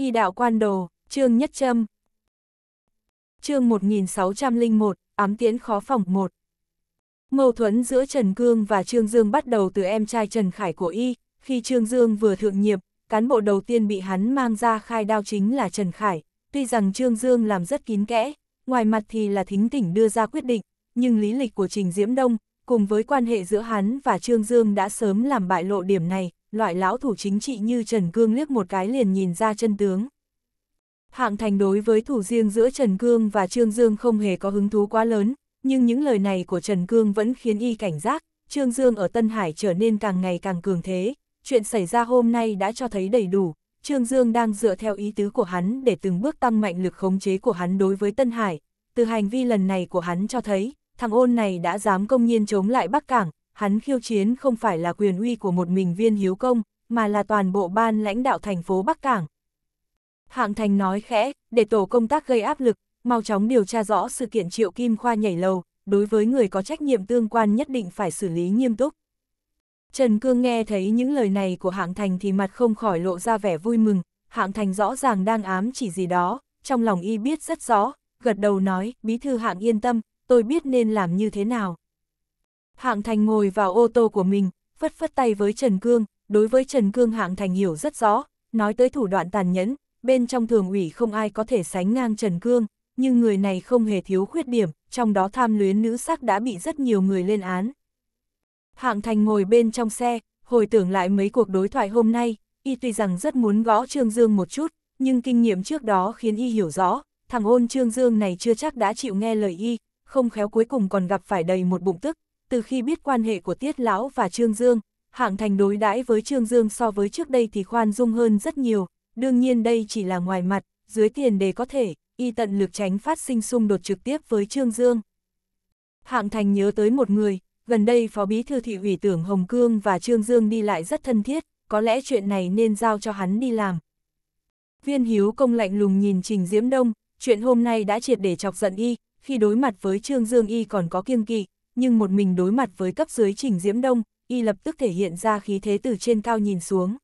Y đạo quan đồ, chương nhất châm. Chương 1601, ám tiễn khó phòng 1. Mâu thuẫn giữa Trần Cương và Trương Dương bắt đầu từ em trai Trần Khải của Y, khi Trương Dương vừa thượng nhiệm, cán bộ đầu tiên bị hắn mang ra khai đao chính là Trần Khải, tuy rằng Trương Dương làm rất kín kẽ, ngoài mặt thì là thính tỉnh đưa ra quyết định, nhưng lý lịch của Trình Diễm Đông, cùng với quan hệ giữa hắn và Trương Dương đã sớm làm bại lộ điểm này, loại lão thủ chính trị như Trần Cương liếc một cái liền nhìn ra chân tướng. Hạng thành đối với thủ riêng giữa Trần Cương và Trương Dương không hề có hứng thú quá lớn, nhưng những lời này của Trần Cương vẫn khiến y cảnh giác, Trương Dương ở Tân Hải trở nên càng ngày càng cường thế, chuyện xảy ra hôm nay đã cho thấy đầy đủ, Trương Dương đang dựa theo ý tứ của hắn để từng bước tăng mạnh lực khống chế của hắn đối với Tân Hải, từ hành vi lần này của hắn cho thấy, thằng ôn này đã dám công nhiên chống lại Bắc Cảng, hắn khiêu chiến không phải là quyền uy của một mình viên hiếu công, mà là toàn bộ ban lãnh đạo thành phố Bắc Cảng. Hạng Thành nói khẽ, để tổ công tác gây áp lực, mau chóng điều tra rõ sự kiện Triệu Kim Khoa nhảy lầu, đối với người có trách nhiệm tương quan nhất định phải xử lý nghiêm túc. Trần Cương nghe thấy những lời này của Hạng Thành thì mặt không khỏi lộ ra vẻ vui mừng, Hạng Thành rõ ràng đang ám chỉ gì đó, trong lòng y biết rất rõ, gật đầu nói, bí thư Hạng yên tâm, tôi biết nên làm như thế nào. Hạng Thành ngồi vào ô tô của mình, phất phất tay với Trần Cương, đối với Trần Cương Hạng Thành hiểu rất rõ, nói tới thủ đoạn tàn nhẫn, bên trong thường ủy không ai có thể sánh ngang Trần Cương, nhưng người này không hề thiếu khuyết điểm, trong đó tham luyến nữ sắc đã bị rất nhiều người lên án. Hạng Thành ngồi bên trong xe, hồi tưởng lại mấy cuộc đối thoại hôm nay, y tuy rằng rất muốn gõ Trương Dương một chút, nhưng kinh nghiệm trước đó khiến y hiểu rõ, thằng ôn Trương Dương này chưa chắc đã chịu nghe lời y, không khéo cuối cùng còn gặp phải đầy một bụng tức, từ khi biết quan hệ của Tiết Lão và Trương Dương, Hạng Thành đối đãi với Trương Dương so với trước đây thì khoan dung hơn rất nhiều, đương nhiên đây chỉ là ngoài mặt, dưới tiền đề có thể, y tận lực tránh phát sinh xung đột trực tiếp với Trương Dương. Hạng Thành nhớ tới một người, gần đây Phó Bí Thư Thị ủy tưởng Hồng Cương và Trương Dương đi lại rất thân thiết, có lẽ chuyện này nên giao cho hắn đi làm. Viên Hiếu công lạnh lùng nhìn Trình Diễm Đông, chuyện hôm nay đã triệt để chọc giận y, khi đối mặt với Trương Dương y còn có kiêng kỵ, nhưng một mình đối mặt với cấp dưới Trình Diễm Đông, y lập tức thể hiện ra khí thế từ trên cao nhìn xuống.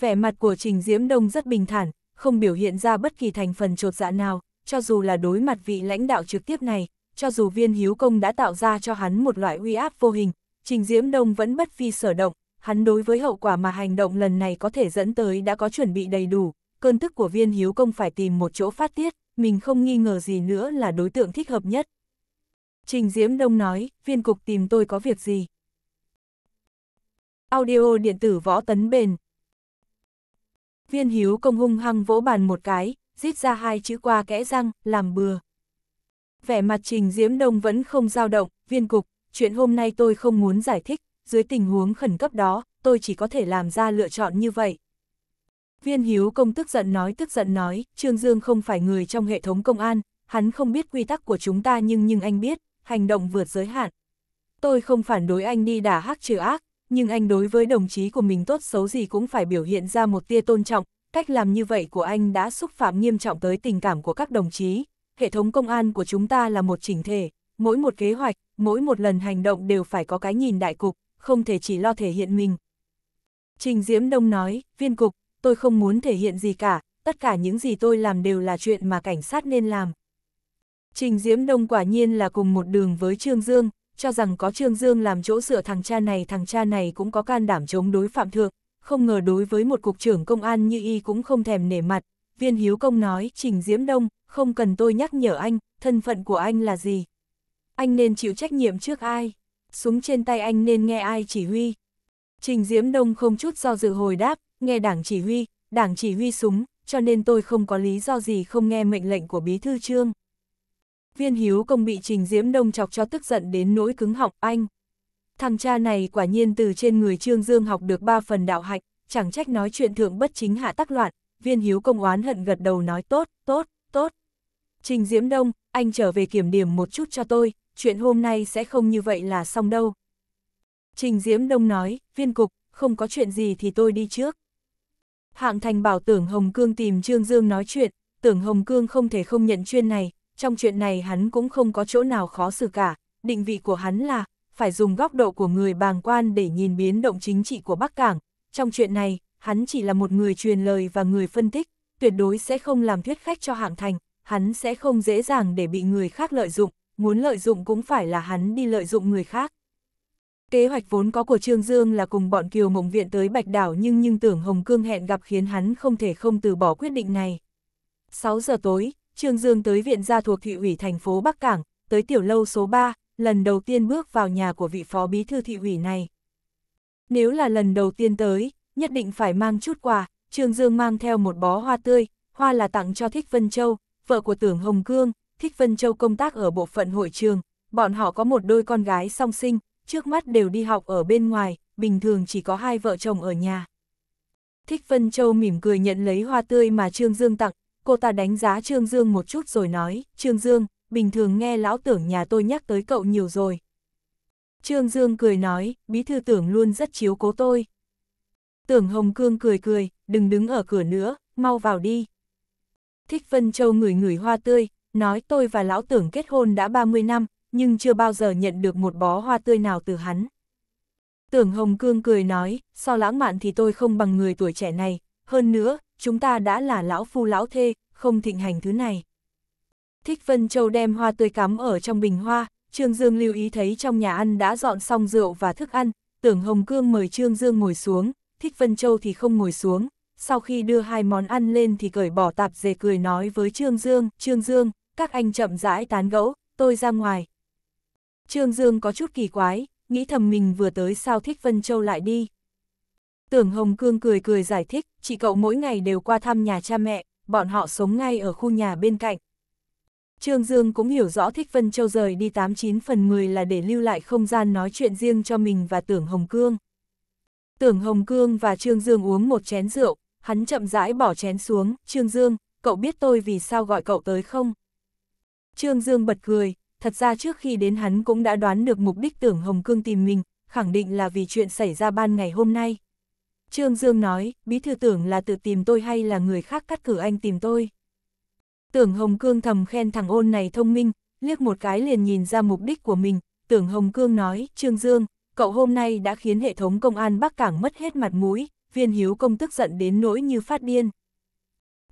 Vẻ mặt của Trình Diễm Đông rất bình thản, không biểu hiện ra bất kỳ thành phần trột dạ nào, cho dù là đối mặt vị lãnh đạo trực tiếp này, cho dù viên hiếu công đã tạo ra cho hắn một loại uy áp vô hình, Trình Diễm Đông vẫn bất phi sở động, hắn đối với hậu quả mà hành động lần này có thể dẫn tới đã có chuẩn bị đầy đủ, cơn tức của viên hiếu công phải tìm một chỗ phát tiết, mình không nghi ngờ gì nữa là đối tượng thích hợp nhất. Trình Diễm Đông nói, viên cục tìm tôi có việc gì? Audio điện tử võ tấn bền. Viên hiếu công hung hăng vỗ bàn một cái, rít ra hai chữ qua kẽ răng, làm bừa. Vẻ mặt Trình Diễm Đông vẫn không dao động, viên cục, chuyện hôm nay tôi không muốn giải thích, dưới tình huống khẩn cấp đó, tôi chỉ có thể làm ra lựa chọn như vậy. Viên hiếu công tức giận nói tức giận nói, Trương Dương không phải người trong hệ thống công an, hắn không biết quy tắc của chúng ta nhưng nhưng anh biết, hành động vượt giới hạn. Tôi không phản đối anh đi đả hắc trừ ác, nhưng anh đối với đồng chí của mình tốt xấu gì cũng phải biểu hiện ra một tia tôn trọng, cách làm như vậy của anh đã xúc phạm nghiêm trọng tới tình cảm của các đồng chí. Hệ thống công an của chúng ta là một chỉnh thể, mỗi một kế hoạch, mỗi một lần hành động đều phải có cái nhìn đại cục, không thể chỉ lo thể hiện mình. Trình Diễm Đông nói, viên cục, tôi không muốn thể hiện gì cả, tất cả những gì tôi làm đều là chuyện mà cảnh sát nên làm. Trình Diễm Đông quả nhiên là cùng một đường với Trương Dương, cho rằng có Trương Dương làm chỗ sửa thằng cha này thằng cha này cũng có can đảm chống đối Phạm Thượng, không ngờ đối với một cục trưởng công an như y cũng không thèm nể mặt. Viên Hiếu Công nói, Trình Diễm Đông, không cần tôi nhắc nhở anh, thân phận của anh là gì? Anh nên chịu trách nhiệm trước ai? Súng trên tay anh nên nghe ai chỉ huy? Trình Diễm Đông không chút do dự hồi đáp, nghe đảng chỉ huy, đảng chỉ huy súng, cho nên tôi không có lý do gì không nghe mệnh lệnh của Bí Thư Trương. Viên hiếu công bị Trình Diễm Đông chọc cho tức giận đến nỗi cứng họng anh. Thằng cha này quả nhiên từ trên người Trương Dương học được ba phần đạo hạnh, chẳng trách nói chuyện thượng bất chính hạ tắc loạn, viên hiếu công oán hận gật đầu nói tốt, tốt, tốt. Trình Diễm Đông, anh trở về kiểm điểm một chút cho tôi, chuyện hôm nay sẽ không như vậy là xong đâu. Trình Diễm Đông nói, viên cục, không có chuyện gì thì tôi đi trước. Hạng thành bảo tưởng Hồng Cương tìm Trương Dương nói chuyện, tưởng Hồng Cương không thể không nhận chuyên này, trong chuyện này hắn cũng không có chỗ nào khó xử cả, định vị của hắn là, phải dùng góc độ của người bàng quan để nhìn biến động chính trị của Bắc Cảng. Trong chuyện này, hắn chỉ là một người truyền lời và người phân tích, tuyệt đối sẽ không làm thuyết khách cho hạng thành, hắn sẽ không dễ dàng để bị người khác lợi dụng, muốn lợi dụng cũng phải là hắn đi lợi dụng người khác. Kế hoạch vốn có của Trương Dương là cùng bọn Kiều Mộng Viện tới Bạch Đảo nhưng nhưng tưởng Hồng Cương hẹn gặp khiến hắn không thể không từ bỏ quyết định này. 6 giờ tối, Trương Dương tới viện gia thuộc thị ủy thành phố Bắc Cảng, tới tiểu lâu số 3, lần đầu tiên bước vào nhà của vị phó bí thư thị ủy này. Nếu là lần đầu tiên tới, nhất định phải mang chút quà, Trương Dương mang theo một bó hoa tươi, hoa là tặng cho Thích Vân Châu, vợ của tưởng Hồng Cương, Thích Vân Châu công tác ở bộ phận hội trường, bọn họ có một đôi con gái song sinh, trước mắt đều đi học ở bên ngoài, bình thường chỉ có hai vợ chồng ở nhà. Thích Vân Châu mỉm cười nhận lấy hoa tươi mà Trương Dương tặng, cô ta đánh giá Trương Dương một chút rồi nói, Trương Dương, bình thường nghe lão tưởng nhà tôi nhắc tới cậu nhiều rồi. Trương Dương cười nói, bí thư tưởng luôn rất chiếu cố tôi. Tưởng Hồng Cương cười cười, đừng đứng ở cửa nữa, mau vào đi. Thích Vân Châu ngửi ngửi hoa tươi, nói tôi và lão tưởng kết hôn đã 30 năm, nhưng chưa bao giờ nhận được một bó hoa tươi nào từ hắn. Tưởng Hồng Cương cười nói, so lãng mạn thì tôi không bằng người tuổi trẻ này, hơn nữa, chúng ta đã là lão phu lão thê, không thịnh hành thứ này. Thích Vân Châu đem hoa tươi cắm ở trong bình hoa, Trương Dương lưu ý thấy trong nhà ăn đã dọn xong rượu và thức ăn, tưởng Hồng Cương mời Trương Dương ngồi xuống, Thích Vân Châu thì không ngồi xuống, sau khi đưa hai món ăn lên thì cởi bỏ tạp dề cười nói với Trương Dương, Trương Dương, các anh chậm rãi tán gẫu, tôi ra ngoài. Trương Dương có chút kỳ quái, nghĩ thầm mình vừa tới sao Thích Vân Châu lại đi. Tưởng Hồng Cương cười cười giải thích, chị cậu mỗi ngày đều qua thăm nhà cha mẹ, bọn họ sống ngay ở khu nhà bên cạnh. Trương Dương cũng hiểu rõ Thích Vân Châu rời đi 89 phần 10 là để lưu lại không gian nói chuyện riêng cho mình và Tưởng Hồng Cương. Tưởng Hồng Cương và Trương Dương uống một chén rượu, hắn chậm rãi bỏ chén xuống, Trương Dương, cậu biết tôi vì sao gọi cậu tới không? Trương Dương bật cười, thật ra trước khi đến hắn cũng đã đoán được mục đích Tưởng Hồng Cương tìm mình, khẳng định là vì chuyện xảy ra ban ngày hôm nay. Trương Dương nói, bí thư tưởng là tự tìm tôi hay là người khác cắt cử anh tìm tôi. Tưởng Hồng Cương thầm khen thằng ôn này thông minh, liếc một cái liền nhìn ra mục đích của mình. Tưởng Hồng Cương nói, Trương Dương, cậu hôm nay đã khiến hệ thống công an Bắc Cảng mất hết mặt mũi, viên hiếu công tức giận đến nỗi như phát điên.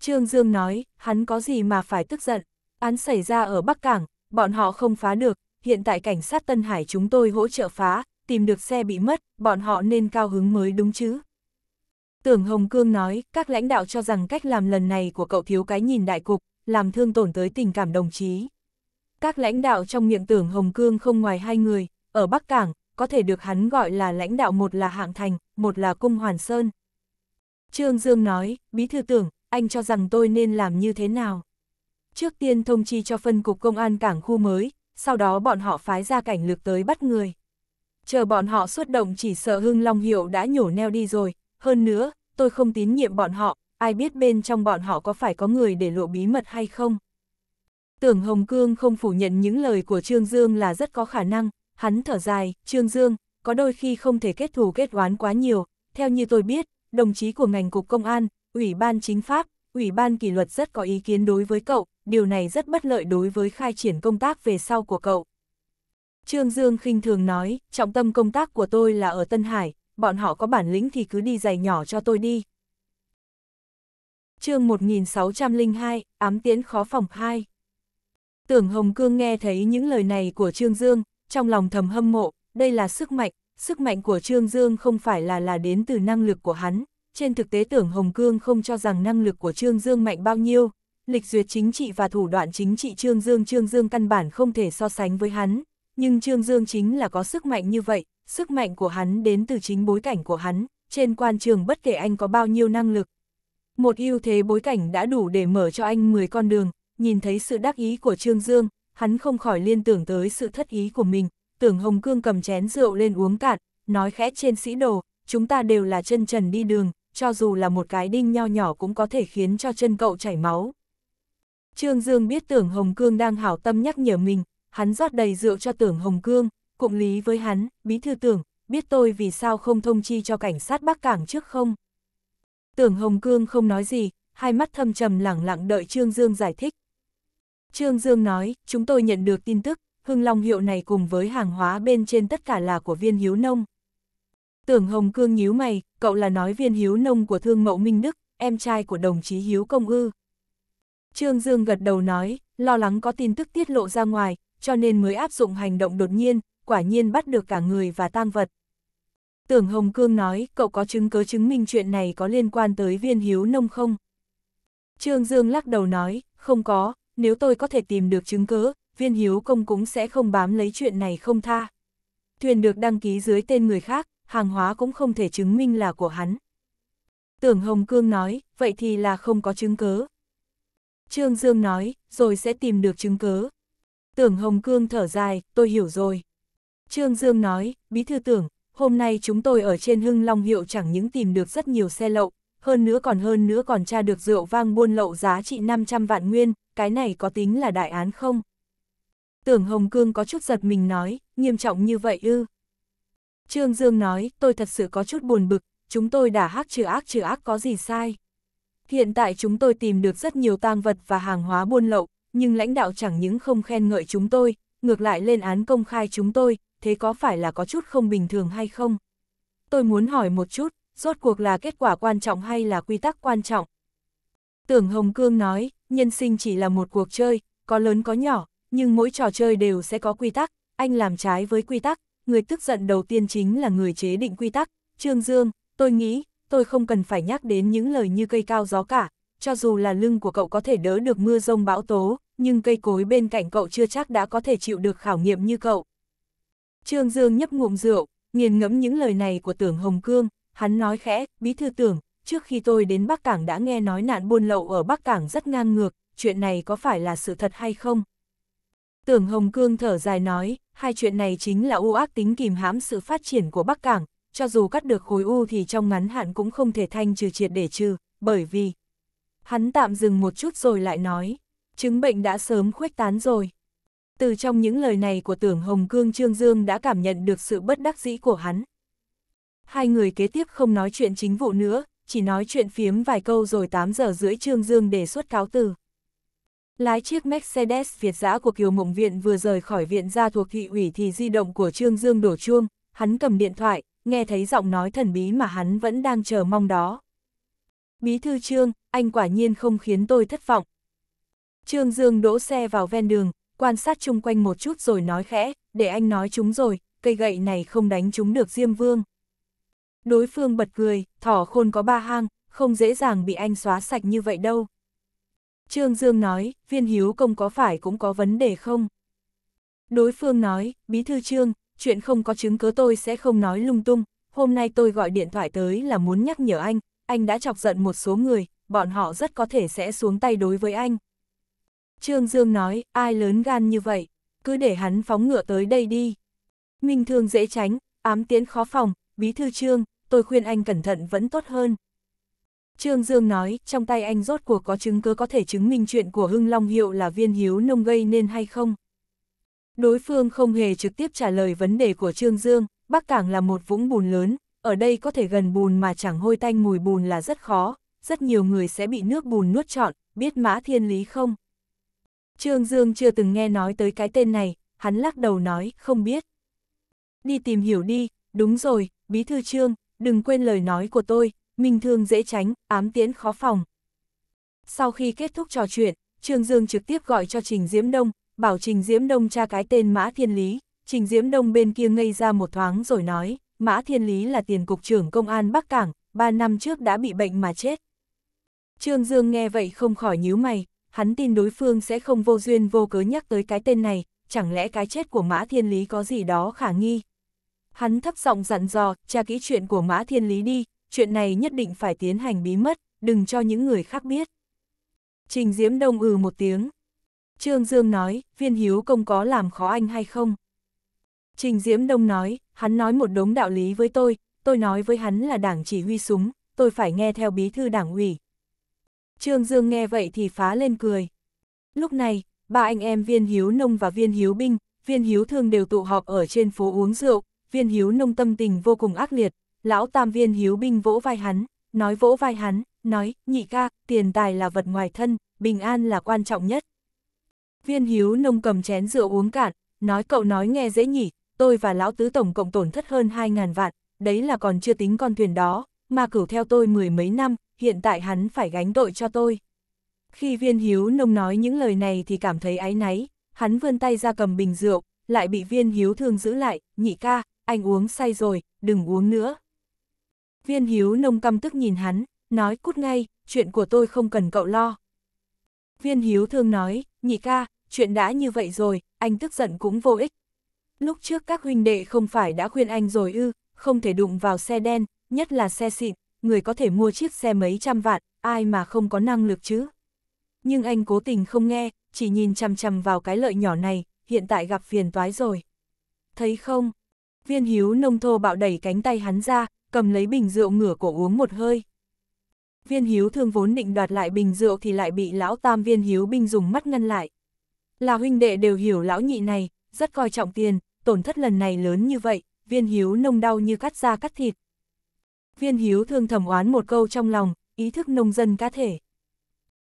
Trương Dương nói, hắn có gì mà phải tức giận, án xảy ra ở Bắc Cảng, bọn họ không phá được, hiện tại cảnh sát Tân Hải chúng tôi hỗ trợ phá, tìm được xe bị mất, bọn họ nên cao hứng mới đúng chứ. Tưởng Hồng Cương nói, các lãnh đạo cho rằng cách làm lần này của cậu thiếu cái nhìn đại cục, làm thương tổn tới tình cảm đồng chí. Các lãnh đạo trong miệng tưởng Hồng Cương không ngoài hai người, ở Bắc Cảng, có thể được hắn gọi là lãnh đạo một là Hạng Thành, một là Cung Hoàn Sơn. Trương Dương nói, bí thư tưởng, anh cho rằng tôi nên làm như thế nào? Trước tiên thông chi cho phân cục công an cảng khu mới, sau đó bọn họ phái ra cảnh lực tới bắt người. Chờ bọn họ xuất động chỉ sợ Hưng Long Hiệu đã nhổ neo đi rồi, hơn nữa, tôi không tín nhiệm bọn họ, ai biết bên trong bọn họ có phải có người để lộ bí mật hay không. Tưởng Hồng Cương không phủ nhận những lời của Trương Dương là rất có khả năng, hắn thở dài, Trương Dương, có đôi khi không thể kết thù kết oán quá nhiều, theo như tôi biết, đồng chí của ngành cục công an, ủy ban chính pháp, ủy ban kỷ luật rất có ý kiến đối với cậu, điều này rất bất lợi đối với khai triển công tác về sau của cậu. Trương Dương khinh thường nói, trọng tâm công tác của tôi là ở Tân Hải, bọn họ có bản lĩnh thì cứ đi giày nhỏ cho tôi đi. chương 1602, ám tiến khó phòng 2 Tưởng Hồng Cương nghe thấy những lời này của Trương Dương, trong lòng thầm hâm mộ, đây là sức mạnh, sức mạnh của Trương Dương không phải là là đến từ năng lực của hắn. Trên thực tế tưởng Hồng Cương không cho rằng năng lực của Trương Dương mạnh bao nhiêu, lịch duyệt chính trị và thủ đoạn chính trị Trương Dương Trương Dương căn bản không thể so sánh với hắn, nhưng Trương Dương chính là có sức mạnh như vậy, sức mạnh của hắn đến từ chính bối cảnh của hắn, trên quan trường bất kể anh có bao nhiêu năng lực. Một ưu thế bối cảnh đã đủ để mở cho anh 10 con đường, nhìn thấy sự đắc ý của Trương Dương, hắn không khỏi liên tưởng tới sự thất ý của mình, tưởng Hồng Cương cầm chén rượu lên uống cạn, nói khẽ trên sĩ đồ, chúng ta đều là chân trần đi đường, cho dù là một cái đinh nho nhỏ cũng có thể khiến cho chân cậu chảy máu. Trương Dương biết tưởng Hồng Cương đang hảo tâm nhắc nhở mình, hắn rót đầy rượu cho tưởng Hồng Cương, Cụng lý với hắn, bí thư tưởng, biết tôi vì sao không thông chi cho cảnh sát Bắc Cảng trước không? Tưởng Hồng Cương không nói gì, hai mắt thâm trầm lẳng lặng đợi Trương Dương giải thích. Trương Dương nói, chúng tôi nhận được tin tức, Hưng Long hiệu này cùng với hàng hóa bên trên tất cả là của viên hiếu nông. Tưởng Hồng Cương nhíu mày, cậu là nói viên hiếu nông của thương mậu Minh Đức, em trai của đồng chí Hiếu Công Ư. Trương Dương gật đầu nói, lo lắng có tin tức tiết lộ ra ngoài, cho nên mới áp dụng hành động đột nhiên, quả nhiên bắt được cả người và tang vật. Tưởng Hồng Cương nói, cậu có chứng cứ chứng minh chuyện này có liên quan tới viên hiếu nông không? Trương Dương lắc đầu nói, không có, nếu tôi có thể tìm được chứng cứ, viên hiếu công cũng sẽ không bám lấy chuyện này không tha. Thuyền được đăng ký dưới tên người khác, hàng hóa cũng không thể chứng minh là của hắn. Tưởng Hồng Cương nói, vậy thì là không có chứng cứ. Trương Dương nói, rồi sẽ tìm được chứng cứ. Tưởng Hồng Cương thở dài, tôi hiểu rồi. Trương Dương nói, bí thư tưởng, hôm nay chúng tôi ở trên Hưng Long Hiệu chẳng những tìm được rất nhiều xe lậu, hơn nữa còn hơn nữa còn tra được rượu vang buôn lậu giá trị 500 vạn nguyên, cái này có tính là đại án không? Tưởng Hồng Cương có chút giật mình nói, nghiêm trọng như vậy ư. Trương Dương nói, tôi thật sự có chút buồn bực, chúng tôi đã hắc trừ ác trừ ác có gì sai. Hiện tại chúng tôi tìm được rất nhiều tang vật và hàng hóa buôn lậu, nhưng lãnh đạo chẳng những không khen ngợi chúng tôi, ngược lại lên án công khai chúng tôi, thế có phải là có chút không bình thường hay không? Tôi muốn hỏi một chút, rốt cuộc là kết quả quan trọng hay là quy tắc quan trọng? Tưởng Hồng Cương nói, nhân sinh chỉ là một cuộc chơi, có lớn có nhỏ, nhưng mỗi trò chơi đều sẽ có quy tắc, anh làm trái với quy tắc, người tức giận đầu tiên chính là người chế định quy tắc. Trương Dương, tôi nghĩ, tôi không cần phải nhắc đến những lời như cây cao gió cả, cho dù là lưng của cậu có thể đỡ được mưa rông bão tố, nhưng cây cối bên cạnh cậu chưa chắc đã có thể chịu được khảo nghiệm như cậu. Trương Dương nhấp ngụm rượu, nghiền ngẫm những lời này của tưởng Hồng Cương, hắn nói khẽ, bí thư tưởng, trước khi tôi đến Bắc Cảng đã nghe nói nạn buôn lậu ở Bắc Cảng rất ngang ngược, chuyện này có phải là sự thật hay không? Tưởng Hồng Cương thở dài nói, hai chuyện này chính là u ác tính kìm hãm sự phát triển của Bắc Cảng, cho dù cắt được khối u thì trong ngắn hạn cũng không thể thanh trừ triệt để trừ, bởi vì... Hắn tạm dừng một chút rồi lại nói, chứng bệnh đã sớm khuếch tán rồi. Từ trong những lời này của tưởng Hồng Cương Trương Dương đã cảm nhận được sự bất đắc dĩ của hắn. Hai người kế tiếp không nói chuyện chính vụ nữa, chỉ nói chuyện phiếm vài câu rồi 8 giờ rưỡi Trương Dương đề xuất cáo từ. Lái chiếc Mercedes Việt giã của Kiều Mộng Viện vừa rời khỏi viện ra thuộc thị ủy thì di động của Trương Dương đổ chuông, hắn cầm điện thoại, nghe thấy giọng nói thần bí mà hắn vẫn đang chờ mong đó. Bí thư Trương, anh quả nhiên không khiến tôi thất vọng. Trương Dương đỗ xe vào ven đường, quan sát chung quanh một chút rồi nói khẽ, để anh nói chúng rồi, cây gậy này không đánh chúng được Diêm Vương. Đối phương bật cười, thỏ khôn có ba hang, không dễ dàng bị anh xóa sạch như vậy đâu. Trương Dương nói, viên hiếu công có phải cũng có vấn đề không? Đối phương nói, bí thư Trương, chuyện không có chứng cứ tôi sẽ không nói lung tung, hôm nay tôi gọi điện thoại tới là muốn nhắc nhở anh, anh đã chọc giận một số người, bọn họ rất có thể sẽ xuống tay đối với anh. Trương Dương nói, ai lớn gan như vậy, cứ để hắn phóng ngựa tới đây đi. Minh thương dễ tránh, ám tiến khó phòng, bí thư trương, tôi khuyên anh cẩn thận vẫn tốt hơn. Trương Dương nói, trong tay anh rốt cuộc có chứng cứ có thể chứng minh chuyện của Hưng Long Hiệu là viên hiếu nông gây nên hay không. Đối phương không hề trực tiếp trả lời vấn đề của Trương Dương, Bắc Cảng là một vũng bùn lớn, ở đây có thể gần bùn mà chẳng hôi tanh mùi bùn là rất khó, rất nhiều người sẽ bị nước bùn nuốt trọn, biết mã thiên lý không? Trương Dương chưa từng nghe nói tới cái tên này, hắn lắc đầu nói, không biết. Đi tìm hiểu đi, đúng rồi, bí thư Trương, đừng quên lời nói của tôi, minh thương dễ tránh, ám tiễn khó phòng. Sau khi kết thúc trò chuyện, Trương Dương trực tiếp gọi cho Trình Diễm Đông, bảo Trình Diễm Đông tra cái tên Mã Thiên Lý, Trình Diễm Đông bên kia ngây ra một thoáng rồi nói, Mã Thiên Lý là tiền cục trưởng công an Bắc Cảng, ba năm trước đã bị bệnh mà chết. Trương Dương nghe vậy không khỏi nhíu mày, hắn tin đối phương sẽ không vô duyên vô cớ nhắc tới cái tên này, chẳng lẽ cái chết của Mã Thiên Lý có gì đó khả nghi. Hắn thấp giọng dặn dò, tra kỹ chuyện của Mã Thiên Lý đi, chuyện này nhất định phải tiến hành bí mật, đừng cho những người khác biết. Trình Diễm Đông ừ một tiếng. Trương Dương nói, viên hiếu công có làm khó anh hay không? Trình Diễm Đông nói, hắn nói một đống đạo lý với tôi, tôi nói với hắn là đảng chỉ huy súng, tôi phải nghe theo bí thư đảng ủy, Trương Dương nghe vậy thì phá lên cười. Lúc này, ba anh em viên hiếu nông và viên hiếu binh, viên hiếu thương đều tụ họp ở trên phố uống rượu, viên hiếu nông tâm tình vô cùng ác liệt, lão tam viên hiếu binh vỗ vai hắn, nói vỗ vai hắn, nói, nhị ca, tiền tài là vật ngoài thân, bình an là quan trọng nhất. Viên hiếu nông cầm chén rượu uống cạn, nói cậu nói nghe dễ nhỉ, tôi và lão tứ tổng cộng tổn thất hơn 2.000 vạn, đấy là còn chưa tính con thuyền đó, mà cửu theo tôi mười mấy năm, hiện tại hắn phải gánh tội cho tôi. Khi viên hiếu nông nói những lời này thì cảm thấy áy náy, hắn vươn tay ra cầm bình rượu, lại bị viên hiếu thương giữ lại, nhị ca, anh uống say rồi, đừng uống nữa. Viên hiếu nông căm tức nhìn hắn, nói cút ngay, chuyện của tôi không cần cậu lo. Viên hiếu thương nói, nhị ca, chuyện đã như vậy rồi, anh tức giận cũng vô ích. Lúc trước các huynh đệ không phải đã khuyên anh rồi ư, không thể đụng vào xe đen, nhất là xe xịn, người có thể mua chiếc xe mấy trăm vạn, ai mà không có năng lực chứ. Nhưng anh cố tình không nghe, chỉ nhìn chằm chằm vào cái lợi nhỏ này, hiện tại gặp phiền toái rồi. Thấy không? Viên hiếu nông thô bạo đẩy cánh tay hắn ra, cầm lấy bình rượu ngửa cổ uống một hơi. Viên hiếu thương vốn định đoạt lại bình rượu thì lại bị lão tam viên hiếu binh dùng mắt ngăn lại. Là huynh đệ đều hiểu lão nhị này, rất coi trọng tiền, tổn thất lần này lớn như vậy, viên hiếu nông đau như cắt da cắt thịt, Viên Hiếu thương thầm oán một câu trong lòng, ý thức nông dân cá thể.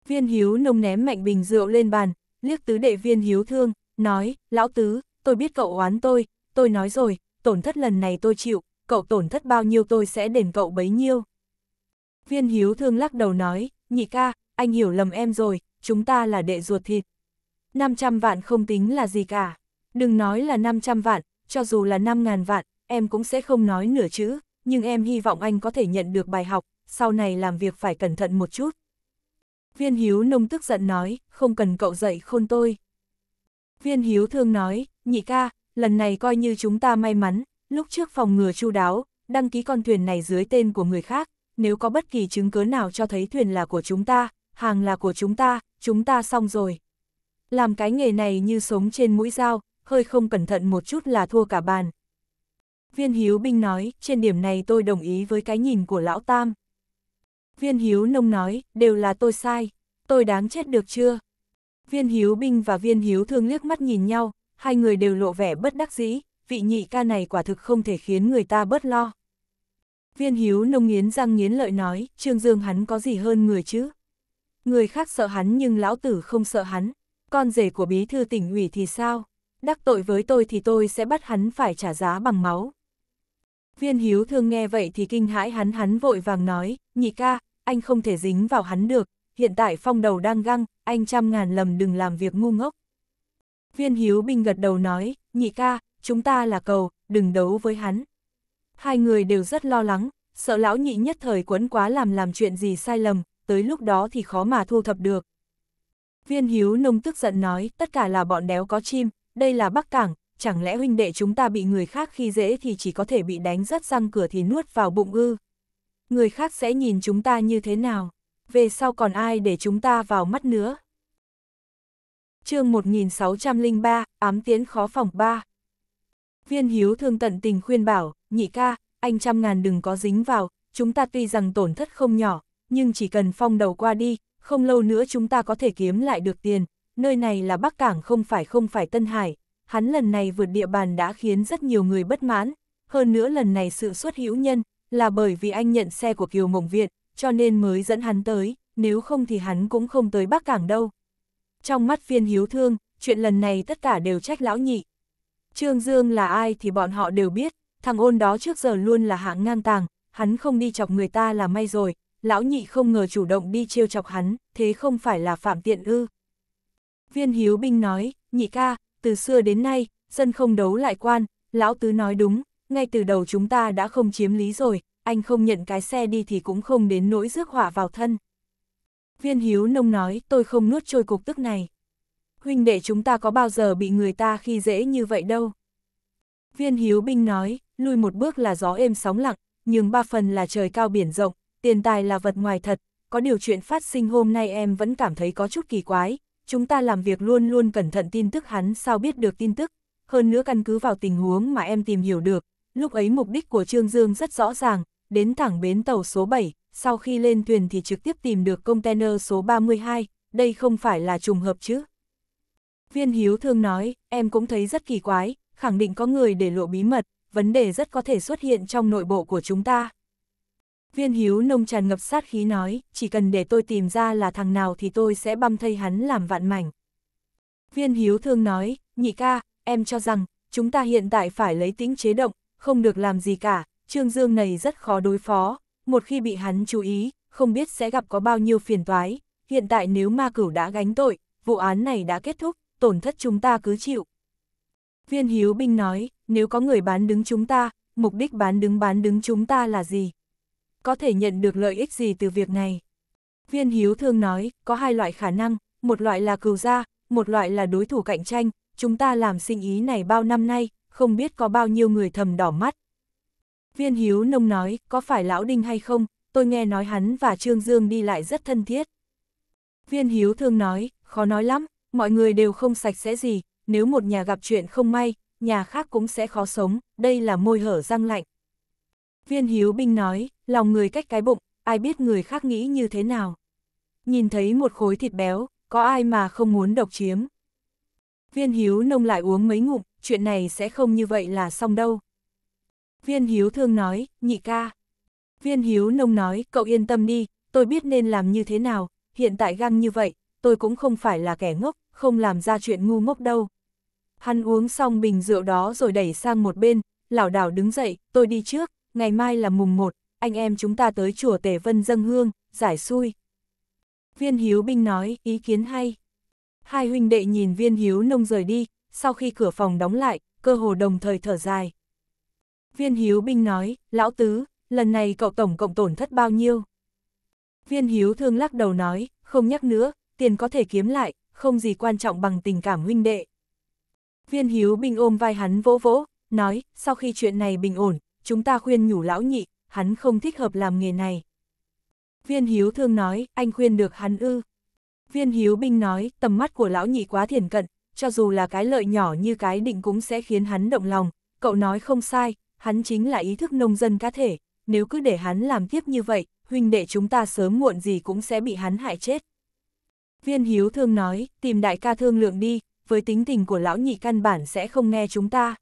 Viên Hiếu nông ném mạnh bình rượu lên bàn, liếc tứ đệ Viên Hiếu thương, nói, lão tứ, tôi biết cậu oán tôi, tôi nói rồi, tổn thất lần này tôi chịu, cậu tổn thất bao nhiêu tôi sẽ đền cậu bấy nhiêu. Viên Hiếu thương lắc đầu nói, nhị ca, anh hiểu lầm em rồi, chúng ta là đệ ruột thịt. 500 vạn không tính là gì cả, đừng nói là 500 vạn, cho dù là 5.000 vạn, em cũng sẽ không nói nửa chữ nhưng em hy vọng anh có thể nhận được bài học, sau này làm việc phải cẩn thận một chút. Viên Hiếu nông tức giận nói, không cần cậu dạy khôn tôi. Viên Hiếu thương nói, nhị ca, lần này coi như chúng ta may mắn, lúc trước phòng ngừa chu đáo, đăng ký con thuyền này dưới tên của người khác, nếu có bất kỳ chứng cứ nào cho thấy thuyền là của chúng ta, hàng là của chúng ta, chúng ta xong rồi. Làm cái nghề này như sống trên mũi dao, hơi không cẩn thận một chút là thua cả bàn, Viên Hiếu Binh nói, trên điểm này tôi đồng ý với cái nhìn của Lão Tam. Viên Hiếu Nông nói, đều là tôi sai, tôi đáng chết được chưa? Viên Hiếu Binh và Viên Hiếu Thương liếc mắt nhìn nhau, hai người đều lộ vẻ bất đắc dĩ, vị nhị ca này quả thực không thể khiến người ta bớt lo. Viên Hiếu Nông nghiến răng nghiến lợi nói, Trương Dương hắn có gì hơn người chứ? Người khác sợ hắn nhưng lão tử không sợ hắn, con rể của bí thư tỉnh ủy thì sao? Đắc tội với tôi thì tôi sẽ bắt hắn phải trả giá bằng máu. Viên hiếu thương nghe vậy thì kinh hãi hắn hắn vội vàng nói, nhị ca, anh không thể dính vào hắn được, hiện tại phong đầu đang găng, anh trăm ngàn lầm đừng làm việc ngu ngốc. Viên hiếu binh gật đầu nói, nhị ca, chúng ta là cầu, đừng đấu với hắn. Hai người đều rất lo lắng, sợ lão nhị nhất thời quấn quá làm làm chuyện gì sai lầm, tới lúc đó thì khó mà thu thập được. Viên hiếu nông tức giận nói, tất cả là bọn đéo có chim, đây là Bắc Cảng, chẳng lẽ huynh đệ chúng ta bị người khác khi dễ thì chỉ có thể bị đánh rất răng cửa thì nuốt vào bụng ư? Người khác sẽ nhìn chúng ta như thế nào? Về sau còn ai để chúng ta vào mắt nữa? chương 1603, ám tiến khó phòng 3 Viên hiếu thương tận tình khuyên bảo, nhị ca, anh trăm ngàn đừng có dính vào, chúng ta tuy rằng tổn thất không nhỏ, nhưng chỉ cần phong đầu qua đi, không lâu nữa chúng ta có thể kiếm lại được tiền, nơi này là Bắc Cảng không phải không phải Tân Hải, hắn lần này vượt địa bàn đã khiến rất nhiều người bất mãn, hơn nữa lần này sự xuất hữu nhân là bởi vì anh nhận xe của Kiều Mộng Viện, cho nên mới dẫn hắn tới, nếu không thì hắn cũng không tới Bắc Cảng đâu. Trong mắt phiên hiếu thương, chuyện lần này tất cả đều trách lão nhị. Trương Dương là ai thì bọn họ đều biết, thằng ôn đó trước giờ luôn là hạng ngang tàng, hắn không đi chọc người ta là may rồi, lão nhị không ngờ chủ động đi trêu chọc hắn, thế không phải là phạm tiện ư. Viên hiếu binh nói, nhị ca, từ xưa đến nay, dân không đấu lại quan, lão tứ nói đúng, ngay từ đầu chúng ta đã không chiếm lý rồi, anh không nhận cái xe đi thì cũng không đến nỗi rước hỏa vào thân. Viên hiếu nông nói, tôi không nuốt trôi cục tức này. Huynh đệ chúng ta có bao giờ bị người ta khi dễ như vậy đâu. Viên hiếu binh nói, lui một bước là gió êm sóng lặng, nhưng ba phần là trời cao biển rộng, tiền tài là vật ngoài thật, có điều chuyện phát sinh hôm nay em vẫn cảm thấy có chút kỳ quái, chúng ta làm việc luôn luôn cẩn thận tin tức hắn sao biết được tin tức, hơn nữa căn cứ vào tình huống mà em tìm hiểu được, lúc ấy mục đích của Trương Dương rất rõ ràng, đến thẳng bến tàu số 7, sau khi lên thuyền thì trực tiếp tìm được container số 32, đây không phải là trùng hợp chứ. Viên Hiếu Thương nói, em cũng thấy rất kỳ quái, khẳng định có người để lộ bí mật, vấn đề rất có thể xuất hiện trong nội bộ của chúng ta. Viên hiếu nông tràn ngập sát khí nói, chỉ cần để tôi tìm ra là thằng nào thì tôi sẽ băm thây hắn làm vạn mảnh. Viên hiếu thương nói, nhị ca, em cho rằng, chúng ta hiện tại phải lấy tính chế động, không được làm gì cả, Trương Dương này rất khó đối phó, một khi bị hắn chú ý, không biết sẽ gặp có bao nhiêu phiền toái, hiện tại nếu ma cửu đã gánh tội, vụ án này đã kết thúc, tổn thất chúng ta cứ chịu. Viên hiếu binh nói, nếu có người bán đứng chúng ta, mục đích bán đứng bán đứng chúng ta là gì? có thể nhận được lợi ích gì từ việc này. Viên Hiếu Thương nói, có hai loại khả năng, một loại là cừu gia, một loại là đối thủ cạnh tranh, chúng ta làm sinh ý này bao năm nay, không biết có bao nhiêu người thầm đỏ mắt. Viên Hiếu Nông nói, có phải Lão Đinh hay không, tôi nghe nói hắn và Trương Dương đi lại rất thân thiết. Viên Hiếu Thương nói, khó nói lắm, mọi người đều không sạch sẽ gì, nếu một nhà gặp chuyện không may, nhà khác cũng sẽ khó sống, đây là môi hở răng lạnh. Viên hiếu binh nói, lòng người cách cái bụng, ai biết người khác nghĩ như thế nào. Nhìn thấy một khối thịt béo, có ai mà không muốn độc chiếm. Viên hiếu nông lại uống mấy ngụm, chuyện này sẽ không như vậy là xong đâu. Viên hiếu thương nói, nhị ca. Viên hiếu nông nói, cậu yên tâm đi, tôi biết nên làm như thế nào, hiện tại găng như vậy, tôi cũng không phải là kẻ ngốc, không làm ra chuyện ngu ngốc đâu. Hắn uống xong bình rượu đó rồi đẩy sang một bên, lảo đảo đứng dậy, tôi đi trước, ngày mai là mùng 1, anh em chúng ta tới chùa Tể Vân dâng hương, giải xui. Viên Hiếu Binh nói, ý kiến hay. Hai huynh đệ nhìn Viên Hiếu Nông rời đi, sau khi cửa phòng đóng lại, cơ hồ đồng thời thở dài. Viên Hiếu Binh nói, lão tứ, lần này cậu tổng cộng tổn thất bao nhiêu? Viên Hiếu Thương lắc đầu nói, không nhắc nữa, tiền có thể kiếm lại, không gì quan trọng bằng tình cảm huynh đệ. Viên Hiếu Binh ôm vai hắn vỗ vỗ, nói, sau khi chuyện này bình ổn, chúng ta khuyên nhủ lão nhị, hắn không thích hợp làm nghề này. Viên hiếu thương nói, anh khuyên được hắn ư. Viên hiếu binh nói, tầm mắt của lão nhị quá thiền cận, cho dù là cái lợi nhỏ như cái định cũng sẽ khiến hắn động lòng. Cậu nói không sai, hắn chính là ý thức nông dân cá thể, nếu cứ để hắn làm tiếp như vậy, huynh đệ chúng ta sớm muộn gì cũng sẽ bị hắn hại chết. Viên hiếu thương nói, tìm đại ca thương lượng đi, với tính tình của lão nhị căn bản sẽ không nghe chúng ta.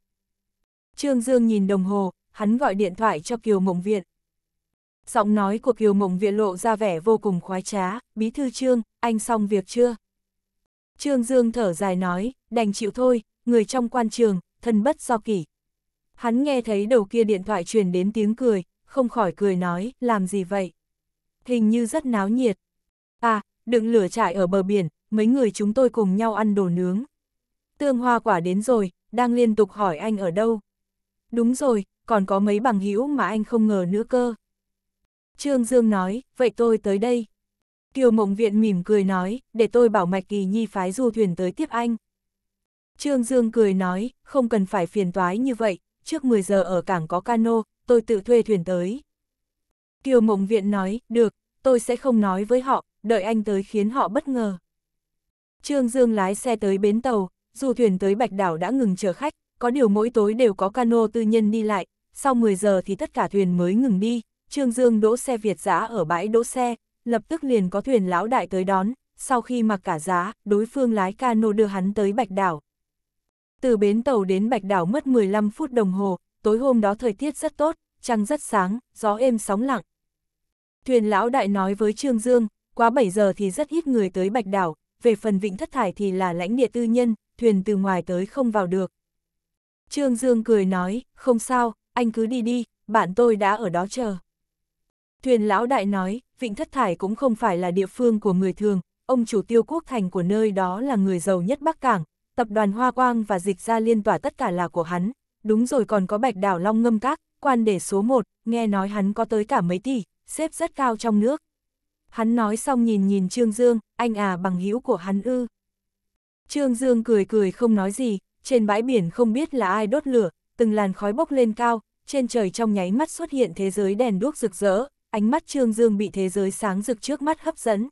Trương Dương nhìn đồng hồ, hắn gọi điện thoại cho Kiều Mộng Viện. Giọng nói của Kiều Mộng Viện lộ ra vẻ vô cùng khoái trá, bí thư trương, anh xong việc chưa? Trương Dương thở dài nói, đành chịu thôi, người trong quan trường, thân bất do kỷ. Hắn nghe thấy đầu kia điện thoại truyền đến tiếng cười, không khỏi cười nói, làm gì vậy? Hình như rất náo nhiệt. À, đựng lửa trại ở bờ biển, mấy người chúng tôi cùng nhau ăn đồ nướng. Tương hoa quả đến rồi, đang liên tục hỏi anh ở đâu. Đúng rồi, còn có mấy bằng hữu mà anh không ngờ nữa cơ. Trương Dương nói, vậy tôi tới đây. Kiều Mộng Viện mỉm cười nói, để tôi bảo Mạch Kỳ Nhi phái du thuyền tới tiếp anh. Trương Dương cười nói, không cần phải phiền toái như vậy, trước 10 giờ ở cảng có cano, tôi tự thuê thuyền tới. Kiều Mộng Viện nói, được, tôi sẽ không nói với họ, đợi anh tới khiến họ bất ngờ. Trương Dương lái xe tới bến tàu, du thuyền tới Bạch Đảo đã ngừng chờ khách, có điều mỗi tối đều có cano tư nhân đi lại, sau 10 giờ thì tất cả thuyền mới ngừng đi, Trương Dương đỗ xe Việt giã ở bãi đỗ xe, lập tức liền có thuyền lão đại tới đón, sau khi mặc cả giá, đối phương lái cano đưa hắn tới Bạch Đảo. Từ bến tàu đến Bạch Đảo mất 15 phút đồng hồ, tối hôm đó thời tiết rất tốt, trăng rất sáng, gió êm sóng lặng. Thuyền lão đại nói với Trương Dương, quá 7 giờ thì rất ít người tới Bạch Đảo, về phần vịnh thất thải thì là lãnh địa tư nhân, thuyền từ ngoài tới không vào được, Trương Dương cười nói, không sao, anh cứ đi đi, bạn tôi đã ở đó chờ. Thuyền lão đại nói, Vịnh Thất Thải cũng không phải là địa phương của người thường, ông chủ tiêu quốc thành của nơi đó là người giàu nhất Bắc Cảng, tập đoàn Hoa Quang và dịch ra liên tỏa tất cả là của hắn, đúng rồi còn có bạch đảo Long Ngâm Các, quan để số 1, nghe nói hắn có tới cả mấy tỷ, xếp rất cao trong nước. Hắn nói xong nhìn nhìn Trương Dương, anh à bằng hữu của hắn ư. Trương Dương cười cười không nói gì, trên bãi biển không biết là ai đốt lửa, từng làn khói bốc lên cao, trên trời trong nháy mắt xuất hiện thế giới đèn đuốc rực rỡ, ánh mắt Trương Dương bị thế giới sáng rực trước mắt hấp dẫn.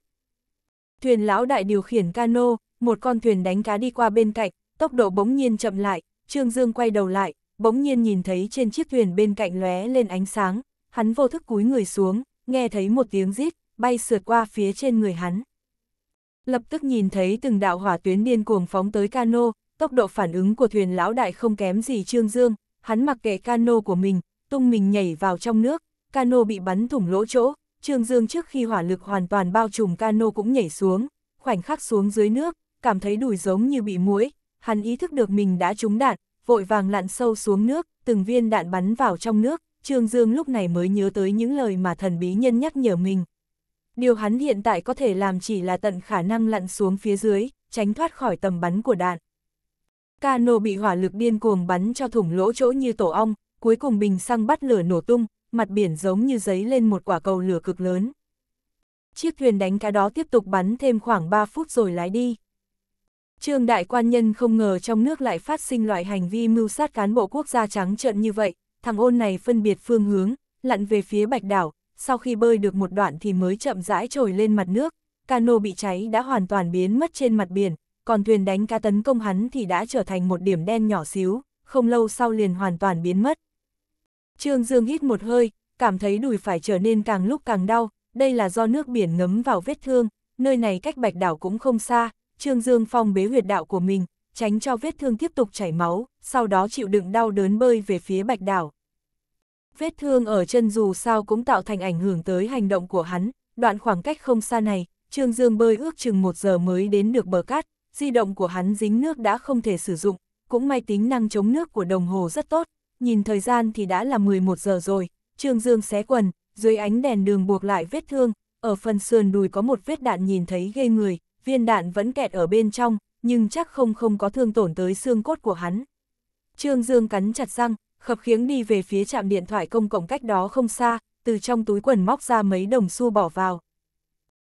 Thuyền lão đại điều khiển cano, một con thuyền đánh cá đi qua bên cạnh, tốc độ bỗng nhiên chậm lại, Trương Dương quay đầu lại, bỗng nhiên nhìn thấy trên chiếc thuyền bên cạnh lóe lên ánh sáng, hắn vô thức cúi người xuống, nghe thấy một tiếng rít, bay sượt qua phía trên người hắn. Lập tức nhìn thấy từng đạo hỏa tuyến điên cuồng phóng tới cano, tốc độ phản ứng của thuyền lão đại không kém gì Trương Dương, hắn mặc kệ cano của mình, tung mình nhảy vào trong nước, cano bị bắn thủng lỗ chỗ, Trương Dương trước khi hỏa lực hoàn toàn bao trùm cano cũng nhảy xuống, khoảnh khắc xuống dưới nước, cảm thấy đùi giống như bị muỗi, hắn ý thức được mình đã trúng đạn, vội vàng lặn sâu xuống nước, từng viên đạn bắn vào trong nước, Trương Dương lúc này mới nhớ tới những lời mà thần bí nhân nhắc nhở mình. Điều hắn hiện tại có thể làm chỉ là tận khả năng lặn xuống phía dưới, tránh thoát khỏi tầm bắn của đạn. Cano bị hỏa lực điên cuồng bắn cho thủng lỗ chỗ như tổ ong, cuối cùng bình xăng bắt lửa nổ tung, mặt biển giống như giấy lên một quả cầu lửa cực lớn. Chiếc thuyền đánh cá đó tiếp tục bắn thêm khoảng 3 phút rồi lái đi. Trương đại quan nhân không ngờ trong nước lại phát sinh loại hành vi mưu sát cán bộ quốc gia trắng trợn như vậy, thằng ôn này phân biệt phương hướng, lặn về phía bạch đảo, sau khi bơi được một đoạn thì mới chậm rãi trồi lên mặt nước, cano bị cháy đã hoàn toàn biến mất trên mặt biển, còn thuyền đánh cá tấn công hắn thì đã trở thành một điểm đen nhỏ xíu, không lâu sau liền hoàn toàn biến mất. Trương Dương hít một hơi, cảm thấy đùi phải trở nên càng lúc càng đau, đây là do nước biển ngấm vào vết thương, nơi này cách bạch đảo cũng không xa, Trương Dương phong bế huyệt đạo của mình, tránh cho vết thương tiếp tục chảy máu, sau đó chịu đựng đau đớn bơi về phía bạch đảo. Vết thương ở chân dù sao cũng tạo thành ảnh hưởng tới hành động của hắn, đoạn khoảng cách không xa này, Trương Dương bơi ước chừng một giờ mới đến được bờ cát, di động của hắn dính nước đã không thể sử dụng, cũng may tính năng chống nước của đồng hồ rất tốt, nhìn thời gian thì đã là 11 giờ rồi, Trương Dương xé quần, dưới ánh đèn đường buộc lại vết thương, ở phần sườn đùi có một vết đạn nhìn thấy ghê người, viên đạn vẫn kẹt ở bên trong, nhưng chắc không không có thương tổn tới xương cốt của hắn. Trương Dương cắn chặt răng, khập khiếng đi về phía trạm điện thoại công cộng cách đó không xa, từ trong túi quần móc ra mấy đồng xu bỏ vào.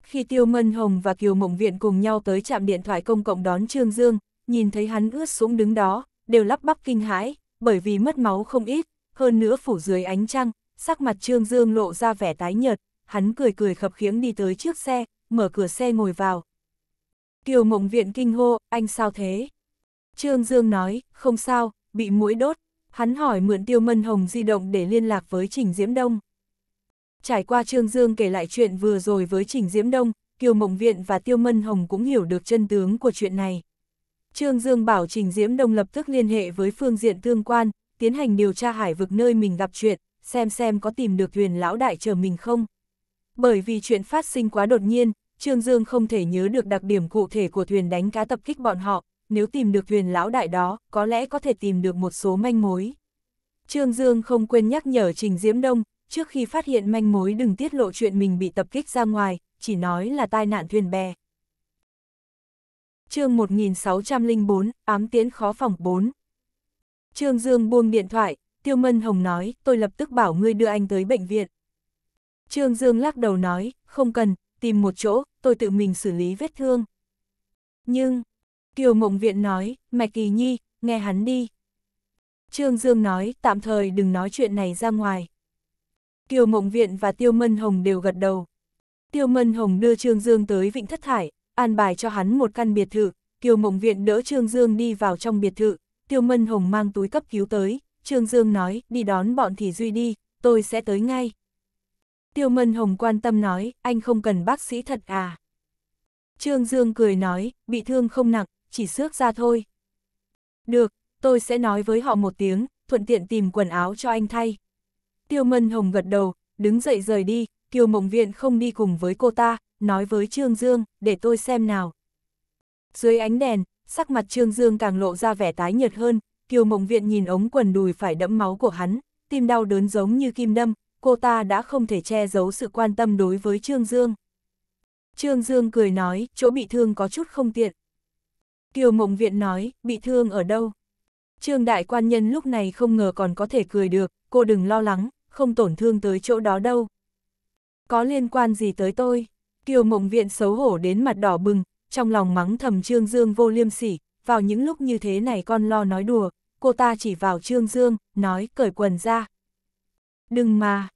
Khi Tiêu Mân Hồng và Kiều Mộng Viện cùng nhau tới trạm điện thoại công cộng đón Trương Dương, nhìn thấy hắn ướt sũng đứng đó, đều lắp bắp kinh hãi, bởi vì mất máu không ít, hơn nữa phủ dưới ánh trăng, sắc mặt Trương Dương lộ ra vẻ tái nhợt, hắn cười cười khập khiễng đi tới trước xe, mở cửa xe ngồi vào. Kiều Mộng Viện kinh hô, anh sao thế? Trương Dương nói, không sao, bị mũi đốt. Hắn hỏi mượn Tiêu Mân Hồng di động để liên lạc với Trình Diễm Đông. Trải qua Trương Dương kể lại chuyện vừa rồi với Trình Diễm Đông, Kiều Mộng Viện và Tiêu Mân Hồng cũng hiểu được chân tướng của chuyện này. Trương Dương bảo Trình Diễm Đông lập tức liên hệ với phương diện tương quan, tiến hành điều tra hải vực nơi mình gặp chuyện, xem xem có tìm được thuyền lão đại chờ mình không. Bởi vì chuyện phát sinh quá đột nhiên, Trương Dương không thể nhớ được đặc điểm cụ thể của thuyền đánh cá tập kích bọn họ, nếu tìm được thuyền lão đại đó, có lẽ có thể tìm được một số manh mối. Trương Dương không quên nhắc nhở Trình Diễm Đông, trước khi phát hiện manh mối đừng tiết lộ chuyện mình bị tập kích ra ngoài, chỉ nói là tai nạn thuyền bè. chương 1604, ám tiến khó phòng 4 Trương Dương buông điện thoại, Tiêu Mân Hồng nói, tôi lập tức bảo ngươi đưa anh tới bệnh viện. Trương Dương lắc đầu nói, không cần, tìm một chỗ, tôi tự mình xử lý vết thương. Nhưng, Kiều Mộng Viện nói, Mạch Kỳ Nhi, nghe hắn đi. Trương Dương nói, tạm thời đừng nói chuyện này ra ngoài. Kiều Mộng Viện và Tiêu Mân Hồng đều gật đầu. Tiêu Mân Hồng đưa Trương Dương tới Vịnh Thất hải, an bài cho hắn một căn biệt thự, Kiều Mộng Viện đỡ Trương Dương đi vào trong biệt thự, Tiêu Mân Hồng mang túi cấp cứu tới, Trương Dương nói, đi đón bọn Thị Duy đi, tôi sẽ tới ngay. Tiêu Mân Hồng quan tâm nói, anh không cần bác sĩ thật à. Trương Dương cười nói, bị thương không nặng, chỉ xước ra thôi. Được, tôi sẽ nói với họ một tiếng, thuận tiện tìm quần áo cho anh thay. Tiêu Mân Hồng gật đầu, đứng dậy rời đi, Kiều Mộng Viện không đi cùng với cô ta, nói với Trương Dương, để tôi xem nào. Dưới ánh đèn, sắc mặt Trương Dương càng lộ ra vẻ tái nhợt hơn, Kiều Mộng Viện nhìn ống quần đùi phải đẫm máu của hắn, tim đau đớn giống như kim đâm, cô ta đã không thể che giấu sự quan tâm đối với Trương Dương. Trương Dương cười nói, chỗ bị thương có chút không tiện. Kiều Mộng Viện nói, bị thương ở đâu? Trương Đại Quan Nhân lúc này không ngờ còn có thể cười được, cô đừng lo lắng, không tổn thương tới chỗ đó đâu. Có liên quan gì tới tôi? Kiều mộng viện xấu hổ đến mặt đỏ bừng, trong lòng mắng thầm Trương Dương vô liêm sỉ, vào những lúc như thế này con lo nói đùa, cô ta chỉ vào Trương Dương, nói cởi quần ra. Đừng mà,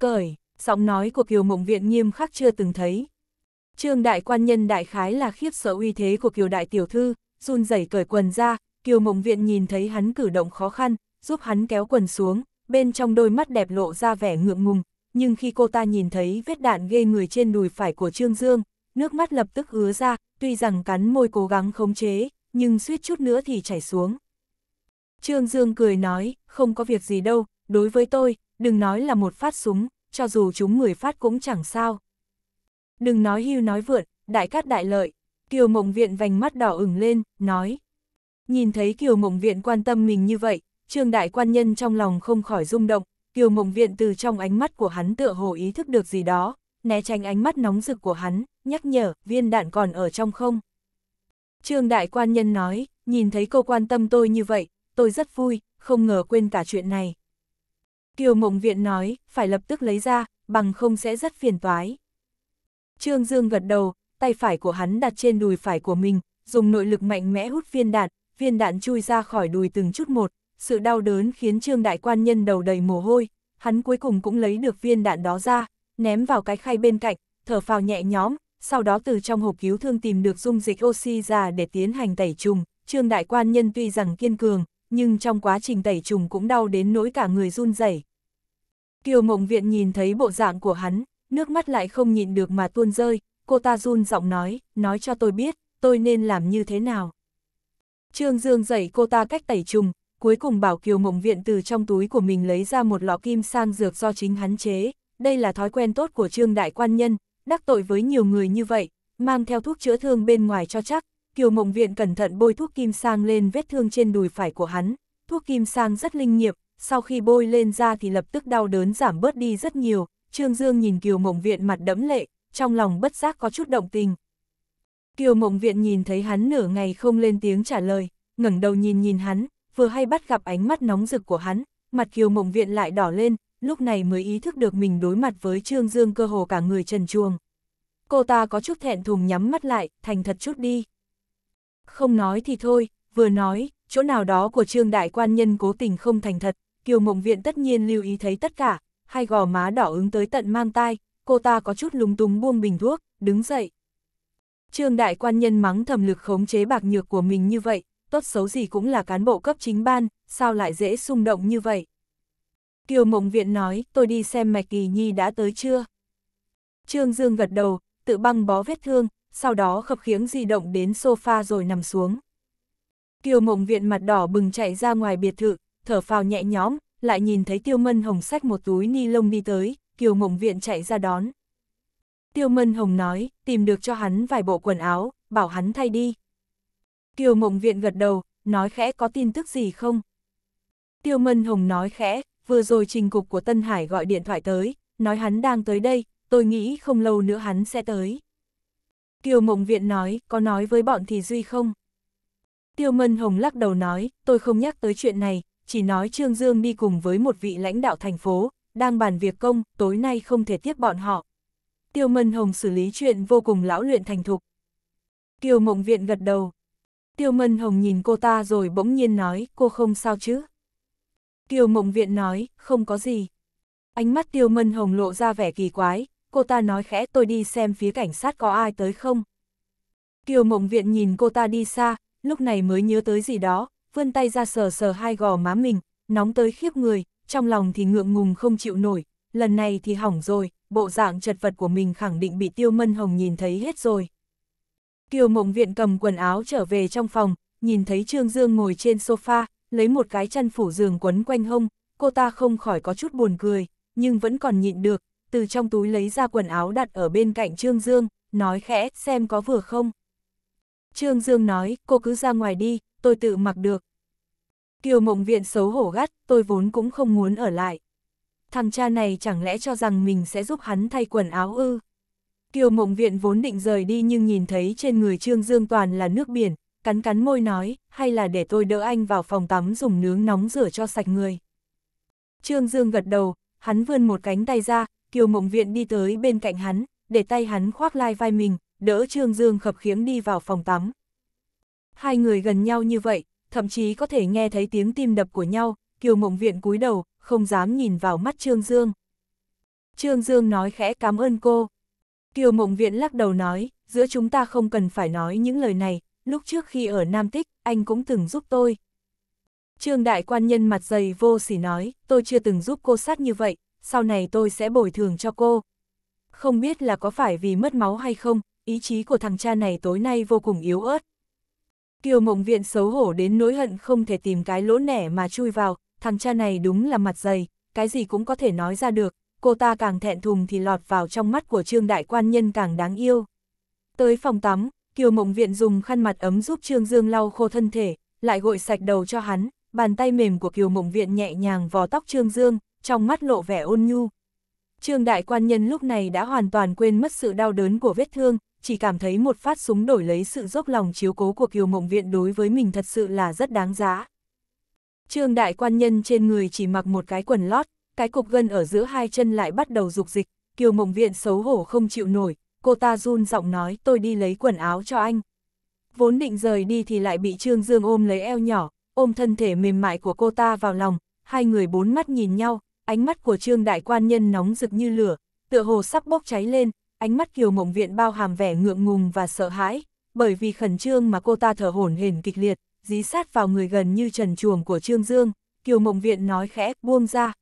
cởi, giọng nói của Kiều mộng viện nghiêm khắc chưa từng thấy. Trương đại quan nhân đại khái là khiếp sợ uy thế của Kiều đại tiểu thư, run rẩy cởi quần ra, Kiều mộng viện nhìn thấy hắn cử động khó khăn, giúp hắn kéo quần xuống, bên trong đôi mắt đẹp lộ ra vẻ ngượng ngùng, nhưng khi cô ta nhìn thấy vết đạn ghê người trên đùi phải của Trương Dương, nước mắt lập tức ứa ra, tuy rằng cắn môi cố gắng khống chế, nhưng suýt chút nữa thì chảy xuống. Trương Dương cười nói, không có việc gì đâu, đối với tôi, đừng nói là một phát súng, cho dù chúng người phát cũng chẳng sao. Đừng nói hưu nói vượn, đại cát đại lợi, Kiều Mộng Viện vành mắt đỏ ửng lên, nói. Nhìn thấy Kiều Mộng Viện quan tâm mình như vậy, Trương đại quan nhân trong lòng không khỏi rung động, Kiều Mộng Viện từ trong ánh mắt của hắn tựa hồ ý thức được gì đó, né tránh ánh mắt nóng rực của hắn, nhắc nhở, viên đạn còn ở trong không. Trương đại quan nhân nói, nhìn thấy cô quan tâm tôi như vậy, tôi rất vui, không ngờ quên cả chuyện này. Kiều Mộng Viện nói, phải lập tức lấy ra, bằng không sẽ rất phiền toái. Trương Dương gật đầu, tay phải của hắn đặt trên đùi phải của mình, dùng nội lực mạnh mẽ hút viên đạn, viên đạn chui ra khỏi đùi từng chút một, sự đau đớn khiến Trương Đại Quan Nhân đầu đầy mồ hôi, hắn cuối cùng cũng lấy được viên đạn đó ra, ném vào cái khay bên cạnh, thở phào nhẹ nhõm, sau đó từ trong hộp cứu thương tìm được dung dịch oxy ra để tiến hành tẩy trùng. Trương Đại Quan Nhân tuy rằng kiên cường, nhưng trong quá trình tẩy trùng cũng đau đến nỗi cả người run rẩy. Kiều Mộng Viện nhìn thấy bộ dạng của hắn, nước mắt lại không nhịn được mà tuôn rơi, cô ta run giọng nói, nói cho tôi biết, tôi nên làm như thế nào. Trương Dương dạy cô ta cách tẩy trùng, cuối cùng Bảo Kiều Mộng Viện từ trong túi của mình lấy ra một lọ kim sang dược do chính hắn chế, đây là thói quen tốt của Trương Đại Quan Nhân, đắc tội với nhiều người như vậy, mang theo thuốc chữa thương bên ngoài cho chắc, Kiều Mộng Viện cẩn thận bôi thuốc kim sang lên vết thương trên đùi phải của hắn, thuốc kim sang rất linh nghiệm, sau khi bôi lên da thì lập tức đau đớn giảm bớt đi rất nhiều, Trương Dương nhìn Kiều Mộng Viện mặt đẫm lệ, trong lòng bất giác có chút động tình. Kiều Mộng Viện nhìn thấy hắn nửa ngày không lên tiếng trả lời, ngẩng đầu nhìn nhìn hắn, vừa hay bắt gặp ánh mắt nóng rực của hắn, mặt kiều mộng viện lại đỏ lên, lúc này mới ý thức được mình đối mặt với Trương Dương cơ hồ cả người trần chuồng. Cô ta có chút thẹn thùng nhắm mắt lại, thành thật chút đi. Không nói thì thôi, vừa nói, chỗ nào đó của Trương Đại Quan Nhân cố tình không thành thật, Kiều Mộng Viện tất nhiên lưu ý thấy tất cả, hai gò má đỏ ứng tới tận mang tai, cô ta có chút lúng túng buông bình thuốc, đứng dậy. Trương Đại Quan Nhân mắng thầm lực khống chế bạc nhược của mình như vậy, tốt xấu gì cũng là cán bộ cấp chính ban, sao lại dễ xung động như vậy. Kiều Mộng Viện nói, tôi đi xem Mạch Kỳ Nhi đã tới chưa. Trương Dương gật đầu, tự băng bó vết thương, sau đó khập khiếng di động đến sofa rồi nằm xuống. Kiều Mộng Viện mặt đỏ bừng chạy ra ngoài biệt thự, thở phào nhẹ nhõm, lại nhìn thấy Tiêu Mân Hồng xách một túi ni lông đi tới, Kiều Mộng Viện chạy ra đón. Tiêu Mân Hồng nói, tìm được cho hắn vài bộ quần áo, bảo hắn thay đi. Kiều Mộng Viện gật đầu, nói khẽ có tin tức gì không? Tiêu Mân Hồng nói khẽ, vừa rồi trình cục của Tân Hải gọi điện thoại tới, nói hắn đang tới đây, tôi nghĩ không lâu nữa hắn sẽ tới. Kiều Mộng Viện nói, có nói với bọn thì Duy không? Tiêu Mân Hồng lắc đầu nói, tôi không nhắc tới chuyện này, chỉ nói Trương Dương đi cùng với một vị lãnh đạo thành phố, đang bàn việc công, tối nay không thể tiếp bọn họ. Tiêu Mân Hồng xử lý chuyện vô cùng lão luyện thành thục. Kiều Mộng Viện gật đầu, Tiêu Mân Hồng nhìn cô ta rồi bỗng nhiên nói, cô không sao chứ? Kiều Mộng Viện nói, không có gì. Ánh mắt Tiêu Mân Hồng lộ ra vẻ kỳ quái, cô ta nói khẽ tôi đi xem phía cảnh sát có ai tới không. Kiều Mộng Viện nhìn cô ta đi xa, lúc này mới nhớ tới gì đó, vươn tay ra sờ sờ hai gò má mình, nóng tới khiếp người, trong lòng thì ngượng ngùng không chịu nổi, lần này thì hỏng rồi, bộ dạng chật vật của mình khẳng định bị Tiêu Mân Hồng nhìn thấy hết rồi. Kiều Mộng Viện cầm quần áo trở về trong phòng, nhìn thấy Trương Dương ngồi trên sofa, lấy một cái chăn phủ giường quấn quanh hông, cô ta không khỏi có chút buồn cười, nhưng vẫn còn nhịn được, từ trong túi lấy ra quần áo đặt ở bên cạnh Trương Dương, nói khẽ, xem có vừa không. Trương Dương nói, cô cứ ra ngoài đi, tôi tự mặc được. Kiều Mộng Viện xấu hổ gắt, tôi vốn cũng không muốn ở lại. Thằng cha này chẳng lẽ cho rằng mình sẽ giúp hắn thay quần áo ư? Kiều Mộng Viện vốn định rời đi nhưng nhìn thấy trên người Trương Dương toàn là nước biển, cắn cắn môi nói, hay là để tôi đỡ anh vào phòng tắm dùng nướng nóng rửa cho sạch người. Trương Dương gật đầu, hắn vươn một cánh tay ra, Kiều Mộng Viện đi tới bên cạnh hắn, để tay hắn khoác lai vai mình, đỡ Trương Dương khập khiễng đi vào phòng tắm. Hai người gần nhau như vậy, thậm chí có thể nghe thấy tiếng tim đập của nhau, Kiều Mộng Viện cúi đầu, không dám nhìn vào mắt Trương Dương. Trương Dương nói khẽ cảm ơn cô, Kiều Mộng Viễn lắc đầu nói, giữa chúng ta không cần phải nói những lời này, lúc trước khi ở Nam Tích, anh cũng từng giúp tôi. Trương Đại Quan Nhân mặt dày vô sỉ nói, tôi chưa từng giúp cô sát như vậy, sau này tôi sẽ bồi thường cho cô. Không biết là có phải vì mất máu hay không, ý chí của thằng cha này tối nay vô cùng yếu ớt. Kiều Mộng Viện xấu hổ đến nỗi hận không thể tìm cái lỗ nẻ mà chui vào, thằng cha này đúng là mặt dày, cái gì cũng có thể nói ra được, cô ta càng thẹn thùng thì lọt vào trong mắt của Trương Đại Quan Nhân càng đáng yêu. Tới phòng tắm, Kiều Mộng Viện dùng khăn mặt ấm giúp Trương Dương lau khô thân thể, lại gội sạch đầu cho hắn, bàn tay mềm của Kiều Mộng Viện nhẹ nhàng vò tóc Trương Dương, trong mắt lộ vẻ ôn nhu. Trương Đại Quan Nhân lúc này đã hoàn toàn quên mất sự đau đớn của vết thương, chỉ cảm thấy một phát súng đổi lấy sự dốc lòng chiếu cố của Kiều Mộng Viện đối với mình thật sự là rất đáng giá. Trương Đại Quan Nhân trên người chỉ mặc một cái quần lót, cái cục gân ở giữa hai chân lại bắt đầu dục dịch, Kiều Mộng Viện xấu hổ không chịu nổi, cô ta run giọng nói tôi đi lấy quần áo cho anh. Vốn định rời đi thì lại bị Trương Dương ôm lấy eo nhỏ, ôm thân thể mềm mại của cô ta vào lòng, hai người bốn mắt nhìn nhau, ánh mắt của Trương Đại Quan Nhân nóng rực như lửa, tựa hồ sắp bốc cháy lên, ánh mắt Kiều Mộng Viện bao hàm vẻ ngượng ngùng và sợ hãi, bởi vì khẩn trương mà cô ta thở hổn hển kịch liệt, dí sát vào người gần như trần chuồng của Trương Dương, Kiều Mộng Viện nói khẽ buông ra,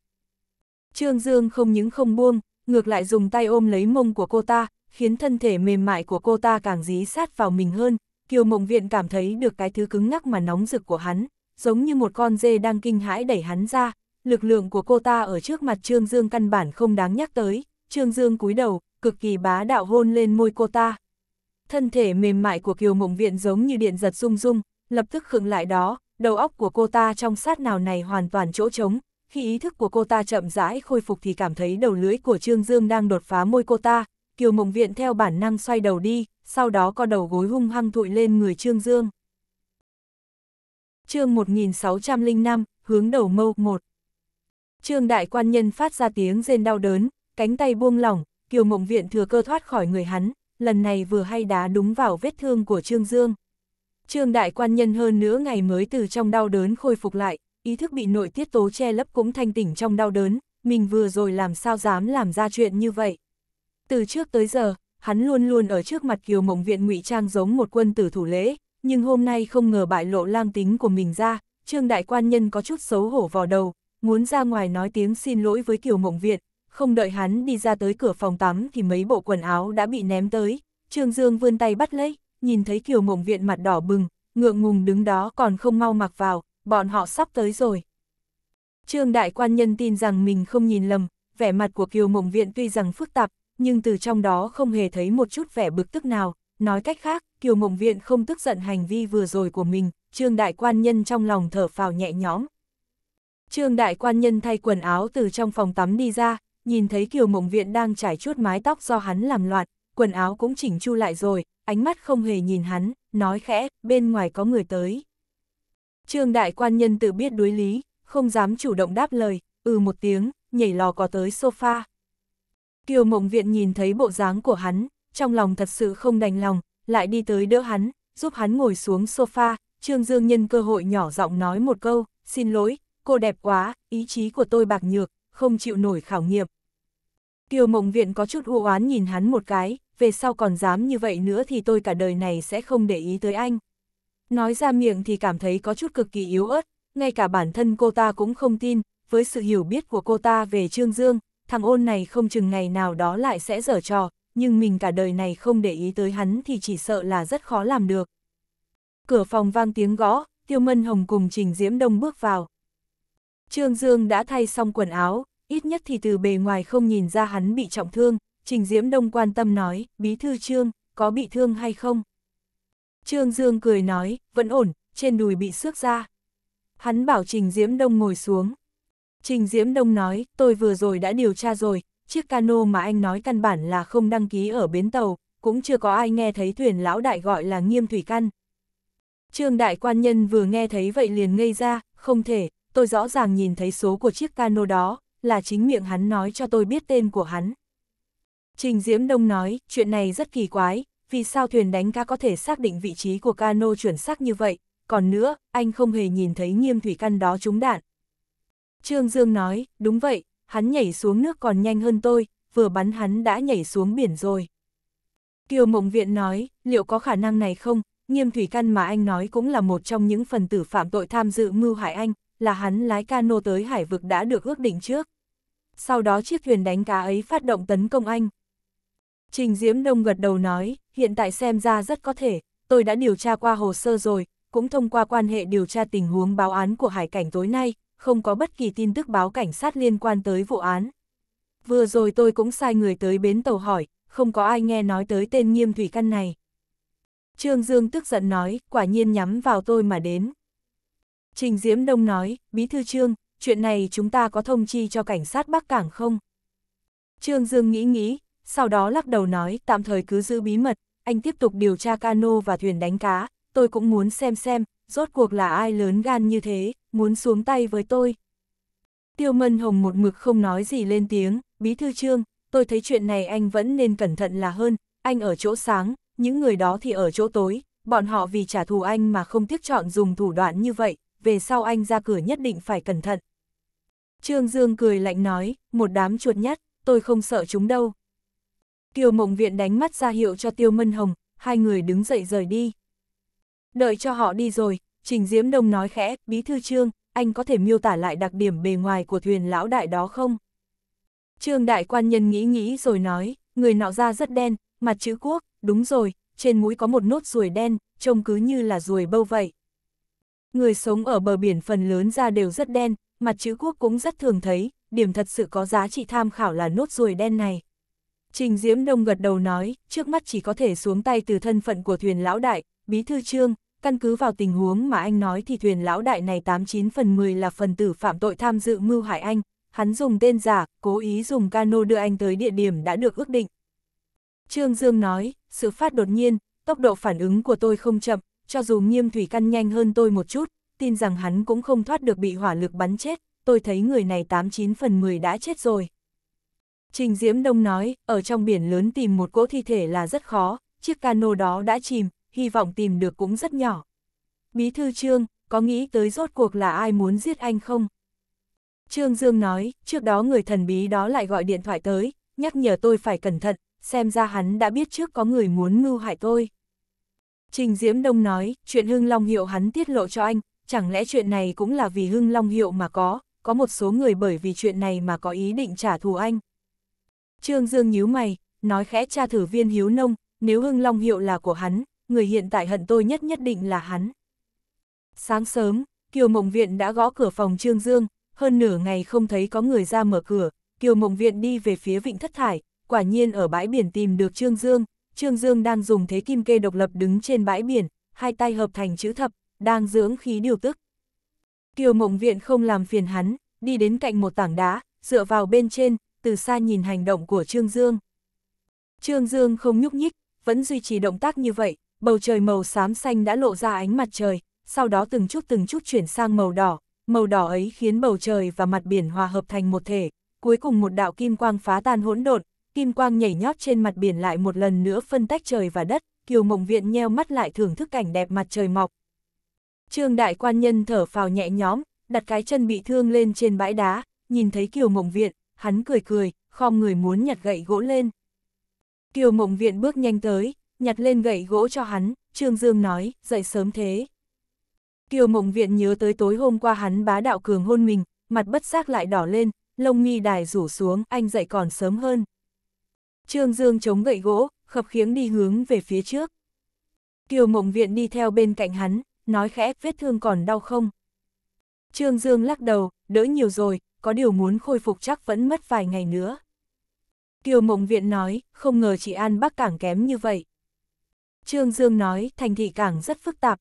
Trương Dương không những không buông, ngược lại dùng tay ôm lấy mông của cô ta, khiến thân thể mềm mại của cô ta càng dí sát vào mình hơn. Kiều Mộng Viện cảm thấy được cái thứ cứng ngắc mà nóng rực của hắn, giống như một con dê đang kinh hãi đẩy hắn ra. Lực lượng của cô ta ở trước mặt Trương Dương căn bản không đáng nhắc tới. Trương Dương cúi đầu, cực kỳ bá đạo hôn lên môi cô ta. Thân thể mềm mại của Kiều Mộng Viện giống như điện giật rung rung, lập tức khựng lại đó, đầu óc của cô ta trong sát nào này hoàn toàn chỗ trống, khi ý thức của cô ta chậm rãi khôi phục thì cảm thấy đầu lưỡi của Trương Dương đang đột phá môi cô ta, Kiều Mộng Viện theo bản năng xoay đầu đi, sau đó co đầu gối hung hăng thụi lên người Trương Dương. chương 1605, hướng đầu mâu 1 Trương Đại Quan Nhân phát ra tiếng rên đau đớn, cánh tay buông lỏng, Kiều Mộng Viện thừa cơ thoát khỏi người hắn, lần này vừa hay đá đúng vào vết thương của Trương Dương. Trương Đại Quan Nhân hơn nữa ngày mới từ trong đau đớn khôi phục lại, ý thức bị nội tiết tố che lấp cũng thanh tỉnh trong đau đớn, mình vừa rồi làm sao dám làm ra chuyện như vậy. Từ trước tới giờ, hắn luôn luôn ở trước mặt Kiều Mộng Viện ngụy trang giống một quân tử thủ lễ, nhưng hôm nay không ngờ bại lộ lang tính của mình ra, Trương Đại Quan Nhân có chút xấu hổ vào đầu, muốn ra ngoài nói tiếng xin lỗi với Kiều Mộng Viện, không đợi hắn đi ra tới cửa phòng tắm thì mấy bộ quần áo đã bị ném tới, Trương Dương vươn tay bắt lấy, nhìn thấy Kiều Mộng Viện mặt đỏ bừng, ngượng ngùng đứng đó còn không mau mặc vào, bọn họ sắp tới rồi. Trương Đại Quan Nhân tin rằng mình không nhìn lầm, vẻ mặt của Kiều Mộng Viện tuy rằng phức tạp, nhưng từ trong đó không hề thấy một chút vẻ bực tức nào. Nói cách khác, Kiều Mộng Viện không tức giận hành vi vừa rồi của mình, Trương Đại Quan Nhân trong lòng thở phào nhẹ nhõm. Trương Đại Quan Nhân thay quần áo từ trong phòng tắm đi ra, nhìn thấy Kiều Mộng Viện đang trải chuốt mái tóc do hắn làm loạn, quần áo cũng chỉnh chu lại rồi, ánh mắt không hề nhìn hắn, nói khẽ, bên ngoài có người tới. Trương đại quan nhân tự biết đuối lý, không dám chủ động đáp lời, ừ một tiếng, nhảy lò có tới sofa. Kiều mộng viện nhìn thấy bộ dáng của hắn, trong lòng thật sự không đành lòng, lại đi tới đỡ hắn, giúp hắn ngồi xuống sofa, Trương Dương nhân cơ hội nhỏ giọng nói một câu, xin lỗi, cô đẹp quá, ý chí của tôi bạc nhược, không chịu nổi khảo nghiệm. Kiều mộng viện có chút u oán nhìn hắn một cái, về sau còn dám như vậy nữa thì tôi cả đời này sẽ không để ý tới anh. Nói ra miệng thì cảm thấy có chút cực kỳ yếu ớt, ngay cả bản thân cô ta cũng không tin, với sự hiểu biết của cô ta về Trương Dương, thằng ôn này không chừng ngày nào đó lại sẽ dở trò, nhưng mình cả đời này không để ý tới hắn thì chỉ sợ là rất khó làm được. Cửa phòng vang tiếng gõ, Tiêu Mân Hồng cùng Trình Diễm Đông bước vào. Trương Dương đã thay xong quần áo, ít nhất thì từ bề ngoài không nhìn ra hắn bị trọng thương, Trình Diễm Đông quan tâm nói, bí thư Trương, có bị thương hay không? Trương Dương cười nói, vẫn ổn, trên đùi bị xước ra. Hắn bảo Trình Diễm Đông ngồi xuống. Trình Diễm Đông nói, tôi vừa rồi đã điều tra rồi, chiếc cano mà anh nói căn bản là không đăng ký ở bến tàu, cũng chưa có ai nghe thấy thuyền lão đại gọi là nghiêm thủy căn. Trương đại quan nhân vừa nghe thấy vậy liền ngây ra, không thể, tôi rõ ràng nhìn thấy số của chiếc cano đó, là chính miệng hắn nói cho tôi biết tên của hắn. Trình Diễm Đông nói, chuyện này rất kỳ quái, vì sao thuyền đánh cá có thể xác định vị trí của cano chuẩn xác như vậy, còn nữa, anh không hề nhìn thấy nghiêm thủy căn đó trúng đạn. Trương Dương nói, đúng vậy, hắn nhảy xuống nước còn nhanh hơn tôi, vừa bắn hắn đã nhảy xuống biển rồi. Kiều Mộng Viện nói, liệu có khả năng này không, nghiêm thủy căn mà anh nói cũng là một trong những phần tử phạm tội tham dự mưu hại anh, là hắn lái cano tới hải vực đã được ước định trước. Sau đó chiếc thuyền đánh cá ấy phát động tấn công anh. Trình Diễm Đông gật đầu nói, hiện tại xem ra rất có thể, tôi đã điều tra qua hồ sơ rồi, cũng thông qua quan hệ điều tra tình huống báo án của hải cảnh tối nay, không có bất kỳ tin tức báo cảnh sát liên quan tới vụ án. Vừa rồi tôi cũng sai người tới bến tàu hỏi, không có ai nghe nói tới tên nghiêm thủy căn này. Trương Dương tức giận nói, quả nhiên nhắm vào tôi mà đến. Trình Diễm Đông nói, Bí Thư Trương, chuyện này chúng ta có thông chi cho cảnh sát Bắc Cảng không? Trương Dương nghĩ nghĩ, sau đó lắc đầu nói tạm thời cứ giữ bí mật, anh tiếp tục điều tra cano và thuyền đánh cá, tôi cũng muốn xem xem, rốt cuộc là ai lớn gan như thế, muốn xuống tay với tôi. Tiêu Mân Hồng một mực không nói gì lên tiếng, bí thư trương, tôi thấy chuyện này anh vẫn nên cẩn thận là hơn, anh ở chỗ sáng, những người đó thì ở chỗ tối, bọn họ vì trả thù anh mà không tiếc chọn dùng thủ đoạn như vậy, về sau anh ra cửa nhất định phải cẩn thận. Trương Dương cười lạnh nói, một đám chuột nhắt, tôi không sợ chúng đâu, Kiều Mộng Viện đánh mắt ra hiệu cho Tiêu Mân Hồng, hai người đứng dậy rời đi. Đợi cho họ đi rồi, Trình Diễm Đông nói khẽ, Bí Thư Trương, anh có thể miêu tả lại đặc điểm bề ngoài của thuyền lão đại đó không? Trương Đại Quan Nhân nghĩ nghĩ rồi nói, người nọ da rất đen, mặt chữ quốc, đúng rồi, trên mũi có một nốt ruồi đen, trông cứ như là ruồi bâu vậy. Người sống ở bờ biển phần lớn da đều rất đen, mặt chữ quốc cũng rất thường thấy, điểm thật sự có giá trị tham khảo là nốt ruồi đen này. Trình Diễm Đông gật đầu nói, trước mắt chỉ có thể xuống tay từ thân phận của thuyền lão đại, bí thư trương, căn cứ vào tình huống mà anh nói thì thuyền lão đại này 89 phần 10 là phần tử phạm tội tham dự mưu hại anh, hắn dùng tên giả, cố ý dùng cano đưa anh tới địa điểm đã được ước định. Trương Dương nói, sự phát đột nhiên, tốc độ phản ứng của tôi không chậm, cho dù nghiêm thủy căn nhanh hơn tôi một chút, tin rằng hắn cũng không thoát được bị hỏa lực bắn chết, tôi thấy người này 89 phần 10 đã chết rồi. Trình Diễm Đông nói, ở trong biển lớn tìm một cỗ thi thể là rất khó, chiếc cano đó đã chìm, hy vọng tìm được cũng rất nhỏ. Bí thư Trương, có nghĩ tới rốt cuộc là ai muốn giết anh không? Trương Dương nói, trước đó người thần bí đó lại gọi điện thoại tới, nhắc nhở tôi phải cẩn thận, xem ra hắn đã biết trước có người muốn mưu hại tôi. Trình Diễm Đông nói, chuyện Hưng Long Hiệu hắn tiết lộ cho anh, chẳng lẽ chuyện này cũng là vì Hưng Long Hiệu mà có, có một số người bởi vì chuyện này mà có ý định trả thù anh. Trương Dương nhíu mày, nói khẽ cha thử viên hiếu nông, nếu hưng long hiệu là của hắn, người hiện tại hận tôi nhất nhất định là hắn. Sáng sớm, Kiều Mộng Viện đã gõ cửa phòng Trương Dương, hơn nửa ngày không thấy có người ra mở cửa, Kiều Mộng Viện đi về phía vịnh thất thải, quả nhiên ở bãi biển tìm được Trương Dương, Trương Dương đang dùng thế kim kê độc lập đứng trên bãi biển, hai tay hợp thành chữ thập, đang dưỡng khí điều tức. Kiều Mộng Viện không làm phiền hắn, đi đến cạnh một tảng đá, dựa vào bên trên, từ xa nhìn hành động của Trương Dương. Trương Dương không nhúc nhích, vẫn duy trì động tác như vậy, bầu trời màu xám xanh đã lộ ra ánh mặt trời, sau đó từng chút từng chút chuyển sang màu đỏ, màu đỏ ấy khiến bầu trời và mặt biển hòa hợp thành một thể, cuối cùng một đạo kim quang phá tan hỗn độn, kim quang nhảy nhót trên mặt biển lại một lần nữa phân tách trời và đất, Kiều Mộng Viện nheo mắt lại thưởng thức cảnh đẹp mặt trời mọc. Trương đại quan nhân thở phào nhẹ nhõm, đặt cái chân bị thương lên trên bãi đá, nhìn thấy Kiều Mộng Viện, hắn cười cười, khom người muốn nhặt gậy gỗ lên. Kiều mộng viện bước nhanh tới, nhặt lên gậy gỗ cho hắn, Trương Dương nói, dậy sớm thế. Kiều mộng viện nhớ tới tối hôm qua hắn bá đạo cường hôn mình, mặt bất giác lại đỏ lên, lông mi đài rủ xuống, anh dậy còn sớm hơn. Trương Dương chống gậy gỗ, khập khiếng đi hướng về phía trước. Kiều mộng viện đi theo bên cạnh hắn, nói khẽ vết thương còn đau không. Trương Dương lắc đầu, đỡ nhiều rồi, có điều muốn khôi phục chắc vẫn mất vài ngày nữa. Kiều Mộng Viện nói, không ngờ chị An Bắc Cảng kém như vậy. Trương Dương nói, thành thị cảng rất phức tạp.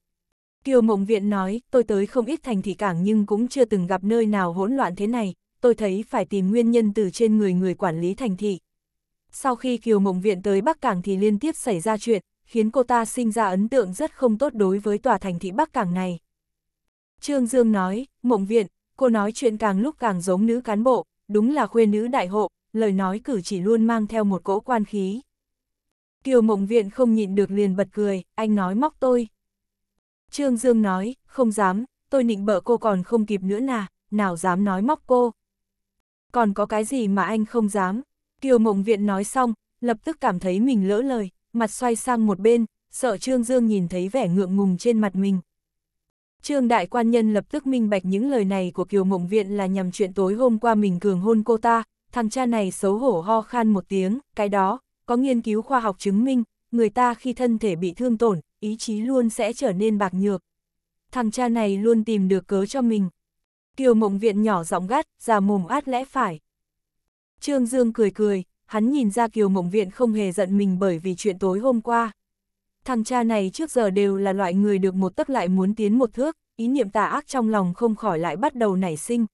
Kiều Mộng Viện nói, tôi tới không ít thành thị cảng nhưng cũng chưa từng gặp nơi nào hỗn loạn thế này, tôi thấy phải tìm nguyên nhân từ trên người người quản lý thành thị. Sau khi Kiều Mộng Viện tới Bắc Cảng thì liên tiếp xảy ra chuyện, khiến cô ta sinh ra ấn tượng rất không tốt đối với tòa thành thị Bắc Cảng này. Trương Dương nói, Mộng Viện, Cô nói chuyện càng lúc càng giống nữ cán bộ, đúng là khuyên nữ đại hộ, lời nói cử chỉ luôn mang theo một cỗ quan khí. Kiều mộng viện không nhịn được liền bật cười, anh nói móc tôi. Trương Dương nói, không dám, tôi nịnh bợ cô còn không kịp nữa nà, nào dám nói móc cô. Còn có cái gì mà anh không dám? Kiều mộng viện nói xong, lập tức cảm thấy mình lỡ lời, mặt xoay sang một bên, sợ Trương Dương nhìn thấy vẻ ngượng ngùng trên mặt mình. Trương đại quan nhân lập tức minh bạch những lời này của Kiều Mộng Viện là nhằm chuyện tối hôm qua mình cường hôn cô ta, thằng cha này xấu hổ ho khan một tiếng, cái đó, có nghiên cứu khoa học chứng minh, người ta khi thân thể bị thương tổn, ý chí luôn sẽ trở nên bạc nhược. Thằng cha này luôn tìm được cớ cho mình. Kiều Mộng Viện nhỏ giọng gắt, già mồm át lẽ phải. Trương Dương cười cười, hắn nhìn ra Kiều Mộng Viện không hề giận mình bởi vì chuyện tối hôm qua. Thằng cha này trước giờ đều là loại người được một tấc lại muốn tiến một thước, ý niệm tà ác trong lòng không khỏi lại bắt đầu nảy sinh.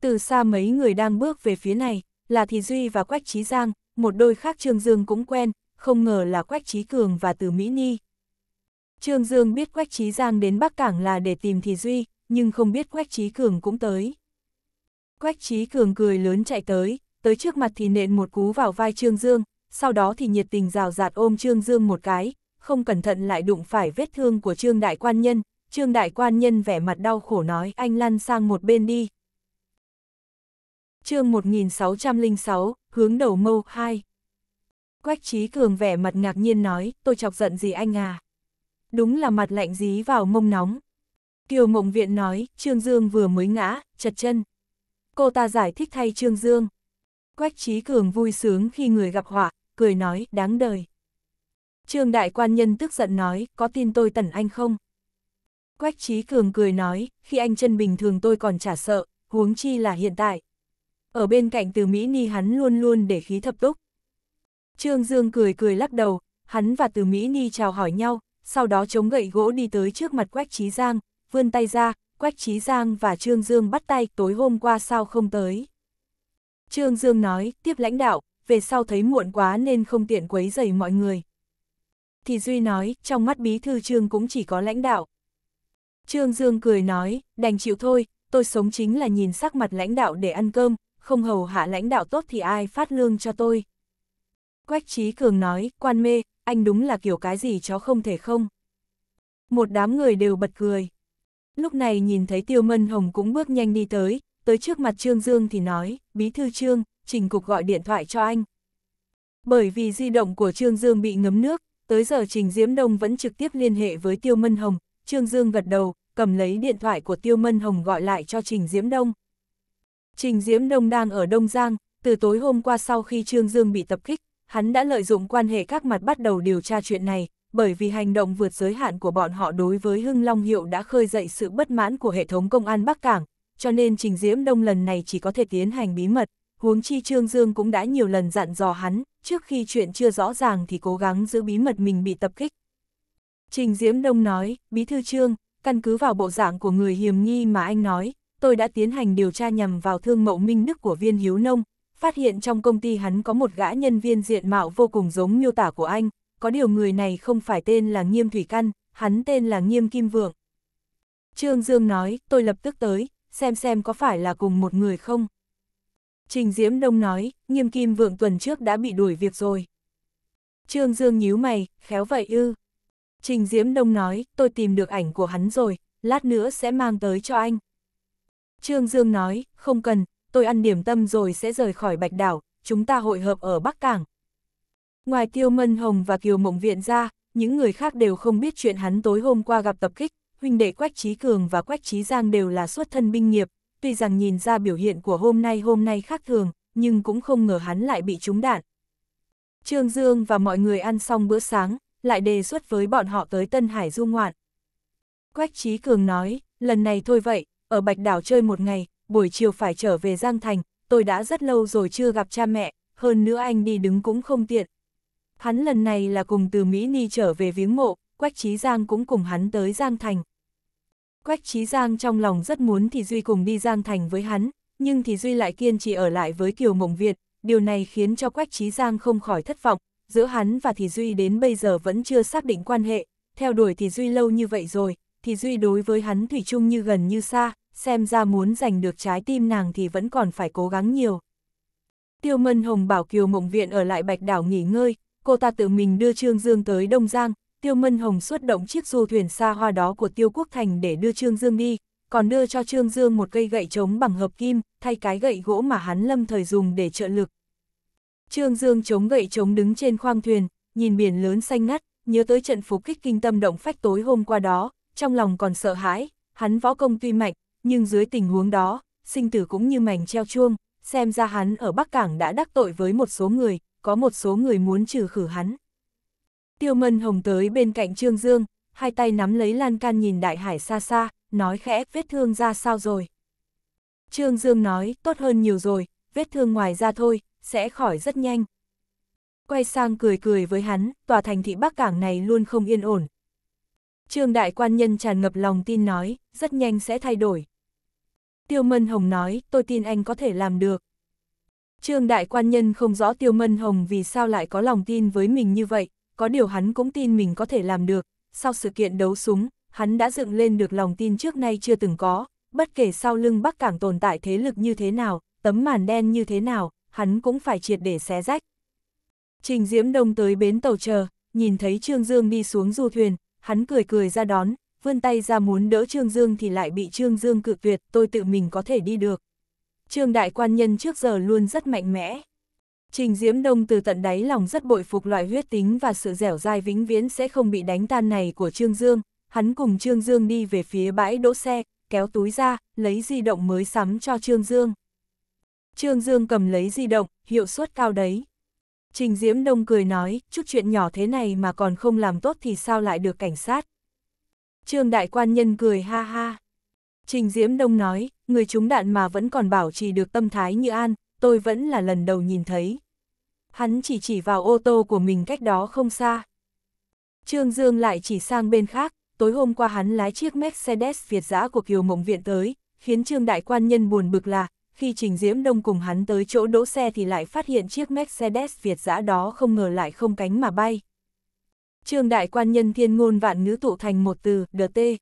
Từ xa mấy người đang bước về phía này, là Thì Duy và Quách Trí Giang, một đôi khác Trương Dương cũng quen, không ngờ là Quách Trí Cường và Từ Mỹ Ni. Trương Dương biết Quách Trí Giang đến Bắc Cảng là để tìm Thì Duy, nhưng không biết Quách Trí Cường cũng tới. Quách Trí Cường cười lớn chạy tới, tới trước mặt thì nện một cú vào vai Trương Dương, sau đó thì nhiệt tình rào rạt ôm Trương Dương một cái, không cẩn thận lại đụng phải vết thương của Trương Đại Quan Nhân, Trương Đại Quan Nhân vẻ mặt đau khổ nói anh lăn sang một bên đi. chương 1606, hướng đầu mâu 2 Quách Trí Cường vẻ mặt ngạc nhiên nói, tôi chọc giận gì anh à? Đúng là mặt lạnh dí vào mông nóng. Kiều Mộng Viện nói, Trương Dương vừa mới ngã, chật chân. Cô ta giải thích thay Trương Dương. Quách Trí Cường vui sướng khi người gặp họa, cười nói, đáng đời. Trương đại quan nhân tức giận nói, có tin tôi tẩn anh không? Quách trí cường cười nói, khi anh chân bình thường tôi còn chả sợ, huống chi là hiện tại. Ở bên cạnh từ Mỹ Ni hắn luôn luôn để khí thập túc. Trương Dương cười cười lắc đầu, hắn và từ Mỹ Ni chào hỏi nhau, sau đó chống gậy gỗ đi tới trước mặt Quách Trí Giang, vươn tay ra, Quách Trí Giang và Trương Dương bắt tay tối hôm qua sao không tới. Trương Dương nói, tiếp lãnh đạo, về sau thấy muộn quá nên không tiện quấy dày mọi người thì Duy nói, trong mắt bí thư trương cũng chỉ có lãnh đạo. Trương Dương cười nói, đành chịu thôi, tôi sống chính là nhìn sắc mặt lãnh đạo để ăn cơm, không hầu hạ lãnh đạo tốt thì ai phát lương cho tôi. Quách Trí Cường nói, quan mê, anh đúng là kiểu cái gì chó không thể không. Một đám người đều bật cười. Lúc này nhìn thấy Tiêu Mân Hồng cũng bước nhanh đi tới, tới trước mặt Trương Dương thì nói, bí thư Trương, trình cục gọi điện thoại cho anh. Bởi vì di động của Trương Dương bị ngấm nước, tới giờ Trình Diễm Đông vẫn trực tiếp liên hệ với Tiêu Mân Hồng, Trương Dương gật đầu, cầm lấy điện thoại của Tiêu Mân Hồng gọi lại cho Trình Diễm Đông. Trình Diễm Đông đang ở Đông Giang, từ tối hôm qua sau khi Trương Dương bị tập kích, hắn đã lợi dụng quan hệ các mặt bắt đầu điều tra chuyện này, bởi vì hành động vượt giới hạn của bọn họ đối với Hưng Long Hiệu đã khơi dậy sự bất mãn của hệ thống công an Bắc Cảng, cho nên Trình Diễm Đông lần này chỉ có thể tiến hành bí mật, huống chi Trương Dương cũng đã nhiều lần dặn dò hắn, trước khi chuyện chưa rõ ràng thì cố gắng giữ bí mật mình bị tập kích. Trình Diễm Đông nói, Bí Thư Trương, căn cứ vào bộ dạng của người hiểm nghi mà anh nói, tôi đã tiến hành điều tra nhằm vào thương mậu minh đức của viên hiếu nông, phát hiện trong công ty hắn có một gã nhân viên diện mạo vô cùng giống miêu tả của anh, có điều người này không phải tên là Nghiêm Thủy Căn, hắn tên là Nghiêm Kim Vượng. Trương Dương nói, tôi lập tức tới, xem xem có phải là cùng một người không. Trình Diễm Đông nói, nghiêm kim vượng tuần trước đã bị đuổi việc rồi. Trương Dương nhíu mày, khéo vậy ư. Trình Diễm Đông nói, tôi tìm được ảnh của hắn rồi, lát nữa sẽ mang tới cho anh. Trương Dương nói, không cần, tôi ăn điểm tâm rồi sẽ rời khỏi Bạch Đảo, chúng ta hội hợp ở Bắc Cảng. Ngoài Tiêu Mân Hồng và Kiều Mộng Viện ra, những người khác đều không biết chuyện hắn tối hôm qua gặp tập kích, huynh đệ Quách Trí Cường và Quách Trí Giang đều là xuất thân binh nghiệp, tuy rằng nhìn ra biểu hiện của hôm nay hôm nay khác thường, nhưng cũng không ngờ hắn lại bị trúng đạn. Trương Dương và mọi người ăn xong bữa sáng, lại đề xuất với bọn họ tới Tân Hải du ngoạn. Quách Trí Cường nói, lần này thôi vậy, ở Bạch Đảo chơi một ngày, buổi chiều phải trở về Giang Thành, tôi đã rất lâu rồi chưa gặp cha mẹ, hơn nữa anh đi đứng cũng không tiện. Hắn lần này là cùng từ Mỹ Ni trở về viếng mộ, Quách Trí Giang cũng cùng hắn tới Giang Thành. Quách Chí Giang trong lòng rất muốn thì Duy cùng đi Giang Thành với hắn, nhưng thì Duy lại kiên trì ở lại với Kiều Mộng Việt, điều này khiến cho Quách Chí Giang không khỏi thất vọng, giữa hắn và thì Duy đến bây giờ vẫn chưa xác định quan hệ, theo đuổi thì Duy lâu như vậy rồi, thì Duy đối với hắn Thủy chung như gần như xa, xem ra muốn giành được trái tim nàng thì vẫn còn phải cố gắng nhiều. Tiêu Mân Hồng bảo Kiều Mộng Viện ở lại Bạch Đảo nghỉ ngơi, cô ta tự mình đưa Trương Dương tới Đông Giang, Tiêu Mân Hồng xuất động chiếc du thuyền xa hoa đó của Tiêu Quốc Thành để đưa Trương Dương đi, còn đưa cho Trương Dương một cây gậy trống bằng hợp kim, thay cái gậy gỗ mà hắn lâm thời dùng để trợ lực. Trương Dương chống gậy trống đứng trên khoang thuyền, nhìn biển lớn xanh ngắt, nhớ tới trận phục kích kinh tâm động phách tối hôm qua đó, trong lòng còn sợ hãi, hắn võ công tuy mạnh, nhưng dưới tình huống đó, sinh tử cũng như mảnh treo chuông, xem ra hắn ở Bắc Cảng đã đắc tội với một số người, có một số người muốn trừ khử hắn. Tiêu Mân Hồng tới bên cạnh Trương Dương, hai tay nắm lấy lan can nhìn đại hải xa xa, nói khẽ vết thương ra sao rồi. Trương Dương nói, tốt hơn nhiều rồi, vết thương ngoài ra thôi, sẽ khỏi rất nhanh. Quay sang cười cười với hắn, tòa thành thị Bắc Cảng này luôn không yên ổn. Trương Đại Quan Nhân tràn ngập lòng tin nói, rất nhanh sẽ thay đổi. Tiêu Mân Hồng nói, tôi tin anh có thể làm được. Trương Đại Quan Nhân không rõ Tiêu Mân Hồng vì sao lại có lòng tin với mình như vậy, có điều hắn cũng tin mình có thể làm được, sau sự kiện đấu súng, hắn đã dựng lên được lòng tin trước nay chưa từng có, bất kể sau lưng Bắc Cảng tồn tại thế lực như thế nào, tấm màn đen như thế nào, hắn cũng phải triệt để xé rách. Trình Diễm Đông tới bến tàu chờ, nhìn thấy Trương Dương đi xuống du thuyền, hắn cười cười ra đón, vươn tay ra muốn đỡ Trương Dương thì lại bị Trương Dương cự tuyệt, tôi tự mình có thể đi được. Trương Đại Quan Nhân trước giờ luôn rất mạnh mẽ. Trình Diễm Đông từ tận đáy lòng rất bội phục loại huyết tính và sự dẻo dai vĩnh viễn sẽ không bị đánh tan này của Trương Dương, hắn cùng Trương Dương đi về phía bãi đỗ xe, kéo túi ra, lấy di động mới sắm cho Trương Dương. Trương Dương cầm lấy di động, hiệu suất cao đấy. Trình Diễm Đông cười nói, chút chuyện nhỏ thế này mà còn không làm tốt thì sao lại được cảnh sát. Trương Đại Quan Nhân cười ha ha. Trình Diễm Đông nói, người chúng đạn mà vẫn còn bảo trì được tâm thái như an, tôi vẫn là lần đầu nhìn thấy. Hắn chỉ chỉ vào ô tô của mình cách đó không xa. Trương Dương lại chỉ sang bên khác, tối hôm qua hắn lái chiếc Mercedes Việt giã của Kiều Mộng Viện tới, khiến Trương Đại Quan Nhân buồn bực là, khi Trình Diễm Đông cùng hắn tới chỗ đỗ xe thì lại phát hiện chiếc Mercedes Việt giã đó không ngờ lại không cánh mà bay. Trương Đại Quan Nhân thiên ngôn vạn ngữ tụ thành một từ, đờ tê.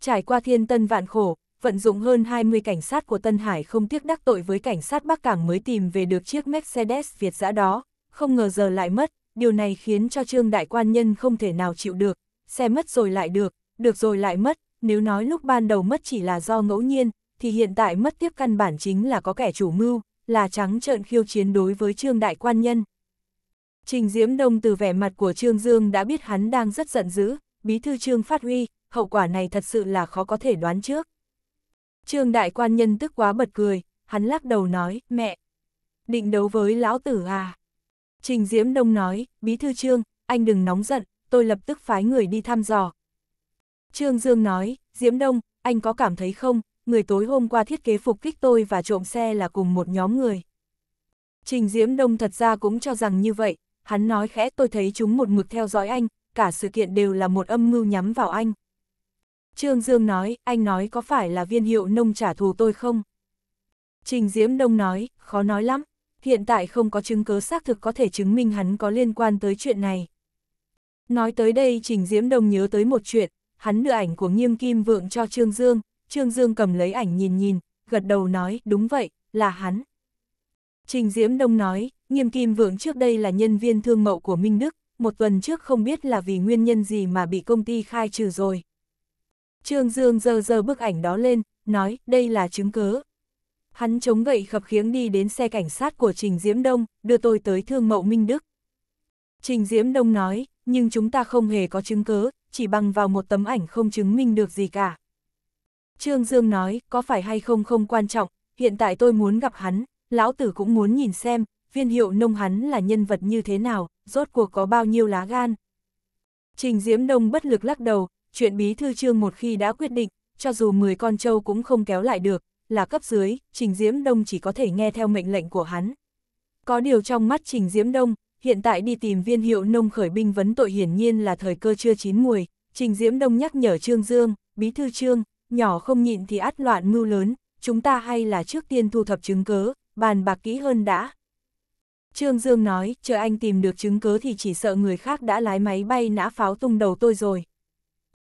Trải qua thiên tân vạn khổ, vận dụng hơn 20 cảnh sát của Tân Hải không tiếc đắc tội với cảnh sát Bắc Cảng mới tìm về được chiếc Mercedes Việt giã đó, không ngờ giờ lại mất, điều này khiến cho Trương Đại Quan Nhân không thể nào chịu được, xe mất rồi lại được, được rồi lại mất, nếu nói lúc ban đầu mất chỉ là do ngẫu nhiên, thì hiện tại mất tiếp căn bản chính là có kẻ chủ mưu, là trắng trợn khiêu chiến đối với Trương Đại Quan Nhân. Trình Diễm Đông từ vẻ mặt của Trương Dương đã biết hắn đang rất giận dữ, bí thư Trương phát huy, hậu quả này thật sự là khó có thể đoán trước. Trương đại quan nhân tức quá bật cười, hắn lắc đầu nói, mẹ, định đấu với lão tử à. Trình Diễm Đông nói, bí thư Trương, anh đừng nóng giận, tôi lập tức phái người đi thăm dò. Trương Dương nói, Diễm Đông, anh có cảm thấy không, người tối hôm qua thiết kế phục kích tôi và trộm xe là cùng một nhóm người. Trình Diễm Đông thật ra cũng cho rằng như vậy, hắn nói khẽ tôi thấy chúng một mực theo dõi anh, cả sự kiện đều là một âm mưu nhắm vào anh. Trương Dương nói, anh nói có phải là viên hiệu nông trả thù tôi không? Trình Diễm Đông nói, khó nói lắm, hiện tại không có chứng cứ xác thực có thể chứng minh hắn có liên quan tới chuyện này. Nói tới đây Trình Diễm Đông nhớ tới một chuyện, hắn đưa ảnh của nghiêm kim vượng cho Trương Dương, Trương Dương cầm lấy ảnh nhìn nhìn, gật đầu nói, đúng vậy, là hắn. Trình Diễm Đông nói, nghiêm kim vượng trước đây là nhân viên thương mậu của Minh Đức, một tuần trước không biết là vì nguyên nhân gì mà bị công ty khai trừ rồi. Trương Dương giơ giơ bức ảnh đó lên, nói đây là chứng cứ. Hắn chống gậy khập khiếng đi đến xe cảnh sát của Trình Diễm Đông, đưa tôi tới thương mậu Minh Đức. Trình Diễm Đông nói, nhưng chúng ta không hề có chứng cứ, chỉ bằng vào một tấm ảnh không chứng minh được gì cả. Trương Dương nói, có phải hay không không quan trọng, hiện tại tôi muốn gặp hắn, lão tử cũng muốn nhìn xem, viên hiệu nông hắn là nhân vật như thế nào, rốt cuộc có bao nhiêu lá gan. Trình Diễm Đông bất lực lắc đầu, chuyện bí thư trương một khi đã quyết định, cho dù 10 con trâu cũng không kéo lại được, là cấp dưới, Trình Diễm Đông chỉ có thể nghe theo mệnh lệnh của hắn. Có điều trong mắt Trình Diễm Đông, hiện tại đi tìm viên hiệu nông khởi binh vấn tội hiển nhiên là thời cơ chưa chín muồi, Trình Diễm Đông nhắc nhở Trương Dương, bí thư Trương, nhỏ không nhịn thì át loạn mưu lớn, chúng ta hay là trước tiên thu thập chứng cớ, bàn bạc kỹ hơn đã. Trương Dương nói, chờ anh tìm được chứng cớ thì chỉ sợ người khác đã lái máy bay nã pháo tung đầu tôi rồi.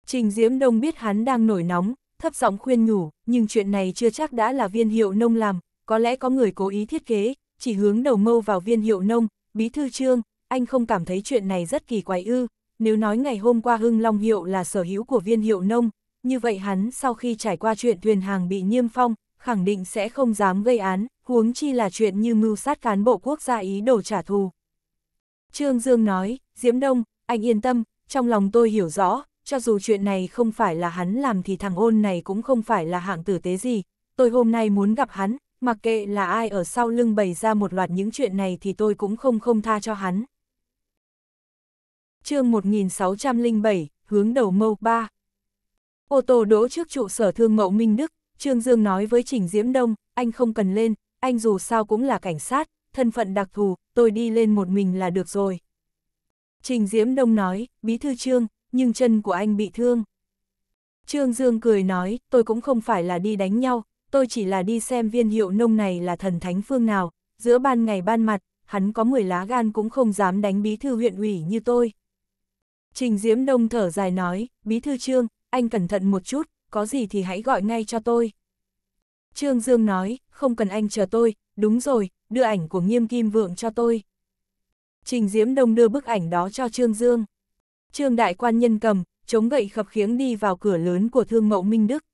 Trình Diễm Đông biết hắn đang nổi nóng, thấp giọng khuyên nhủ, nhưng chuyện này chưa chắc đã là viên hiệu nông làm, có lẽ có người cố ý thiết kế, chỉ hướng đầu mâu vào viên hiệu nông, bí thư trương, anh không cảm thấy chuyện này rất kỳ quái ư, nếu nói ngày hôm qua Hưng Long Hiệu là sở hữu của viên hiệu nông, như vậy hắn sau khi trải qua chuyện thuyền hàng bị niêm phong, khẳng định sẽ không dám gây án, huống chi là chuyện như mưu sát cán bộ quốc gia ý đồ trả thù. Trương Dương nói, Diễm Đông, anh yên tâm, trong lòng tôi hiểu rõ, cho dù chuyện này không phải là hắn làm thì thằng ôn này cũng không phải là hạng tử tế gì, tôi hôm nay muốn gặp hắn, mặc kệ là ai ở sau lưng bày ra một loạt những chuyện này thì tôi cũng không không tha cho hắn. chương 1607, hướng đầu mâu 3 Ô tô đỗ trước trụ sở thương mậu Minh Đức, Trương Dương nói với Trình Diễm Đông, anh không cần lên, anh dù sao cũng là cảnh sát, thân phận đặc thù, tôi đi lên một mình là được rồi. Trình Diễm Đông nói, Bí Thư Trương, nhưng chân của anh bị thương. Trương Dương cười nói, tôi cũng không phải là đi đánh nhau, tôi chỉ là đi xem viên hiệu nông này là thần thánh phương nào, giữa ban ngày ban mặt, hắn có 10 lá gan cũng không dám đánh bí thư huyện ủy như tôi. Trình Diễm Đông thở dài nói, bí thư Trương, anh cẩn thận một chút, có gì thì hãy gọi ngay cho tôi. Trương Dương nói, không cần anh chờ tôi, đúng rồi, đưa ảnh của nghiêm kim vượng cho tôi. Trình Diễm Đông đưa bức ảnh đó cho Trương Dương. Trương đại quan nhân cầm, chống gậy khập khiếng đi vào cửa lớn của thương mậu Minh Đức.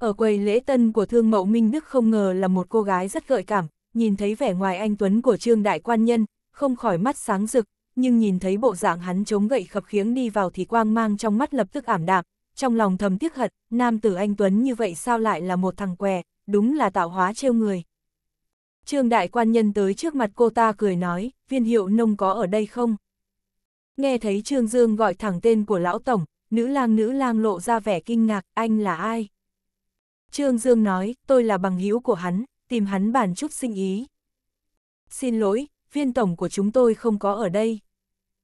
Ở quầy lễ tân của thương mậu Minh Đức không ngờ là một cô gái rất gợi cảm, nhìn thấy vẻ ngoài anh Tuấn của trương đại quan nhân, không khỏi mắt sáng rực, nhưng nhìn thấy bộ dạng hắn chống gậy khập khiếng đi vào thì quang mang trong mắt lập tức ảm đạm, trong lòng thầm tiếc hận, nam tử anh Tuấn như vậy sao lại là một thằng què, đúng là tạo hóa trêu người. Trương đại quan nhân tới trước mặt cô ta cười nói, viên hiệu nông có ở đây không? Nghe thấy Trương Dương gọi thẳng tên của lão tổng, nữ lang nữ lang lộ ra vẻ kinh ngạc, anh là ai? Trương Dương nói, tôi là bằng hữu của hắn, tìm hắn bàn chút sinh ý. Xin lỗi, viên tổng của chúng tôi không có ở đây.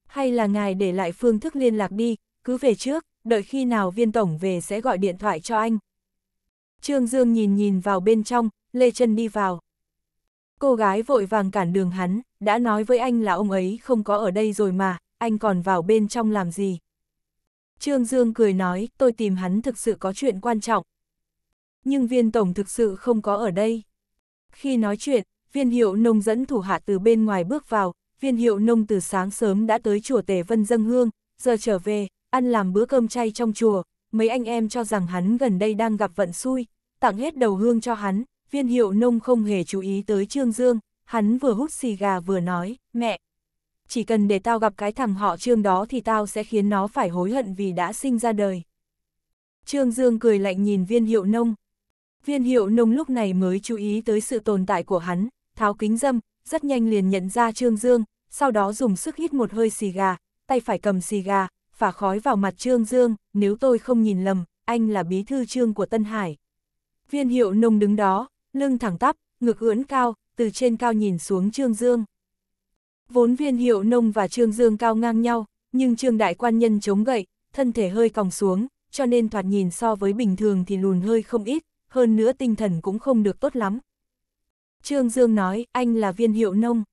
Hay là ngài để lại phương thức liên lạc đi, cứ về trước, đợi khi nào viên tổng về sẽ gọi điện thoại cho anh. Trương Dương nhìn nhìn vào bên trong, Lê chân đi vào. Cô gái vội vàng cản đường hắn, đã nói với anh là ông ấy không có ở đây rồi mà, anh còn vào bên trong làm gì? Trương Dương cười nói, tôi tìm hắn thực sự có chuyện quan trọng. Nhưng viên tổng thực sự không có ở đây. Khi nói chuyện, viên hiệu nông dẫn thủ hạ từ bên ngoài bước vào, viên hiệu nông từ sáng sớm đã tới chùa Tề Vân Dâng Hương, giờ trở về, ăn làm bữa cơm chay trong chùa, mấy anh em cho rằng hắn gần đây đang gặp vận xui, tặng hết đầu hương cho hắn, viên hiệu nông không hề chú ý tới Trương Dương, hắn vừa hút xì gà vừa nói, mẹ, chỉ cần để tao gặp cái thằng họ Trương đó thì tao sẽ khiến nó phải hối hận vì đã sinh ra đời. Trương Dương cười lạnh nhìn viên hiệu nông. Viên hiệu nông lúc này mới chú ý tới sự tồn tại của hắn, tháo kính dâm, rất nhanh liền nhận ra Trương Dương, sau đó dùng sức hít một hơi xì gà, tay phải cầm xì gà, phả khói vào mặt Trương Dương, nếu tôi không nhìn lầm, anh là bí thư trương của Tân Hải. Viên hiệu nông đứng đó, lưng thẳng tắp, ngực ưỡn cao, từ trên cao nhìn xuống Trương Dương. Vốn viên hiệu nông và Trương Dương cao ngang nhau, nhưng Trương Đại Quan Nhân chống gậy, thân thể hơi còng xuống, cho nên thoạt nhìn so với bình thường thì lùn hơi không ít, hơn nữa tinh thần cũng không được tốt lắm. Trương Dương nói, anh là viên hiệu nông.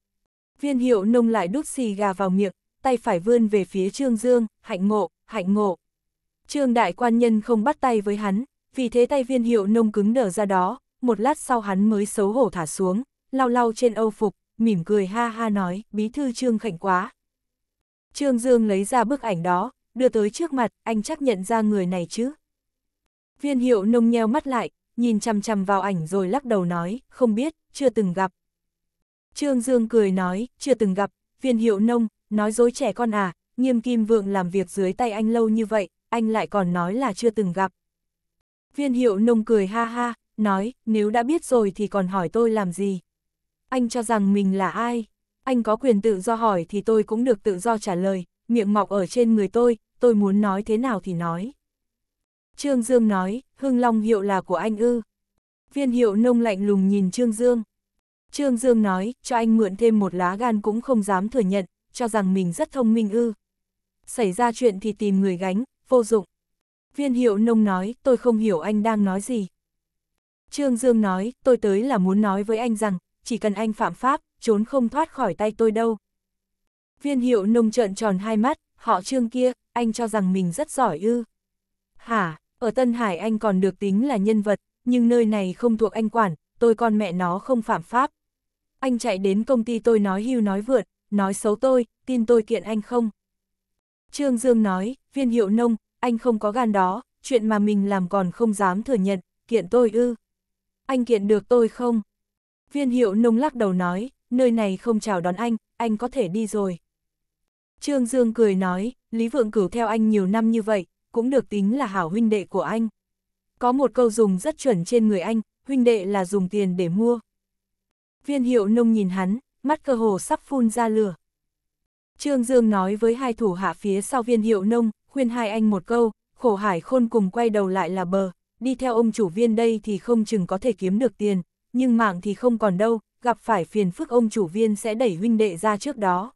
Viên hiệu nông lại đút xì gà vào miệng, tay phải vươn về phía Trương Dương, hạnh ngộ, hạnh ngộ. Trương Đại Quan Nhân không bắt tay với hắn, vì thế tay viên hiệu nông cứng đờ ra đó, một lát sau hắn mới xấu hổ thả xuống, lau lau trên âu phục, mỉm cười ha ha nói, bí thư Trương khảnh quá. Trương Dương lấy ra bức ảnh đó, đưa tới trước mặt, anh chắc nhận ra người này chứ. Viên hiệu nông nheo mắt lại, nhìn chằm chằm vào ảnh rồi lắc đầu nói, không biết, chưa từng gặp. Trương Dương cười nói, chưa từng gặp, viên hiệu nông, nói dối trẻ con à, nghiêm kim vượng làm việc dưới tay anh lâu như vậy, anh lại còn nói là chưa từng gặp. Viên hiệu nông cười ha ha, nói, nếu đã biết rồi thì còn hỏi tôi làm gì anh cho rằng mình là ai? Anh có quyền tự do hỏi thì tôi cũng được tự do trả lời, miệng mọc ở trên người tôi, tôi muốn nói thế nào thì nói. Trương Dương nói, Hưng Long hiệu là của anh ư. Viên hiệu nông lạnh lùng nhìn Trương Dương. Trương Dương nói, cho anh mượn thêm một lá gan cũng không dám thừa nhận, cho rằng mình rất thông minh ư. Xảy ra chuyện thì tìm người gánh, vô dụng. Viên hiệu nông nói, tôi không hiểu anh đang nói gì. Trương Dương nói, tôi tới là muốn nói với anh rằng, chỉ cần anh phạm pháp, trốn không thoát khỏi tay tôi đâu. Viên hiệu nông trợn tròn hai mắt, họ trương kia, anh cho rằng mình rất giỏi ư. Hả, ở Tân Hải anh còn được tính là nhân vật, nhưng nơi này không thuộc anh quản, tôi con mẹ nó không phạm pháp. Anh chạy đến công ty tôi nói hưu nói vượt, nói xấu tôi, tin tôi kiện anh không? Trương Dương nói, viên hiệu nông, anh không có gan đó, chuyện mà mình làm còn không dám thừa nhận, kiện tôi ư. Anh kiện được tôi không? Viên hiệu nông lắc đầu nói, nơi này không chào đón anh, anh có thể đi rồi. Trương Dương cười nói, Lý Vượng Cửu theo anh nhiều năm như vậy, cũng được tính là hảo huynh đệ của anh. Có một câu dùng rất chuẩn trên người anh, huynh đệ là dùng tiền để mua. Viên hiệu nông nhìn hắn, mắt cơ hồ sắp phun ra lửa. Trương Dương nói với hai thủ hạ phía sau viên hiệu nông, khuyên hai anh một câu, khổ hải khôn cùng quay đầu lại là bờ, đi theo ông chủ viên đây thì không chừng có thể kiếm được tiền, nhưng mạng thì không còn đâu, gặp phải phiền phức ông chủ viên sẽ đẩy huynh đệ ra trước đó.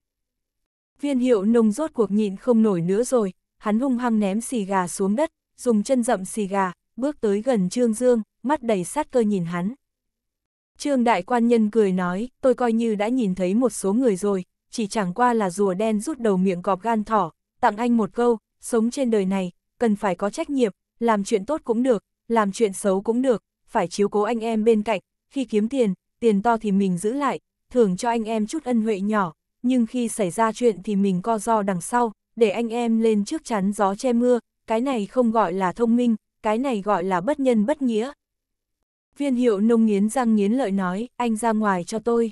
Viên hiệu nông rốt cuộc nhịn không nổi nữa rồi, hắn hung hăng ném xì gà xuống đất, dùng chân dậm xì gà, bước tới gần Trương Dương, mắt đầy sát cơ nhìn hắn. Trương đại quan nhân cười nói, tôi coi như đã nhìn thấy một số người rồi, chỉ chẳng qua là rùa đen rút đầu miệng cọp gan thỏ, tặng anh một câu, sống trên đời này, cần phải có trách nhiệm, làm chuyện tốt cũng được, làm chuyện xấu cũng được, phải chiếu cố anh em bên cạnh, khi kiếm tiền, tiền to thì mình giữ lại, thưởng cho anh em chút ân huệ nhỏ, nhưng khi xảy ra chuyện thì mình co do đằng sau, để anh em lên trước chắn gió che mưa, cái này không gọi là thông minh, cái này gọi là bất nhân bất nghĩa. Viên hiệu nông nghiến răng nghiến lợi nói, anh ra ngoài cho tôi.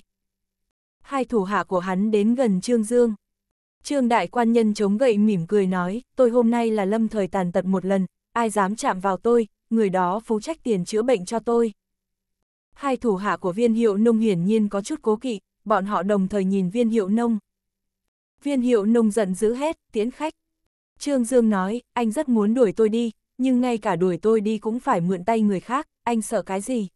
Hai thủ hạ của hắn đến gần Trương Dương. Trương đại quan nhân chống gậy mỉm cười nói, tôi hôm nay là lâm thời tàn tật một lần, ai dám chạm vào tôi, người đó phú trách tiền chữa bệnh cho tôi hai thủ hạ của viên hiệu nông hiển nhiên có chút cố kỵ, bọn họ đồng thời nhìn viên hiệu nông. Viên hiệu nông giận dữ hét, tiến khách. Trương Dương nói, anh rất muốn đuổi tôi đi, nhưng ngay cả đuổi tôi đi cũng phải mượn tay người khác, anh sợ cái gì?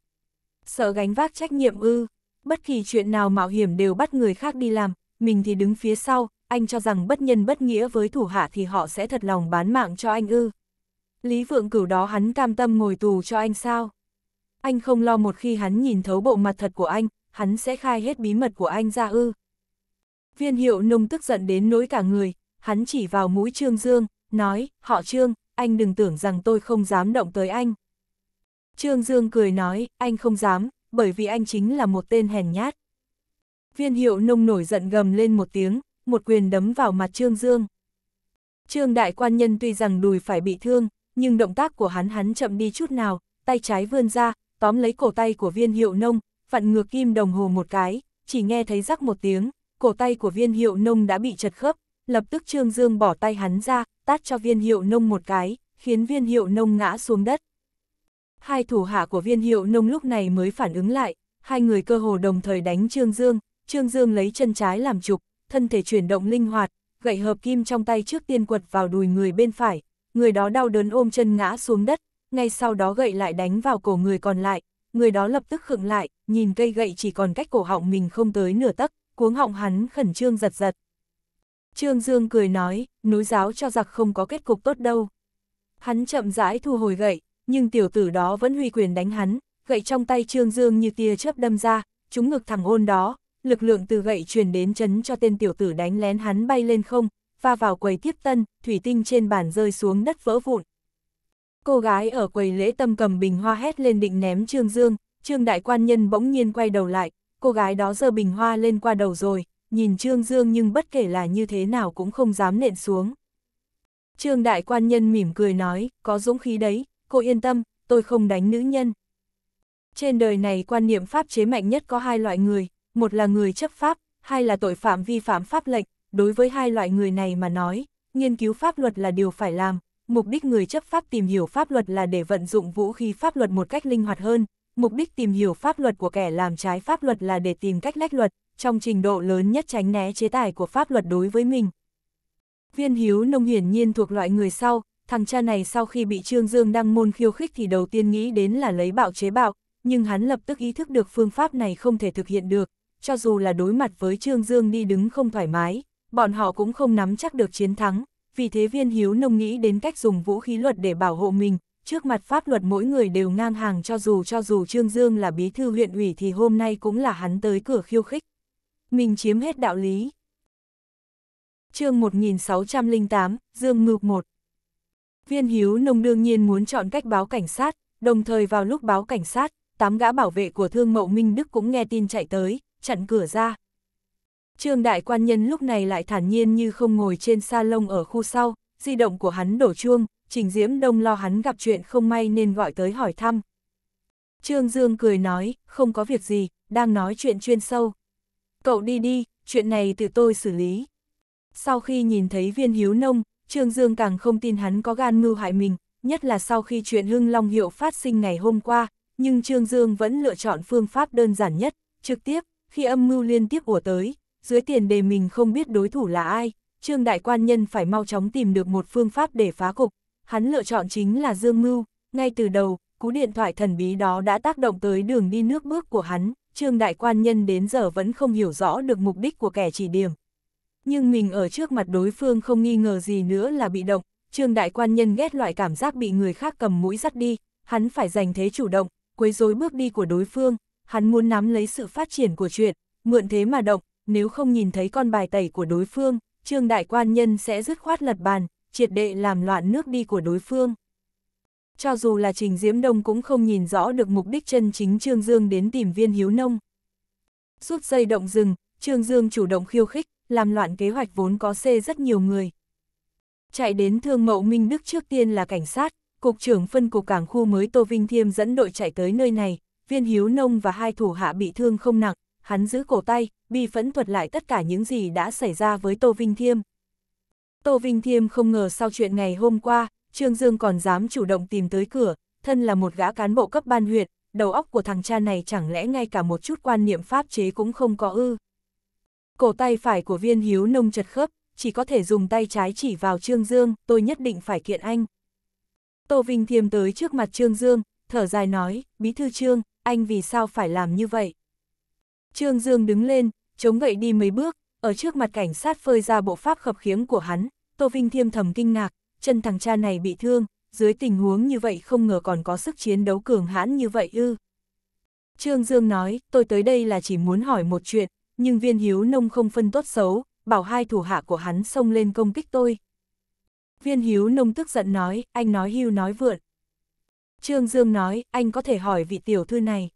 Sợ gánh vác trách nhiệm ư, bất kỳ chuyện nào mạo hiểm đều bắt người khác đi làm, mình thì đứng phía sau, anh cho rằng bất nhân bất nghĩa với thủ hạ thì họ sẽ thật lòng bán mạng cho anh ư. Lý Vượng Cửu đó hắn cam tâm ngồi tù cho anh sao? anh không lo một khi hắn nhìn thấu bộ mặt thật của anh, hắn sẽ khai hết bí mật của anh ra ư. Viên hiệu nông tức giận đến nỗi cả người, hắn chỉ vào mũi Trương Dương, nói, họ Trương, anh đừng tưởng rằng tôi không dám động tới anh. Trương Dương cười nói, anh không dám, bởi vì anh chính là một tên hèn nhát. Viên hiệu nông nổi giận gầm lên một tiếng, một quyền đấm vào mặt Trương Dương. Trương đại quan nhân tuy rằng đùi phải bị thương, nhưng động tác của hắn hắn chậm đi chút nào, tay trái vươn ra, tóm lấy cổ tay của viên hiệu nông, vặn ngược kim đồng hồ một cái, chỉ nghe thấy rắc một tiếng, cổ tay của viên hiệu nông đã bị chật khớp, lập tức Trương Dương bỏ tay hắn ra, tát cho viên hiệu nông một cái, khiến viên hiệu nông ngã xuống đất. Hai thủ hạ của viên hiệu nông lúc này mới phản ứng lại, hai người cơ hồ đồng thời đánh Trương Dương, Trương Dương lấy chân trái làm trục, thân thể chuyển động linh hoạt, gậy hợp kim trong tay trước tiên quật vào đùi người bên phải, người đó đau đớn ôm chân ngã xuống đất, ngay sau đó gậy lại đánh vào cổ người còn lại, người đó lập tức khựng lại, nhìn cây gậy chỉ còn cách cổ họng mình không tới nửa tấc, cuống họng hắn khẩn trương giật giật. Trương Dương cười nói, núi giáo cho giặc không có kết cục tốt đâu. Hắn chậm rãi thu hồi gậy, nhưng tiểu tử đó vẫn huy quyền đánh hắn, gậy trong tay Trương Dương như tia chớp đâm ra, trúng ngực thẳng ôn đó, lực lượng từ gậy truyền đến chấn cho tên tiểu tử đánh lén hắn bay lên không, va vào quầy tiếp tân, thủy tinh trên bàn rơi xuống đất vỡ vụn. Cô gái ở quầy lễ tâm cầm bình hoa hét lên định ném Trương Dương, Trương đại quan nhân bỗng nhiên quay đầu lại, cô gái đó giơ bình hoa lên qua đầu rồi, nhìn Trương Dương nhưng bất kể là như thế nào cũng không dám nện xuống. Trương đại quan nhân mỉm cười nói, có dũng khí đấy, cô yên tâm, tôi không đánh nữ nhân. Trên đời này quan niệm pháp chế mạnh nhất có hai loại người, một là người chấp pháp, hai là tội phạm vi phạm pháp lệnh, đối với hai loại người này mà nói, nghiên cứu pháp luật là điều phải làm, mục đích người chấp pháp tìm hiểu pháp luật là để vận dụng vũ khí pháp luật một cách linh hoạt hơn, mục đích tìm hiểu pháp luật của kẻ làm trái pháp luật là để tìm cách lách luật, trong trình độ lớn nhất tránh né chế tài của pháp luật đối với mình. Viên Hiếu Nông hiển nhiên thuộc loại người sau, thằng cha này sau khi bị Trương Dương đăng môn khiêu khích thì đầu tiên nghĩ đến là lấy bạo chế bạo, nhưng hắn lập tức ý thức được phương pháp này không thể thực hiện được, cho dù là đối mặt với Trương Dương đi đứng không thoải mái, bọn họ cũng không nắm chắc được chiến thắng, vì thế viên hiếu nông nghĩ đến cách dùng vũ khí luật để bảo hộ mình, trước mặt pháp luật mỗi người đều ngang hàng cho dù cho dù Trương Dương là bí thư huyện ủy thì hôm nay cũng là hắn tới cửa khiêu khích. Mình chiếm hết đạo lý. chương 1608, Dương Ngược 1 Viên Hiếu Nông đương nhiên muốn chọn cách báo cảnh sát, đồng thời vào lúc báo cảnh sát, tám gã bảo vệ của Thương Mậu Minh Đức cũng nghe tin chạy tới, chặn cửa ra, Trương đại quan nhân lúc này lại thản nhiên như không ngồi trên sa lông ở khu sau, di động của hắn đổ chuông, Trình Diễm Đông lo hắn gặp chuyện không may nên gọi tới hỏi thăm. Trương Dương cười nói, không có việc gì, đang nói chuyện chuyên sâu. Cậu đi đi, chuyện này từ tôi xử lý. Sau khi nhìn thấy viên hiếu nông, Trương Dương càng không tin hắn có gan mưu hại mình, nhất là sau khi chuyện Hưng Long Hiệu phát sinh ngày hôm qua, nhưng Trương Dương vẫn lựa chọn phương pháp đơn giản nhất, trực tiếp, khi âm mưu liên tiếp ùa tới, dưới tiền đề mình không biết đối thủ là ai, Trương Đại Quan Nhân phải mau chóng tìm được một phương pháp để phá cục, hắn lựa chọn chính là Dương Mưu, ngay từ đầu, cú điện thoại thần bí đó đã tác động tới đường đi nước bước của hắn, Trương Đại Quan Nhân đến giờ vẫn không hiểu rõ được mục đích của kẻ chỉ điểm. Nhưng mình ở trước mặt đối phương không nghi ngờ gì nữa là bị động, Trương Đại Quan Nhân ghét loại cảm giác bị người khác cầm mũi dắt đi, hắn phải giành thế chủ động, quấy rối bước đi của đối phương, hắn muốn nắm lấy sự phát triển của chuyện, mượn thế mà động, nếu không nhìn thấy con bài tẩy của đối phương, Trương Đại Quan Nhân sẽ dứt khoát lật bàn, triệt đệ làm loạn nước đi của đối phương. Cho dù là Trình Diễm Đông cũng không nhìn rõ được mục đích chân chính Trương Dương đến tìm viên hiếu nông. Rút dây động rừng, Trương Dương chủ động khiêu khích, làm loạn kế hoạch vốn có xê rất nhiều người. Chạy đến thương mậu Minh Đức trước tiên là cảnh sát, Cục trưởng phân cục cảng khu mới Tô Vinh Thiêm dẫn đội chạy tới nơi này, viên hiếu nông và hai thủ hạ bị thương không nặng, hắn giữ cổ tay, bi phẫn thuật lại tất cả những gì đã xảy ra với Tô Vinh Thiêm. Tô Vinh Thiêm không ngờ sau chuyện ngày hôm qua, Trương Dương còn dám chủ động tìm tới cửa, thân là một gã cán bộ cấp ban huyện, đầu óc của thằng cha này chẳng lẽ ngay cả một chút quan niệm pháp chế cũng không có ư. Cổ tay phải của viên hiếu nông chật khớp, chỉ có thể dùng tay trái chỉ vào Trương Dương, tôi nhất định phải kiện anh. Tô Vinh Thiêm tới trước mặt Trương Dương, thở dài nói, bí thư Trương, anh vì sao phải làm như vậy? Trương Dương đứng lên, chống gậy đi mấy bước, ở trước mặt cảnh sát phơi ra bộ pháp khập khiếng của hắn, Tô Vinh Thiêm thầm kinh ngạc, chân thằng cha này bị thương, dưới tình huống như vậy không ngờ còn có sức chiến đấu cường hãn như vậy ư. Trương Dương nói, tôi tới đây là chỉ muốn hỏi một chuyện, nhưng viên hiếu nông không phân tốt xấu, bảo hai thủ hạ của hắn xông lên công kích tôi. Viên hiếu nông tức giận nói, anh nói hưu nói vượn. Trương Dương nói, anh có thể hỏi vị tiểu thư này.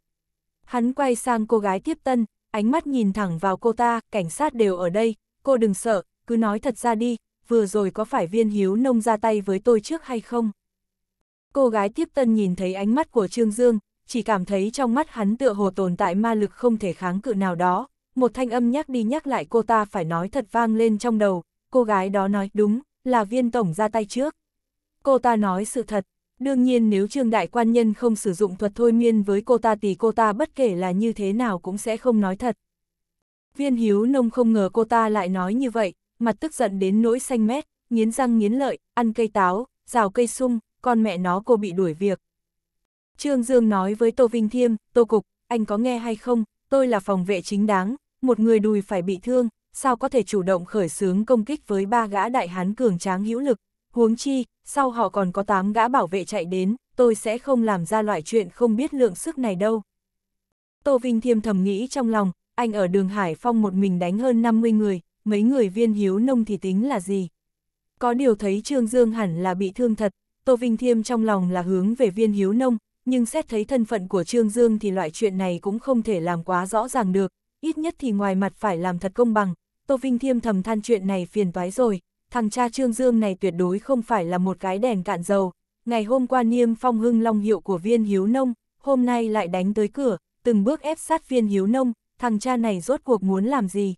Hắn quay sang cô gái tiếp tân, ánh mắt nhìn thẳng vào cô ta, cảnh sát đều ở đây, cô đừng sợ, cứ nói thật ra đi, vừa rồi có phải viên hiếu nông ra tay với tôi trước hay không? Cô gái tiếp tân nhìn thấy ánh mắt của Trương Dương, chỉ cảm thấy trong mắt hắn tựa hồ tồn tại ma lực không thể kháng cự nào đó, một thanh âm nhắc đi nhắc lại cô ta phải nói thật vang lên trong đầu, cô gái đó nói đúng, là viên tổng ra tay trước. Cô ta nói sự thật, Đương nhiên nếu Trương Đại Quan Nhân không sử dụng thuật thôi miên với cô ta thì cô ta bất kể là như thế nào cũng sẽ không nói thật. Viên Hiếu Nông không ngờ cô ta lại nói như vậy, mặt tức giận đến nỗi xanh mét, nghiến răng nghiến lợi, ăn cây táo, rào cây sung, con mẹ nó cô bị đuổi việc. Trương Dương nói với Tô Vinh Thiêm, Tô Cục, anh có nghe hay không, tôi là phòng vệ chính đáng, một người đùi phải bị thương, sao có thể chủ động khởi xướng công kích với ba gã đại hán cường tráng hữu lực, huống chi, sau họ còn có 8 gã bảo vệ chạy đến, tôi sẽ không làm ra loại chuyện không biết lượng sức này đâu. Tô Vinh Thiêm thầm nghĩ trong lòng, anh ở đường Hải Phong một mình đánh hơn 50 người, mấy người viên hiếu nông thì tính là gì. Có điều thấy Trương Dương hẳn là bị thương thật, Tô Vinh Thiêm trong lòng là hướng về viên hiếu nông, nhưng xét thấy thân phận của Trương Dương thì loại chuyện này cũng không thể làm quá rõ ràng được, ít nhất thì ngoài mặt phải làm thật công bằng. Tô Vinh Thiêm thầm than chuyện này phiền toái rồi, thằng cha Trương Dương này tuyệt đối không phải là một cái đèn cạn dầu. Ngày hôm qua niêm phong hưng long hiệu của viên hiếu nông, hôm nay lại đánh tới cửa, từng bước ép sát viên hiếu nông, thằng cha này rốt cuộc muốn làm gì.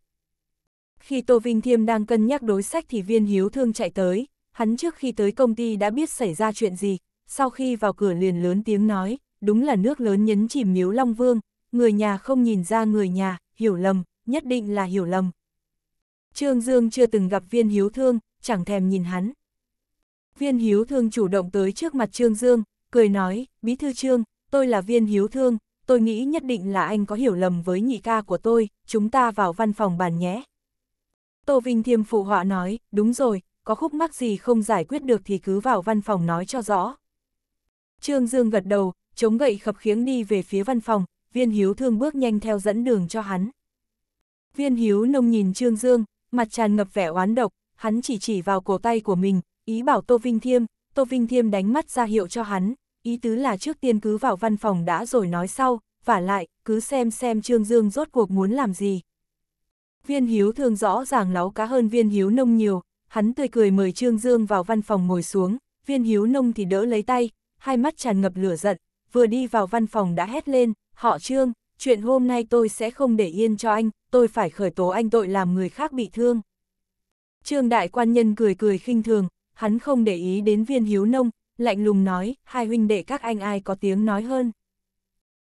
Khi Tô Vinh Thiêm đang cân nhắc đối sách thì viên hiếu thương chạy tới, hắn trước khi tới công ty đã biết xảy ra chuyện gì, sau khi vào cửa liền lớn tiếng nói, đúng là nước lớn nhấn chìm miếu Long Vương, người nhà không nhìn ra người nhà, hiểu lầm, nhất định là hiểu lầm. Trương Dương chưa từng gặp viên hiếu thương, chẳng thèm nhìn hắn. Viên hiếu thương chủ động tới trước mặt Trương Dương, cười nói, bí thư Trương, tôi là viên hiếu thương, tôi nghĩ nhất định là anh có hiểu lầm với nhị ca của tôi, chúng ta vào văn phòng bàn nhé. Tô Vinh Thiêm phụ họa nói, đúng rồi, có khúc mắc gì không giải quyết được thì cứ vào văn phòng nói cho rõ. Trương Dương gật đầu, chống gậy khập khiếng đi về phía văn phòng, viên hiếu thương bước nhanh theo dẫn đường cho hắn. Viên hiếu nông nhìn Trương Dương, mặt tràn ngập vẻ oán độc, hắn chỉ chỉ vào cổ tay của mình, ý bảo Tô Vinh Thiêm, Tô Vinh Thiêm đánh mắt ra hiệu cho hắn, ý tứ là trước tiên cứ vào văn phòng đã rồi nói sau, và lại, cứ xem xem Trương Dương rốt cuộc muốn làm gì. Viên Hiếu thường rõ ràng láo cá hơn Viên Hiếu nông nhiều, hắn tươi cười mời Trương Dương vào văn phòng ngồi xuống, Viên Hiếu nông thì đỡ lấy tay, hai mắt tràn ngập lửa giận, vừa đi vào văn phòng đã hét lên, họ Trương, chuyện hôm nay tôi sẽ không để yên cho anh, tôi phải khởi tố anh tội làm người khác bị thương. Trương đại quan nhân cười cười khinh thường, hắn không để ý đến viên hiếu nông, lạnh lùng nói, hai huynh đệ các anh ai có tiếng nói hơn.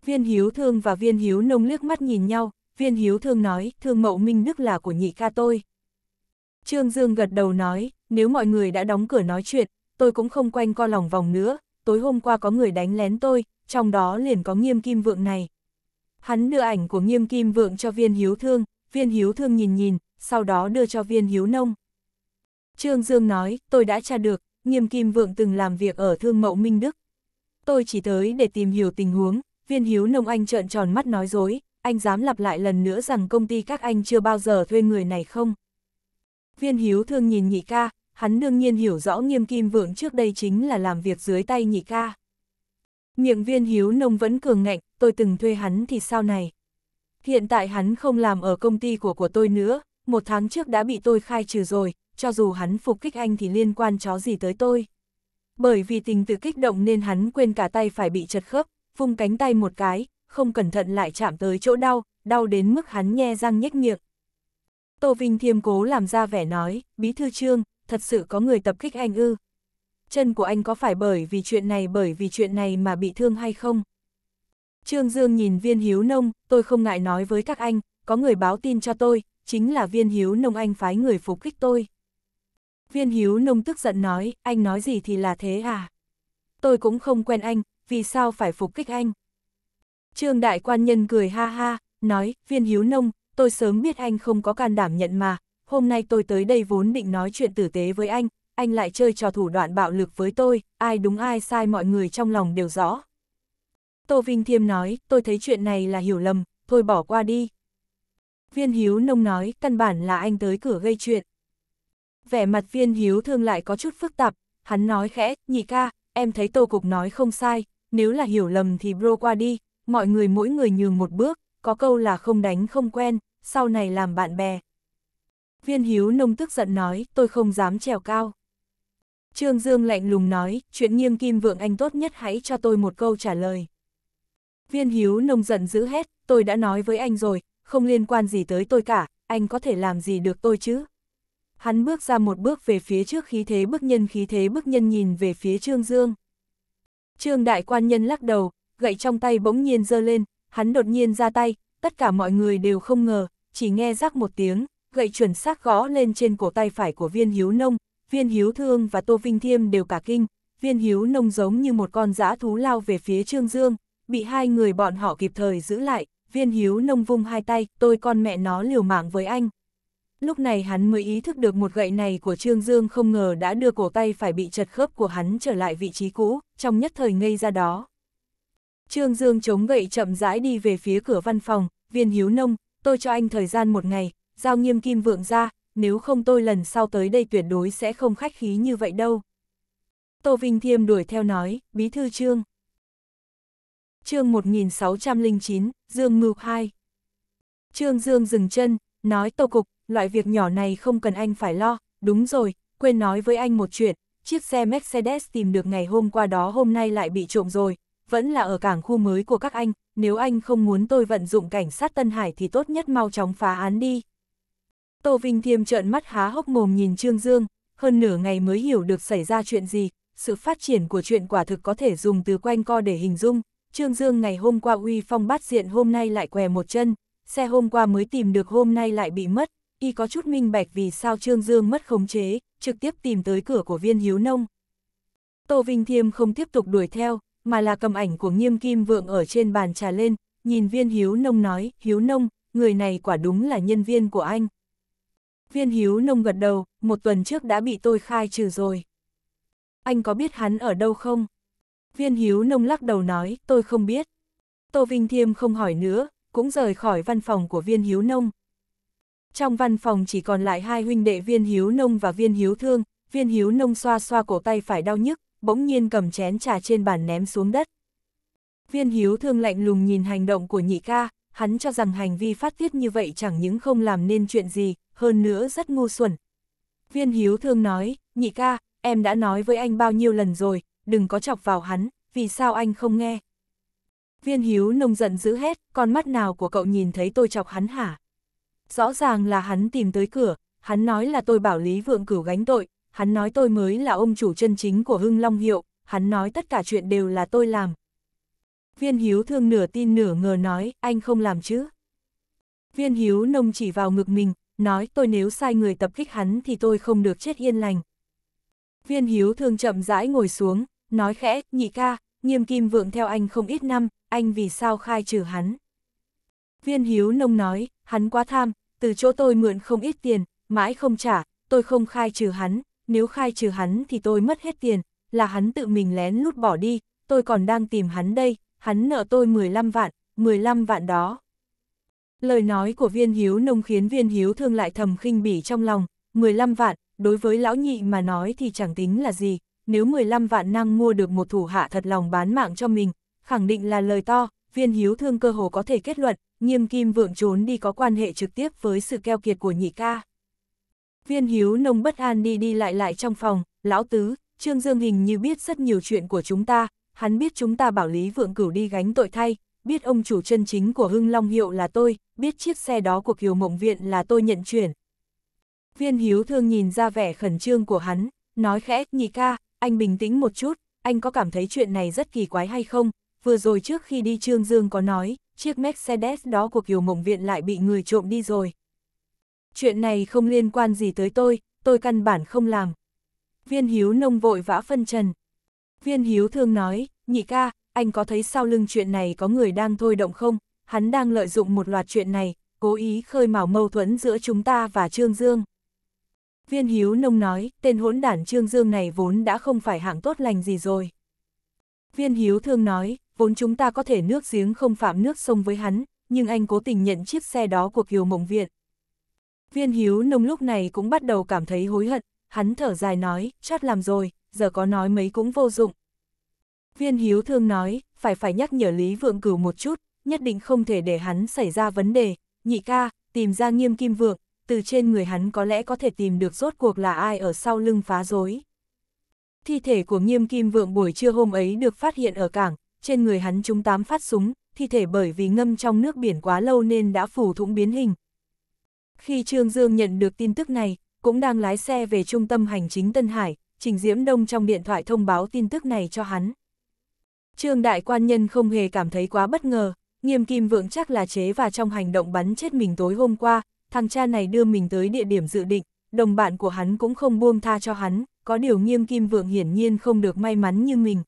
Viên hiếu thương và viên hiếu nông liếc mắt nhìn nhau, viên hiếu thương nói, thương mậu minh đức là của nhị ca tôi. Trương Dương gật đầu nói, nếu mọi người đã đóng cửa nói chuyện, tôi cũng không quanh co lòng vòng nữa, tối hôm qua có người đánh lén tôi, trong đó liền có nghiêm kim vượng này. Hắn đưa ảnh của nghiêm kim vượng cho viên hiếu thương, viên hiếu thương nhìn nhìn, sau đó đưa cho viên hiếu nông. Trương Dương nói, tôi đã tra được, nghiêm kim vượng từng làm việc ở thương mậu Minh Đức. Tôi chỉ tới để tìm hiểu tình huống, viên hiếu nông anh trợn tròn mắt nói dối, anh dám lặp lại lần nữa rằng công ty các anh chưa bao giờ thuê người này không? Viên hiếu thương nhìn nhị ca, hắn đương nhiên hiểu rõ nghiêm kim vượng trước đây chính là làm việc dưới tay nhị ca. Miệng viên hiếu nông vẫn cường ngạnh, tôi từng thuê hắn thì sao này? Hiện tại hắn không làm ở công ty của của tôi nữa, một tháng trước đã bị tôi khai trừ rồi, cho dù hắn phục kích anh thì liên quan chó gì tới tôi. Bởi vì tình tự kích động nên hắn quên cả tay phải bị chật khớp, vung cánh tay một cái, không cẩn thận lại chạm tới chỗ đau, đau đến mức hắn nhe răng nhếch miệng. Tô Vinh Thiêm cố làm ra vẻ nói, bí thư trương, thật sự có người tập kích anh ư. Chân của anh có phải bởi vì chuyện này bởi vì chuyện này mà bị thương hay không? Trương Dương nhìn viên hiếu nông, tôi không ngại nói với các anh, có người báo tin cho tôi, chính là viên hiếu nông anh phái người phục kích tôi. Viên hiếu nông tức giận nói, anh nói gì thì là thế à? Tôi cũng không quen anh, vì sao phải phục kích anh? Trương đại quan nhân cười ha ha, nói, viên hiếu nông, tôi sớm biết anh không có can đảm nhận mà, hôm nay tôi tới đây vốn định nói chuyện tử tế với anh, anh lại chơi trò thủ đoạn bạo lực với tôi, ai đúng ai sai mọi người trong lòng đều rõ. Tô Vinh Thiêm nói, tôi thấy chuyện này là hiểu lầm, thôi bỏ qua đi. Viên Hiếu Nông nói, căn bản là anh tới cửa gây chuyện vẻ mặt viên hiếu thương lại có chút phức tạp, hắn nói khẽ, nhị ca, em thấy tô cục nói không sai, nếu là hiểu lầm thì bro qua đi, mọi người mỗi người nhường một bước, có câu là không đánh không quen, sau này làm bạn bè. Viên hiếu nông tức giận nói, tôi không dám trèo cao. Trương Dương lạnh lùng nói, chuyện nghiêm kim vượng anh tốt nhất hãy cho tôi một câu trả lời. Viên hiếu nông giận dữ hết tôi đã nói với anh rồi, không liên quan gì tới tôi cả, anh có thể làm gì được tôi chứ? Hắn bước ra một bước về phía trước khí thế bức nhân khí thế bức nhân nhìn về phía Trương Dương. Trương đại quan nhân lắc đầu, gậy trong tay bỗng nhiên giơ lên, hắn đột nhiên ra tay, tất cả mọi người đều không ngờ, chỉ nghe rắc một tiếng, gậy chuẩn xác gõ lên trên cổ tay phải của viên hiếu nông, viên hiếu thương và tô vinh thiêm đều cả kinh, viên hiếu nông giống như một con dã thú lao về phía Trương Dương, bị hai người bọn họ kịp thời giữ lại, viên hiếu nông vung hai tay, tôi con mẹ nó liều mạng với anh lúc này hắn mới ý thức được một gậy này của Trương Dương không ngờ đã đưa cổ tay phải bị chật khớp của hắn trở lại vị trí cũ, trong nhất thời ngây ra đó. Trương Dương chống gậy chậm rãi đi về phía cửa văn phòng, viên hiếu nông, tôi cho anh thời gian một ngày, giao nghiêm kim vượng ra, nếu không tôi lần sau tới đây tuyệt đối sẽ không khách khí như vậy đâu. Tô Vinh Thiêm đuổi theo nói, bí thư Trương. Trương 1609, Dương Ngưu 2. Trương Dương dừng chân, nói Tô Cục, loại việc nhỏ này không cần anh phải lo, đúng rồi, quên nói với anh một chuyện, chiếc xe Mercedes tìm được ngày hôm qua đó hôm nay lại bị trộm rồi, vẫn là ở cảng khu mới của các anh, nếu anh không muốn tôi vận dụng cảnh sát Tân Hải thì tốt nhất mau chóng phá án đi. Tô Vinh Thiêm trợn mắt há hốc mồm nhìn Trương Dương, hơn nửa ngày mới hiểu được xảy ra chuyện gì, sự phát triển của chuyện quả thực có thể dùng từ quanh co để hình dung, Trương Dương ngày hôm qua uy phong bát diện hôm nay lại què một chân, xe hôm qua mới tìm được hôm nay lại bị mất, y có chút minh bạch vì sao Trương Dương mất khống chế, trực tiếp tìm tới cửa của viên hiếu nông. Tô Vinh Thiêm không tiếp tục đuổi theo, mà là cầm ảnh của nghiêm kim vượng ở trên bàn trà lên, nhìn viên hiếu nông nói, hiếu nông, người này quả đúng là nhân viên của anh. Viên hiếu nông gật đầu, một tuần trước đã bị tôi khai trừ rồi. Anh có biết hắn ở đâu không? Viên hiếu nông lắc đầu nói, tôi không biết. Tô Vinh Thiêm không hỏi nữa, cũng rời khỏi văn phòng của viên hiếu nông. Trong văn phòng chỉ còn lại hai huynh đệ viên hiếu nông và viên hiếu thương, viên hiếu nông xoa xoa cổ tay phải đau nhức, bỗng nhiên cầm chén trà trên bàn ném xuống đất. Viên hiếu thương lạnh lùng nhìn hành động của nhị ca, hắn cho rằng hành vi phát tiết như vậy chẳng những không làm nên chuyện gì, hơn nữa rất ngu xuẩn. Viên hiếu thương nói, nhị ca, em đã nói với anh bao nhiêu lần rồi, đừng có chọc vào hắn, vì sao anh không nghe. Viên hiếu nông giận dữ hết, con mắt nào của cậu nhìn thấy tôi chọc hắn hả? Rõ ràng là hắn tìm tới cửa, hắn nói là tôi bảo Lý Vượng Cửu gánh tội, hắn nói tôi mới là ông chủ chân chính của Hưng Long Hiệu, hắn nói tất cả chuyện đều là tôi làm. Viên Hiếu thương nửa tin nửa ngờ nói, anh không làm chứ. Viên Hiếu nông chỉ vào ngực mình, nói tôi nếu sai người tập kích hắn thì tôi không được chết yên lành. Viên Hiếu thương chậm rãi ngồi xuống, nói khẽ, nhị ca, nghiêm kim vượng theo anh không ít năm, anh vì sao khai trừ hắn. Viên Hiếu Nông nói, hắn quá tham, từ chỗ tôi mượn không ít tiền, mãi không trả, tôi không khai trừ hắn, nếu khai trừ hắn thì tôi mất hết tiền, là hắn tự mình lén lút bỏ đi, tôi còn đang tìm hắn đây, hắn nợ tôi 15 vạn, 15 vạn đó. Lời nói của viên hiếu nông khiến viên hiếu thương lại thầm khinh bỉ trong lòng, 15 vạn, đối với lão nhị mà nói thì chẳng tính là gì, nếu 15 vạn năng mua được một thủ hạ thật lòng bán mạng cho mình, khẳng định là lời to, viên hiếu thương cơ hồ có thể kết luận, nghiêm kim vượng trốn đi có quan hệ trực tiếp với sự keo kiệt của nhị ca. Viên hiếu nông bất an đi đi lại lại trong phòng, lão tứ, Trương Dương hình như biết rất nhiều chuyện của chúng ta, hắn biết chúng ta bảo Lý Vượng Cửu đi gánh tội thay, biết ông chủ chân chính của Hưng Long Hiệu là tôi, biết chiếc xe đó của Kiều Mộng Viện là tôi nhận chuyển. Viên hiếu thương nhìn ra vẻ khẩn trương của hắn, nói khẽ, nhị ca, anh bình tĩnh một chút, anh có cảm thấy chuyện này rất kỳ quái hay không? Vừa rồi trước khi đi Trương Dương có nói, chiếc Mercedes đó của Kiều Mộng Viện lại bị người trộm đi rồi. Chuyện này không liên quan gì tới tôi, tôi căn bản không làm. Viên Hiếu nông vội vã phân trần. Viên Hiếu thương nói, nhị ca, anh có thấy sau lưng chuyện này có người đang thôi động không? Hắn đang lợi dụng một loạt chuyện này, cố ý khơi mào mâu thuẫn giữa chúng ta và Trương Dương. Viên Hiếu Nông nói, tên hỗn đản Trương Dương này vốn đã không phải hạng tốt lành gì rồi. Viên Hiếu Thương nói, vốn chúng ta có thể nước giếng không phạm nước sông với hắn, nhưng anh cố tình nhận chiếc xe đó của Kiều Mộng Viện. Viên Hiếu Nông lúc này cũng bắt đầu cảm thấy hối hận, hắn thở dài nói, chót làm rồi, giờ có nói mấy cũng vô dụng. Viên Hiếu Thương nói, phải phải nhắc nhở Lý Vượng Cửu một chút, nhất định không thể để hắn xảy ra vấn đề, nhị ca, tìm ra nghiêm kim vượng, từ trên người hắn có lẽ có thể tìm được rốt cuộc là ai ở sau lưng phá rối. Thi thể của nghiêm kim vượng buổi trưa hôm ấy được phát hiện ở cảng, trên người hắn chúng tám phát súng, thi thể bởi vì ngâm trong nước biển quá lâu nên đã phủ thủng biến hình. Khi Trương Dương nhận được tin tức này, cũng đang lái xe về trung tâm hành chính Tân Hải, Trình Diễm Đông trong điện thoại thông báo tin tức này cho hắn. Trương Đại Quan Nhân không hề cảm thấy quá bất ngờ, nghiêm kim vượng chắc là chế và trong hành động bắn chết mình tối hôm qua, thằng cha này đưa mình tới địa điểm dự định, đồng bạn của hắn cũng không buông tha cho hắn, có điều nghiêm kim vượng hiển nhiên không được may mắn như mình.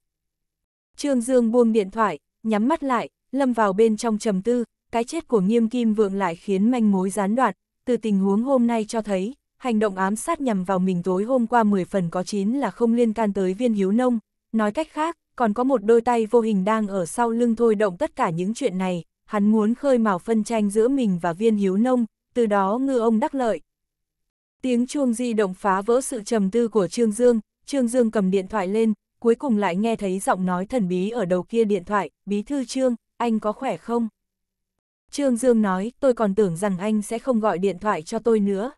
Trương Dương buông điện thoại, nhắm mắt lại, lâm vào bên trong trầm tư, cái chết của nghiêm kim vượng lại khiến manh mối gián đoạn, từ tình huống hôm nay cho thấy, hành động ám sát nhằm vào mình tối hôm qua 10 phần có 9 là không liên can tới viên hiếu nông, nói cách khác, còn có một đôi tay vô hình đang ở sau lưng thôi động tất cả những chuyện này, hắn muốn khơi mào phân tranh giữa mình và viên hiếu nông, từ đó ngư ông đắc lợi. Tiếng chuông di động phá vỡ sự trầm tư của Trương Dương, Trương Dương cầm điện thoại lên, cuối cùng lại nghe thấy giọng nói thần bí ở đầu kia điện thoại, bí thư Trương, anh có khỏe không? Trương Dương nói, tôi còn tưởng rằng anh sẽ không gọi điện thoại cho tôi nữa.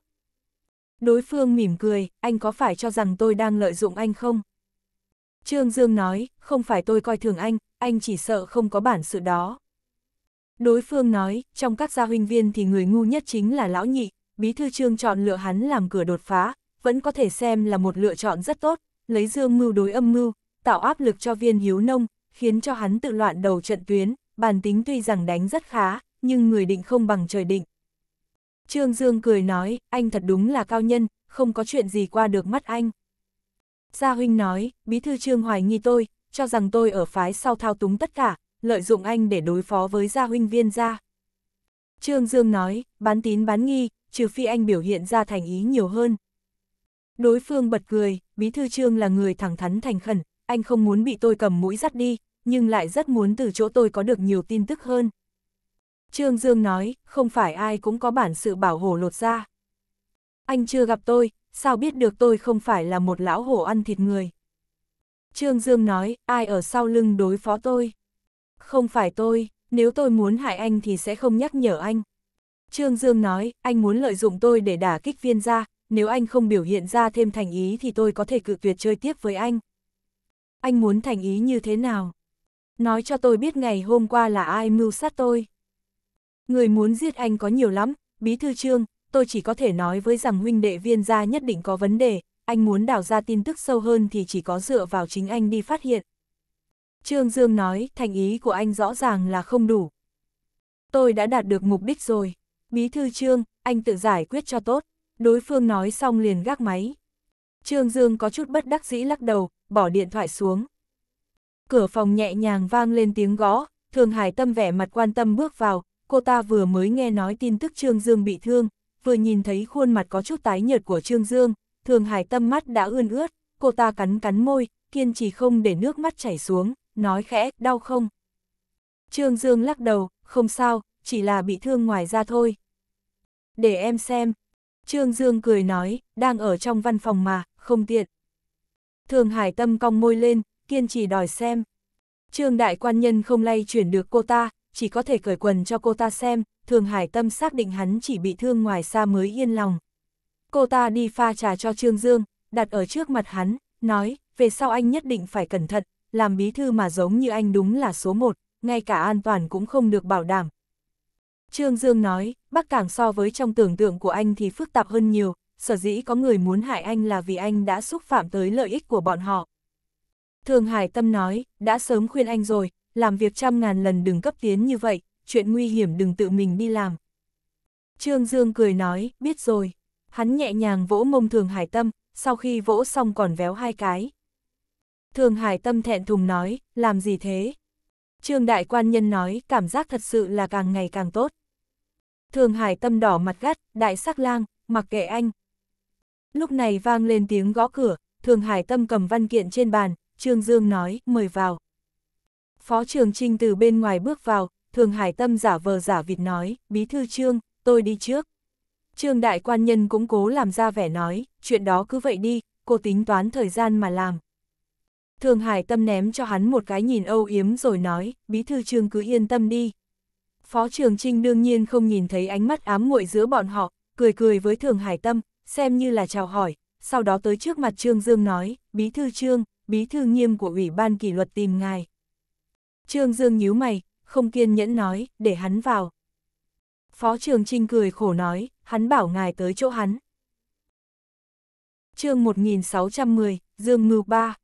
Đối phương mỉm cười, anh có phải cho rằng tôi đang lợi dụng anh không? Trương Dương nói, không phải tôi coi thường anh, anh chỉ sợ không có bản sự đó. Đối phương nói, trong các gia huynh viên thì người ngu nhất chính là lão nhị, bí thư trương chọn lựa hắn làm cửa đột phá, vẫn có thể xem là một lựa chọn rất tốt, lấy dương mưu đối âm mưu, tạo áp lực cho viên hiếu nông, khiến cho hắn tự loạn đầu trận tuyến, bản tính tuy rằng đánh rất khá, nhưng người định không bằng trời định. Trương Dương cười nói, anh thật đúng là cao nhân, không có chuyện gì qua được mắt anh. Gia Huynh nói, bí thư Trương hoài nghi tôi, cho rằng tôi ở phái sau thao túng tất cả, lợi dụng anh để đối phó với Gia Huynh viên gia. Trương Dương nói, bán tín bán nghi, trừ phi anh biểu hiện ra thành ý nhiều hơn, Đối phương bật cười, bí thư trương là người thẳng thắn thành khẩn, anh không muốn bị tôi cầm mũi dắt đi, nhưng lại rất muốn từ chỗ tôi có được nhiều tin tức hơn. Trương Dương nói, không phải ai cũng có bản sự bảo hổ lột ra. Anh chưa gặp tôi, sao biết được tôi không phải là một lão hổ ăn thịt người. Trương Dương nói, ai ở sau lưng đối phó tôi? Không phải tôi, nếu tôi muốn hại anh thì sẽ không nhắc nhở anh. Trương Dương nói, anh muốn lợi dụng tôi để đả kích viên ra, nếu anh không biểu hiện ra thêm thành ý thì tôi có thể cự tuyệt chơi tiếp với anh. Anh muốn thành ý như thế nào? Nói cho tôi biết ngày hôm qua là ai mưu sát tôi. Người muốn giết anh có nhiều lắm, bí thư trương, tôi chỉ có thể nói với rằng huynh đệ viên gia nhất định có vấn đề, anh muốn đào ra tin tức sâu hơn thì chỉ có dựa vào chính anh đi phát hiện. Trương Dương nói, thành ý của anh rõ ràng là không đủ. Tôi đã đạt được mục đích rồi. Bí thư Trương, anh tự giải quyết cho tốt đối phương nói xong liền gác máy. Trương Dương có chút bất đắc dĩ lắc đầu, bỏ điện thoại xuống. Cửa phòng nhẹ nhàng vang lên tiếng gõ, Thường Hải Tâm vẻ mặt quan tâm bước vào, cô ta vừa mới nghe nói tin tức Trương Dương bị thương, vừa nhìn thấy khuôn mặt có chút tái nhợt của Trương Dương, Thường Hải Tâm mắt đã ươn ướt, cô ta cắn cắn môi, kiên trì không để nước mắt chảy xuống, nói khẽ, đau không? Trương Dương lắc đầu, không sao, chỉ là bị thương ngoài ra thôi. Để em xem, Trương Dương cười nói, đang ở trong văn phòng mà, không tiện. Thường Hải Tâm cong môi lên, kiên trì đòi xem. Trương Đại Quan Nhân không lay chuyển được cô ta, chỉ có thể cởi quần cho cô ta xem, Thường Hải Tâm xác định hắn chỉ bị thương ngoài xa mới yên lòng. Cô ta đi pha trà cho Trương Dương, đặt ở trước mặt hắn, nói, về sau anh nhất định phải cẩn thận, làm bí thư mà giống như anh đúng là số một, ngay cả an toàn cũng không được bảo đảm, Trương Dương nói, Bắc Cảng so với trong tưởng tượng của anh thì phức tạp hơn nhiều, sở dĩ có người muốn hại anh là vì anh đã xúc phạm tới lợi ích của bọn họ. Thường Hải Tâm nói, đã sớm khuyên anh rồi, làm việc trăm ngàn lần đừng cấp tiến như vậy, chuyện nguy hiểm đừng tự mình đi làm. Trương Dương cười nói, biết rồi. Hắn nhẹ nhàng vỗ mông Thường Hải Tâm, sau khi vỗ xong còn véo hai cái. Thường Hải Tâm thẹn thùng nói, làm gì thế? Trương Đại Quan Nhân nói, cảm giác thật sự là càng ngày càng tốt. Thường Hải tâm đỏ mặt gắt, đại sắc lang, mặc kệ anh. Lúc này vang lên tiếng gõ cửa, Thường Hải tâm cầm văn kiện trên bàn, Trương Dương nói, mời vào. Phó Trường Trinh từ bên ngoài bước vào, Thường Hải tâm giả vờ giả vịt nói, bí thư Trương, tôi đi trước. Trương đại quan nhân cũng cố làm ra vẻ nói, chuyện đó cứ vậy đi, cô tính toán thời gian mà làm. Thường Hải tâm ném cho hắn một cái nhìn âu yếm rồi nói, bí thư Trương cứ yên tâm đi. Phó Trường Trinh đương nhiên không nhìn thấy ánh mắt ám muội giữa bọn họ, cười cười với Thường Hải Tâm, xem như là chào hỏi, sau đó tới trước mặt Trương Dương nói, Bí thư Trương, Bí thư nghiêm của Ủy ban kỷ luật tìm ngài. Trương Dương nhíu mày, không kiên nhẫn nói, để hắn vào. Phó Trường Trinh cười khổ nói, hắn bảo ngài tới chỗ hắn. chương 1610, Dương Ngưu Ba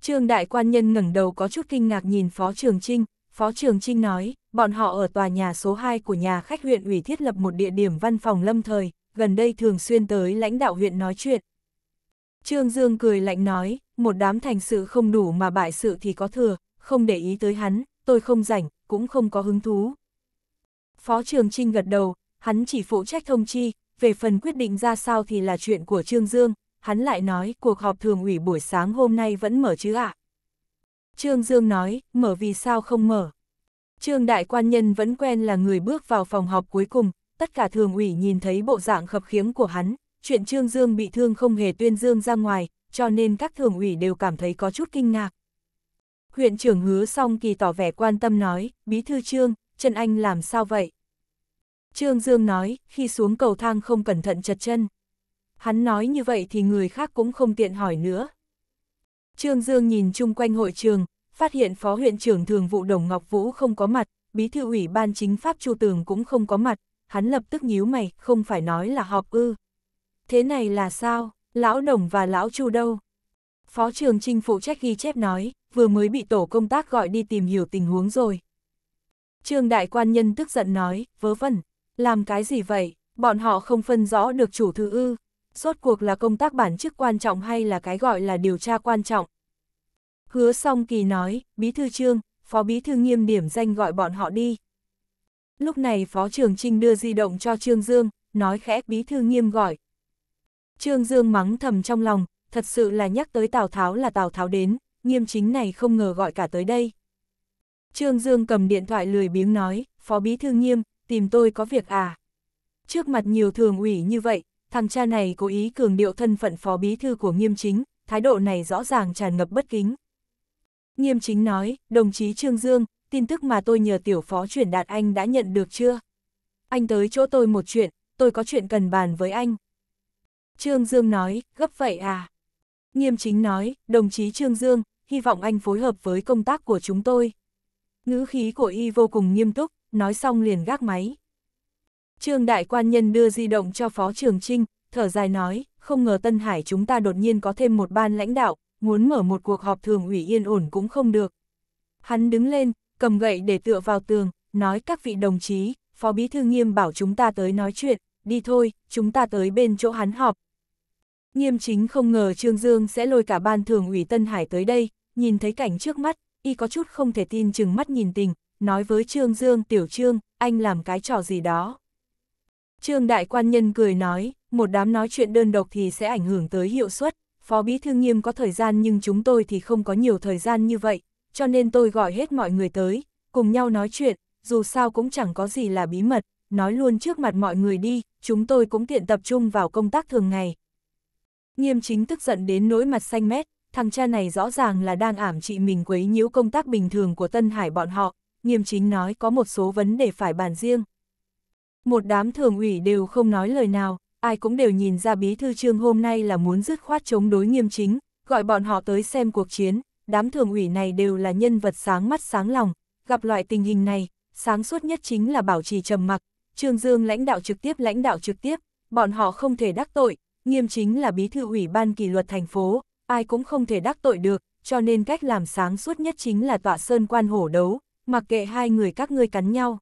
Trương Đại Quan Nhân ngẩng đầu có chút kinh ngạc nhìn Phó Trường Trinh, Phó Trường Trinh nói, bọn họ ở tòa nhà số 2 của nhà khách huyện ủy thiết lập một địa điểm văn phòng lâm thời, gần đây thường xuyên tới lãnh đạo huyện nói chuyện. Trương Dương cười lạnh nói, một đám thành sự không đủ mà bại sự thì có thừa, không để ý tới hắn, tôi không rảnh, cũng không có hứng thú. Phó Trường Trinh gật đầu, hắn chỉ phụ trách thông chi, về phần quyết định ra sao thì là chuyện của Trương Dương, hắn lại nói cuộc họp thường ủy buổi sáng hôm nay vẫn mở chứ ạ. À. Trương Dương nói, mở vì sao không mở. Trương Đại Quan Nhân vẫn quen là người bước vào phòng họp cuối cùng, tất cả thường ủy nhìn thấy bộ dạng khập khiếng của hắn, chuyện Trương Dương bị thương không hề tuyên dương ra ngoài, cho nên các thường ủy đều cảm thấy có chút kinh ngạc. Huyện trưởng hứa xong kỳ tỏ vẻ quan tâm nói, bí thư Trương, chân anh làm sao vậy? Trương Dương nói, khi xuống cầu thang không cẩn thận chật chân. Hắn nói như vậy thì người khác cũng không tiện hỏi nữa, Trương Dương nhìn chung quanh hội trường, phát hiện Phó huyện trưởng thường vụ Đồng Ngọc Vũ không có mặt, bí thư ủy ban chính pháp Chu Tường cũng không có mặt, hắn lập tức nhíu mày, không phải nói là họp ư. Thế này là sao, lão Đồng và lão Chu đâu? Phó trường trinh phụ trách ghi chép nói, vừa mới bị tổ công tác gọi đi tìm hiểu tình huống rồi. Trương đại quan nhân tức giận nói, vớ vẩn, làm cái gì vậy, bọn họ không phân rõ được chủ thư ư rốt cuộc là công tác bản chức quan trọng hay là cái gọi là điều tra quan trọng. Hứa song kỳ nói, bí thư trương, phó bí thư nghiêm điểm danh gọi bọn họ đi. Lúc này phó trường trinh đưa di động cho trương dương, nói khẽ bí thư nghiêm gọi. Trương dương mắng thầm trong lòng, thật sự là nhắc tới Tào Tháo là Tào Tháo đến, nghiêm chính này không ngờ gọi cả tới đây. Trương Dương cầm điện thoại lười biếng nói, Phó Bí Thư Nghiêm, tìm tôi có việc à? Trước mặt nhiều thường ủy như vậy, thằng cha này cố ý cường điệu thân phận phó bí thư của nghiêm chính, thái độ này rõ ràng tràn ngập bất kính. Nghiêm chính nói, đồng chí Trương Dương, tin tức mà tôi nhờ tiểu phó chuyển đạt anh đã nhận được chưa? Anh tới chỗ tôi một chuyện, tôi có chuyện cần bàn với anh. Trương Dương nói, gấp vậy à? Nghiêm chính nói, đồng chí Trương Dương, hy vọng anh phối hợp với công tác của chúng tôi. Ngữ khí của y vô cùng nghiêm túc, nói xong liền gác máy. Trương Đại Quan Nhân đưa di động cho Phó Trường Trinh, thở dài nói, không ngờ Tân Hải chúng ta đột nhiên có thêm một ban lãnh đạo, muốn mở một cuộc họp thường ủy yên ổn cũng không được. Hắn đứng lên, cầm gậy để tựa vào tường, nói các vị đồng chí, Phó Bí Thư Nghiêm bảo chúng ta tới nói chuyện, đi thôi, chúng ta tới bên chỗ hắn họp. Nghiêm chính không ngờ Trương Dương sẽ lôi cả ban thường ủy Tân Hải tới đây, nhìn thấy cảnh trước mắt, y có chút không thể tin chừng mắt nhìn tình, nói với Trương Dương, Tiểu Trương, anh làm cái trò gì đó. Trương Đại Quan Nhân cười nói, một đám nói chuyện đơn độc thì sẽ ảnh hưởng tới hiệu suất, Phó Bí Thư Nghiêm có thời gian nhưng chúng tôi thì không có nhiều thời gian như vậy, cho nên tôi gọi hết mọi người tới, cùng nhau nói chuyện, dù sao cũng chẳng có gì là bí mật, nói luôn trước mặt mọi người đi, chúng tôi cũng tiện tập trung vào công tác thường ngày. Nghiêm chính tức giận đến nỗi mặt xanh mét, thằng cha này rõ ràng là đang ảm trị mình quấy nhiễu công tác bình thường của Tân Hải bọn họ, nghiêm chính nói có một số vấn đề phải bàn riêng. Một đám thường ủy đều không nói lời nào, ai cũng đều nhìn ra bí thư trương hôm nay là muốn dứt khoát chống đối nghiêm chính, gọi bọn họ tới xem cuộc chiến, đám thường ủy này đều là nhân vật sáng mắt sáng lòng, gặp loại tình hình này, sáng suốt nhất chính là bảo trì trầm mặc, Trương Dương lãnh đạo trực tiếp lãnh đạo trực tiếp, bọn họ không thể đắc tội, nghiêm chính là bí thư ủy ban kỷ luật thành phố, ai cũng không thể đắc tội được, cho nên cách làm sáng suốt nhất chính là tọa sơn quan hổ đấu, mặc kệ hai người các ngươi cắn nhau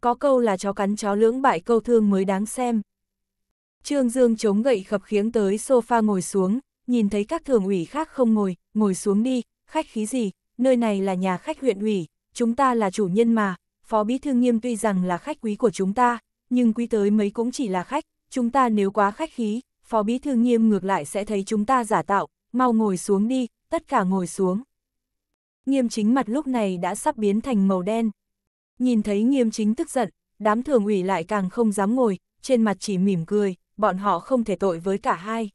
có câu là chó cắn chó lưỡng bại câu thương mới đáng xem. Trương Dương chống gậy khập khiếng tới sofa ngồi xuống, nhìn thấy các thường ủy khác không ngồi, ngồi xuống đi, khách khí gì, nơi này là nhà khách huyện ủy, chúng ta là chủ nhân mà, phó bí thư nghiêm tuy rằng là khách quý của chúng ta, nhưng quý tới mấy cũng chỉ là khách, chúng ta nếu quá khách khí, phó bí thư nghiêm ngược lại sẽ thấy chúng ta giả tạo, mau ngồi xuống đi, tất cả ngồi xuống. Nghiêm chính mặt lúc này đã sắp biến thành màu đen. Nhìn thấy nghiêm chính tức giận, đám thường ủy lại càng không dám ngồi, trên mặt chỉ mỉm cười, bọn họ không thể tội với cả hai.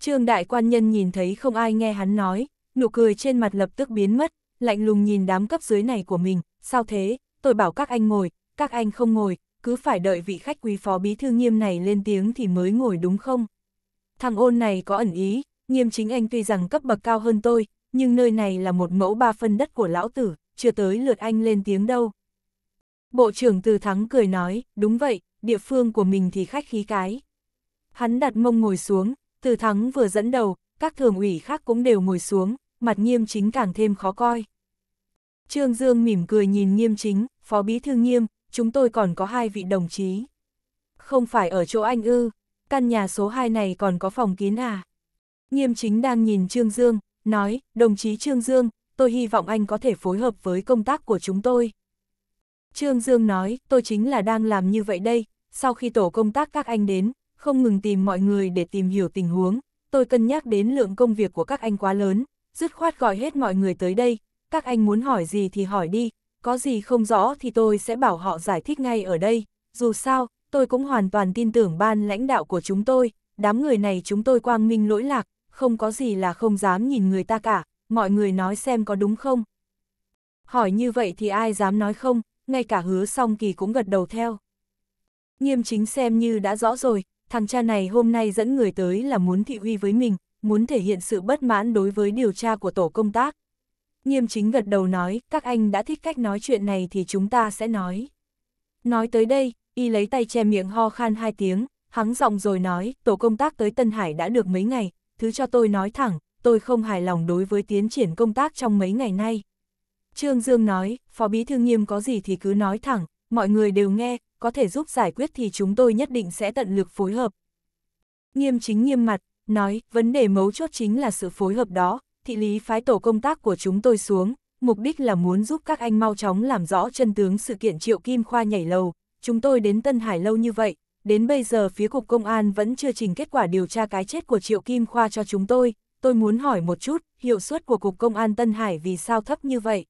Trương đại quan nhân nhìn thấy không ai nghe hắn nói, nụ cười trên mặt lập tức biến mất, lạnh lùng nhìn đám cấp dưới này của mình, sao thế, tôi bảo các anh ngồi, các anh không ngồi, cứ phải đợi vị khách quý phó bí thư nghiêm này lên tiếng thì mới ngồi đúng không? Thằng ôn này có ẩn ý, nghiêm chính anh tuy rằng cấp bậc cao hơn tôi, nhưng nơi này là một mẫu ba phân đất của lão tử, chưa tới lượt anh lên tiếng đâu. Bộ trưởng Từ Thắng cười nói, đúng vậy, địa phương của mình thì khách khí cái. Hắn đặt mông ngồi xuống, Từ Thắng vừa dẫn đầu, các thường ủy khác cũng đều ngồi xuống, mặt nghiêm chính càng thêm khó coi. Trương Dương mỉm cười nhìn nghiêm chính, phó bí thư nghiêm, chúng tôi còn có hai vị đồng chí. Không phải ở chỗ anh ư, căn nhà số 2 này còn có phòng kín à. Nghiêm chính đang nhìn Trương Dương, nói, đồng chí Trương Dương, tôi hy vọng anh có thể phối hợp với công tác của chúng tôi. Trương Dương nói, tôi chính là đang làm như vậy đây, sau khi tổ công tác các anh đến, không ngừng tìm mọi người để tìm hiểu tình huống, tôi cân nhắc đến lượng công việc của các anh quá lớn, dứt khoát gọi hết mọi người tới đây, các anh muốn hỏi gì thì hỏi đi, có gì không rõ thì tôi sẽ bảo họ giải thích ngay ở đây, dù sao, tôi cũng hoàn toàn tin tưởng ban lãnh đạo của chúng tôi, đám người này chúng tôi quang minh lỗi lạc, không có gì là không dám nhìn người ta cả, mọi người nói xem có đúng không? Hỏi như vậy thì ai dám nói không, ngay cả hứa song kỳ cũng gật đầu theo. Nghiêm chính xem như đã rõ rồi, thằng cha này hôm nay dẫn người tới là muốn thị uy với mình, muốn thể hiện sự bất mãn đối với điều tra của tổ công tác. Nghiêm chính gật đầu nói, các anh đã thích cách nói chuyện này thì chúng ta sẽ nói. Nói tới đây, y lấy tay che miệng ho khan hai tiếng, hắng giọng rồi nói, tổ công tác tới Tân Hải đã được mấy ngày, thứ cho tôi nói thẳng, tôi không hài lòng đối với tiến triển công tác trong mấy ngày nay. Trương Dương nói, Phó Bí Thư Nghiêm có gì thì cứ nói thẳng, mọi người đều nghe, có thể giúp giải quyết thì chúng tôi nhất định sẽ tận lực phối hợp. Nghiêm chính nghiêm mặt, nói, vấn đề mấu chốt chính là sự phối hợp đó, thị lý phái tổ công tác của chúng tôi xuống, mục đích là muốn giúp các anh mau chóng làm rõ chân tướng sự kiện Triệu Kim Khoa nhảy lầu, chúng tôi đến Tân Hải lâu như vậy, đến bây giờ phía Cục Công an vẫn chưa trình kết quả điều tra cái chết của Triệu Kim Khoa cho chúng tôi, tôi muốn hỏi một chút, hiệu suất của Cục Công an Tân Hải vì sao thấp như vậy?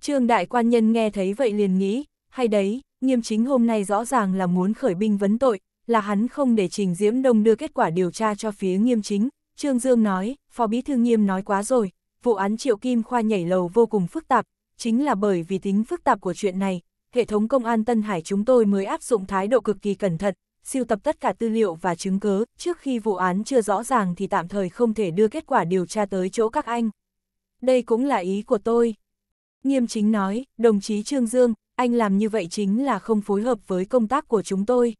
Trương Đại Quan Nhân nghe thấy vậy liền nghĩ, hay đấy, nghiêm chính hôm nay rõ ràng là muốn khởi binh vấn tội, là hắn không để Trình Diễm Đông đưa kết quả điều tra cho phía nghiêm chính. Trương Dương nói, Phó Bí Thư Nghiêm nói quá rồi, vụ án Triệu Kim Khoa nhảy lầu vô cùng phức tạp, chính là bởi vì tính phức tạp của chuyện này, hệ thống công an Tân Hải chúng tôi mới áp dụng thái độ cực kỳ cẩn thận, siêu tập tất cả tư liệu và chứng cứ, trước khi vụ án chưa rõ ràng thì tạm thời không thể đưa kết quả điều tra tới chỗ các anh. Đây cũng là ý của tôi. Nghiêm chính nói, đồng chí Trương Dương, anh làm như vậy chính là không phối hợp với công tác của chúng tôi.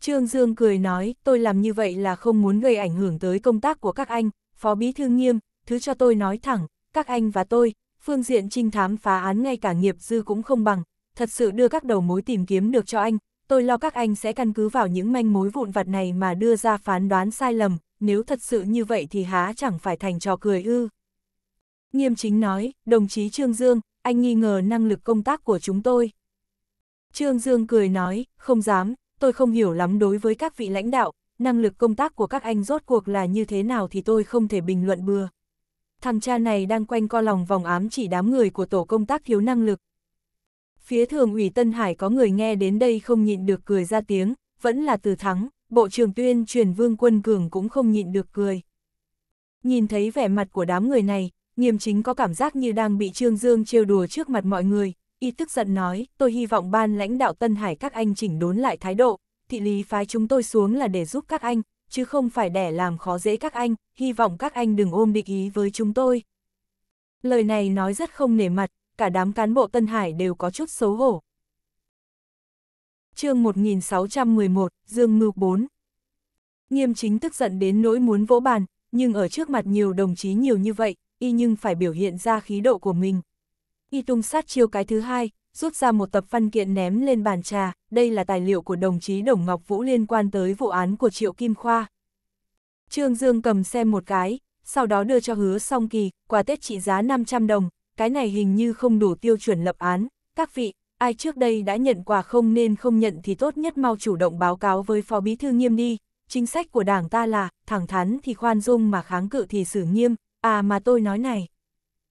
Trương Dương cười nói, tôi làm như vậy là không muốn gây ảnh hưởng tới công tác của các anh, Phó Bí Thư Nghiêm, thứ cho tôi nói thẳng, các anh và tôi, phương diện trinh thám phá án ngay cả nghiệp dư cũng không bằng, thật sự đưa các đầu mối tìm kiếm được cho anh, tôi lo các anh sẽ căn cứ vào những manh mối vụn vặt này mà đưa ra phán đoán sai lầm, nếu thật sự như vậy thì há chẳng phải thành trò cười ư. Nghiêm chính nói, đồng chí Trương Dương, anh nghi ngờ năng lực công tác của chúng tôi. Trương Dương cười nói, không dám, tôi không hiểu lắm đối với các vị lãnh đạo, năng lực công tác của các anh rốt cuộc là như thế nào thì tôi không thể bình luận bừa. Thằng cha này đang quanh co lòng vòng ám chỉ đám người của tổ công tác thiếu năng lực, phía thường ủy Tân Hải có người nghe đến đây không nhịn được cười ra tiếng, vẫn là từ thắng, bộ trưởng tuyên truyền vương quân cường cũng không nhịn được cười. Nhìn thấy vẻ mặt của đám người này, nghiêm chính có cảm giác như đang bị Trương Dương trêu đùa trước mặt mọi người, y tức giận nói, tôi hy vọng ban lãnh đạo Tân Hải các anh chỉnh đốn lại thái độ, thị lý phái chúng tôi xuống là để giúp các anh, chứ không phải để làm khó dễ các anh, hy vọng các anh đừng ôm địch ý với chúng tôi. Lời này nói rất không nể mặt, cả đám cán bộ Tân Hải đều có chút xấu hổ. chương 1611, Dương Ngưu 4 Nghiêm chính tức giận đến nỗi muốn vỗ bàn, nhưng ở trước mặt nhiều đồng chí nhiều như vậy, y nhưng phải biểu hiện ra khí độ của mình. Y tung sát chiêu cái thứ hai, rút ra một tập văn kiện ném lên bàn trà, đây là tài liệu của đồng chí Đồng Ngọc Vũ liên quan tới vụ án của Triệu Kim Khoa. Trương Dương cầm xem một cái, sau đó đưa cho hứa song kỳ, quà Tết trị giá 500 đồng, cái này hình như không đủ tiêu chuẩn lập án, các vị, ai trước đây đã nhận quà không nên không nhận thì tốt nhất mau chủ động báo cáo với phó bí thư nghiêm đi, chính sách của đảng ta là, thẳng thắn thì khoan dung mà kháng cự thì xử nghiêm, à mà tôi nói này.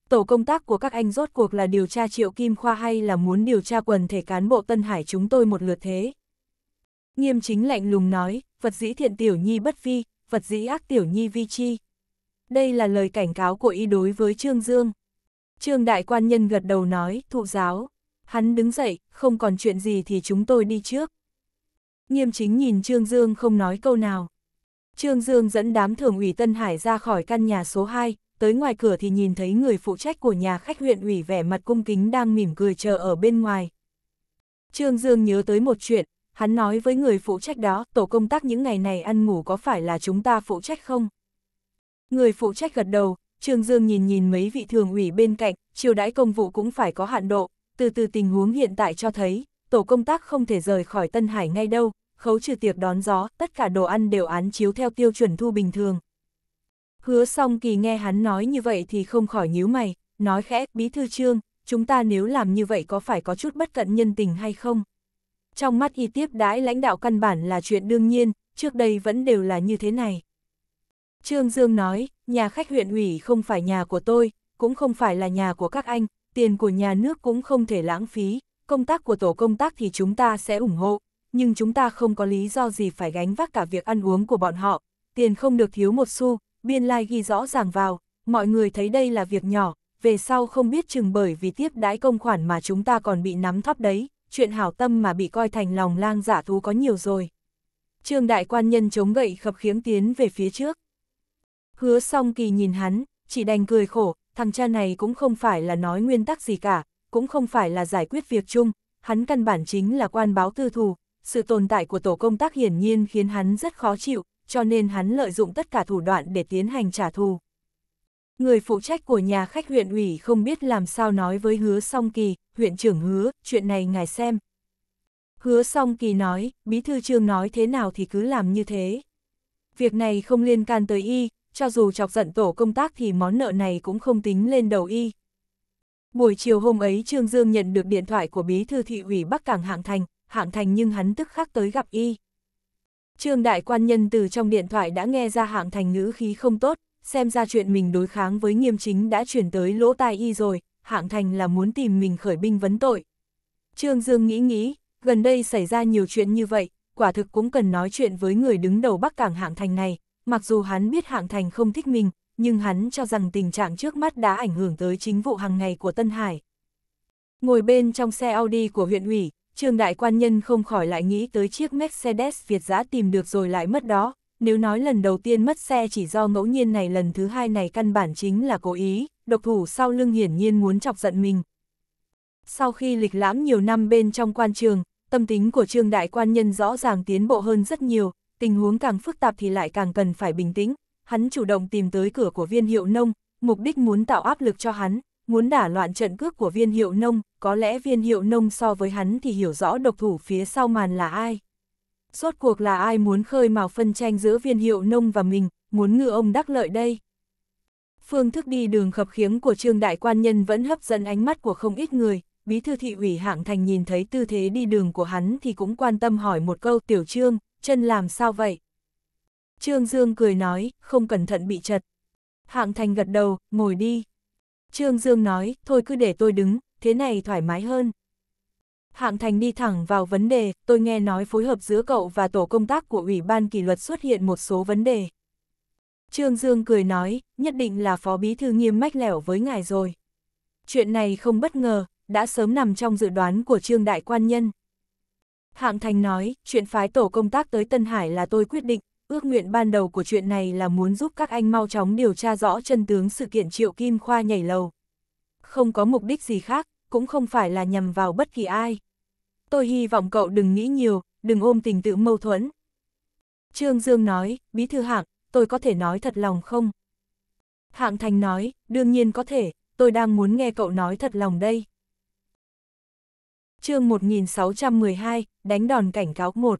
Tổ công tác của các anh rốt cuộc là điều tra triệu kim khoa hay là muốn điều tra quần thể cán bộ Tân Hải chúng tôi một lượt thế? Nghiêm chính lạnh lùng nói, vật dĩ thiện tiểu nhi bất vi, vật dĩ ác tiểu nhi vi chi. Đây là lời cảnh cáo của y đối với Trương Dương. Trương đại quan nhân gật đầu nói, thụ giáo. Hắn đứng dậy, không còn chuyện gì thì chúng tôi đi trước. Nghiêm chính nhìn Trương Dương không nói câu nào. Trương Dương dẫn đám thường ủy Tân Hải ra khỏi căn nhà số 2, tới ngoài cửa thì nhìn thấy người phụ trách của nhà khách huyện ủy vẻ mặt cung kính đang mỉm cười chờ ở bên ngoài. Trương Dương nhớ tới một chuyện, hắn nói với người phụ trách đó, tổ công tác những ngày này ăn ngủ có phải là chúng ta phụ trách không? Người phụ trách gật đầu, Trương Dương nhìn nhìn mấy vị thường ủy bên cạnh, chiều đãi công vụ cũng phải có hạn độ, từ từ tình huống hiện tại cho thấy, tổ công tác không thể rời khỏi Tân Hải ngay đâu, khấu trừ tiệc đón gió, tất cả đồ ăn đều án chiếu theo tiêu chuẩn thu bình thường. Hứa song kỳ nghe hắn nói như vậy thì không khỏi nhíu mày, nói khẽ, bí thư trương, chúng ta nếu làm như vậy có phải có chút bất cận nhân tình hay không? Trong mắt y tiếp đãi lãnh đạo căn bản là chuyện đương nhiên, trước đây vẫn đều là như thế này. Trương Dương nói, nhà khách huyện ủy không phải nhà của tôi, cũng không phải là nhà của các anh, tiền của nhà nước cũng không thể lãng phí, công tác của tổ công tác thì chúng ta sẽ ủng hộ, nhưng chúng ta không có lý do gì phải gánh vác cả việc ăn uống của bọn họ, tiền không được thiếu một xu, biên lai like ghi rõ ràng vào, mọi người thấy đây là việc nhỏ, về sau không biết chừng bởi vì tiếp đãi công khoản mà chúng ta còn bị nắm thóp đấy, chuyện hảo tâm mà bị coi thành lòng lang giả dạ thú có nhiều rồi. Trương đại quan nhân chống gậy khập khiếng tiến về phía trước. Hứa song kỳ nhìn hắn, chỉ đành cười khổ, thằng cha này cũng không phải là nói nguyên tắc gì cả, cũng không phải là giải quyết việc chung, hắn căn bản chính là quan báo tư thù, sự tồn tại của tổ công tác hiển nhiên khiến hắn rất khó chịu, cho nên hắn lợi dụng tất cả thủ đoạn để tiến hành trả thù. Người phụ trách của nhà khách huyện ủy không biết làm sao nói với hứa song kỳ, huyện trưởng hứa, chuyện này ngài xem. Hứa song kỳ nói, bí thư trương nói thế nào thì cứ làm như thế. Việc này không liên can tới y, cho dù chọc giận tổ công tác thì món nợ này cũng không tính lên đầu y. Buổi chiều hôm ấy Trương Dương nhận được điện thoại của bí thư thị ủy Bắc Cảng Hạng Thành, Hạng Thành nhưng hắn tức khắc tới gặp y. Trương đại quan nhân từ trong điện thoại đã nghe ra Hạng Thành ngữ khí không tốt, xem ra chuyện mình đối kháng với nghiêm chính đã chuyển tới lỗ tai y rồi, Hạng Thành là muốn tìm mình khởi binh vấn tội. Trương Dương nghĩ nghĩ, gần đây xảy ra nhiều chuyện như vậy, quả thực cũng cần nói chuyện với người đứng đầu Bắc Cảng Hạng Thành này, mặc dù hắn biết hạng thành không thích mình, nhưng hắn cho rằng tình trạng trước mắt đã ảnh hưởng tới chính vụ hàng ngày của Tân Hải. Ngồi bên trong xe Audi của huyện ủy, trường đại quan nhân không khỏi lại nghĩ tới chiếc Mercedes Việt giã tìm được rồi lại mất đó, nếu nói lần đầu tiên mất xe chỉ do ngẫu nhiên này lần thứ hai này căn bản chính là cố ý, độc thủ sau lưng hiển nhiên muốn chọc giận mình. Sau khi lịch lãm nhiều năm bên trong quan trường, tâm tính của trương đại quan nhân rõ ràng tiến bộ hơn rất nhiều, tình huống càng phức tạp thì lại càng cần phải bình tĩnh, hắn chủ động tìm tới cửa của viên hiệu nông, mục đích muốn tạo áp lực cho hắn, muốn đả loạn trận cước của viên hiệu nông, có lẽ viên hiệu nông so với hắn thì hiểu rõ độc thủ phía sau màn là ai. Suốt cuộc là ai muốn khơi mào phân tranh giữa viên hiệu nông và mình, muốn ngựa ông đắc lợi đây. Phương thức đi đường khập khiếng của trương đại quan nhân vẫn hấp dẫn ánh mắt của không ít người, bí thư thị ủy hạng thành nhìn thấy tư thế đi đường của hắn thì cũng quan tâm hỏi một câu tiểu trương, chân làm sao vậy? Trương Dương cười nói, không cẩn thận bị chật. Hạng Thành gật đầu, ngồi đi. Trương Dương nói, thôi cứ để tôi đứng, thế này thoải mái hơn. Hạng Thành đi thẳng vào vấn đề, tôi nghe nói phối hợp giữa cậu và tổ công tác của Ủy ban kỷ luật xuất hiện một số vấn đề. Trương Dương cười nói, nhất định là phó bí thư nghiêm mách lẻo với ngài rồi. Chuyện này không bất ngờ, đã sớm nằm trong dự đoán của Trương Đại Quan Nhân. Hạng Thành nói, chuyện phái tổ công tác tới Tân Hải là tôi quyết định, ước nguyện ban đầu của chuyện này là muốn giúp các anh mau chóng điều tra rõ chân tướng sự kiện Triệu Kim Khoa nhảy lầu. Không có mục đích gì khác, cũng không phải là nhằm vào bất kỳ ai. Tôi hy vọng cậu đừng nghĩ nhiều, đừng ôm tình tự mâu thuẫn. Trương Dương nói, bí thư hạng, tôi có thể nói thật lòng không? Hạng Thành nói, đương nhiên có thể, tôi đang muốn nghe cậu nói thật lòng đây chương 1612, đánh đòn cảnh cáo 1.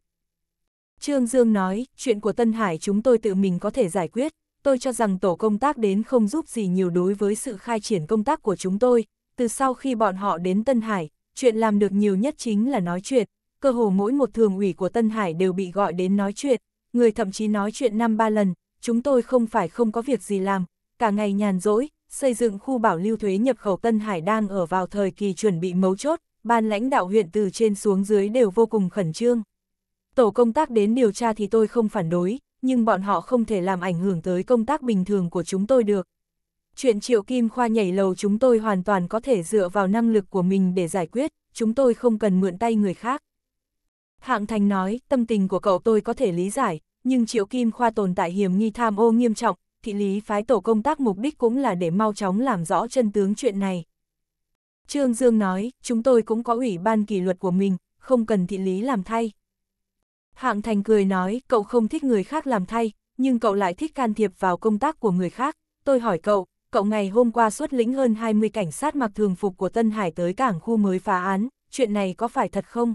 Trương Dương nói, chuyện của Tân Hải chúng tôi tự mình có thể giải quyết, tôi cho rằng tổ công tác đến không giúp gì nhiều đối với sự khai triển công tác của chúng tôi, từ sau khi bọn họ đến Tân Hải, chuyện làm được nhiều nhất chính là nói chuyện, cơ hồ mỗi một thường ủy của Tân Hải đều bị gọi đến nói chuyện, người thậm chí nói chuyện năm ba lần, chúng tôi không phải không có việc gì làm, cả ngày nhàn rỗi, xây dựng khu bảo lưu thuế nhập khẩu Tân Hải đang ở vào thời kỳ chuẩn bị mấu chốt, ban lãnh đạo huyện từ trên xuống dưới đều vô cùng khẩn trương. Tổ công tác đến điều tra thì tôi không phản đối, nhưng bọn họ không thể làm ảnh hưởng tới công tác bình thường của chúng tôi được. Chuyện Triệu Kim Khoa nhảy lầu chúng tôi hoàn toàn có thể dựa vào năng lực của mình để giải quyết, chúng tôi không cần mượn tay người khác. Hạng Thành nói, tâm tình của cậu tôi có thể lý giải, nhưng Triệu Kim Khoa tồn tại hiểm nghi tham ô nghiêm trọng, thị lý phái tổ công tác mục đích cũng là để mau chóng làm rõ chân tướng chuyện này. Trương Dương nói, chúng tôi cũng có ủy ban kỷ luật của mình, không cần thị lý làm thay. Hạng Thành cười nói, cậu không thích người khác làm thay, nhưng cậu lại thích can thiệp vào công tác của người khác. Tôi hỏi cậu, cậu ngày hôm qua xuất lĩnh hơn 20 cảnh sát mặc thường phục của Tân Hải tới cảng khu mới phá án, chuyện này có phải thật không?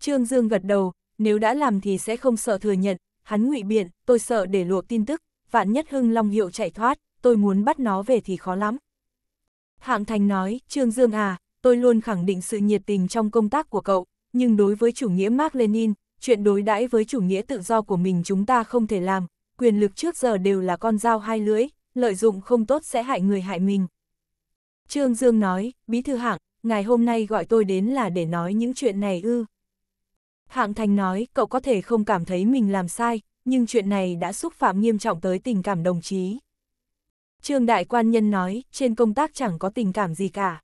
Trương Dương gật đầu, nếu đã làm thì sẽ không sợ thừa nhận, hắn ngụy biện, tôi sợ để lộ tin tức, vạn nhất Hưng Long Hiệu chạy thoát, tôi muốn bắt nó về thì khó lắm. Hạng Thành nói, Trương Dương à, tôi luôn khẳng định sự nhiệt tình trong công tác của cậu, nhưng đối với chủ nghĩa Mark Lenin, chuyện đối đãi với chủ nghĩa tự do của mình chúng ta không thể làm, quyền lực trước giờ đều là con dao hai lưỡi, lợi dụng không tốt sẽ hại người hại mình. Trương Dương nói, Bí thư Hạng, ngày hôm nay gọi tôi đến là để nói những chuyện này ư. Hạng Thành nói, cậu có thể không cảm thấy mình làm sai, nhưng chuyện này đã xúc phạm nghiêm trọng tới tình cảm đồng chí. Trương Đại Quan Nhân nói, trên công tác chẳng có tình cảm gì cả.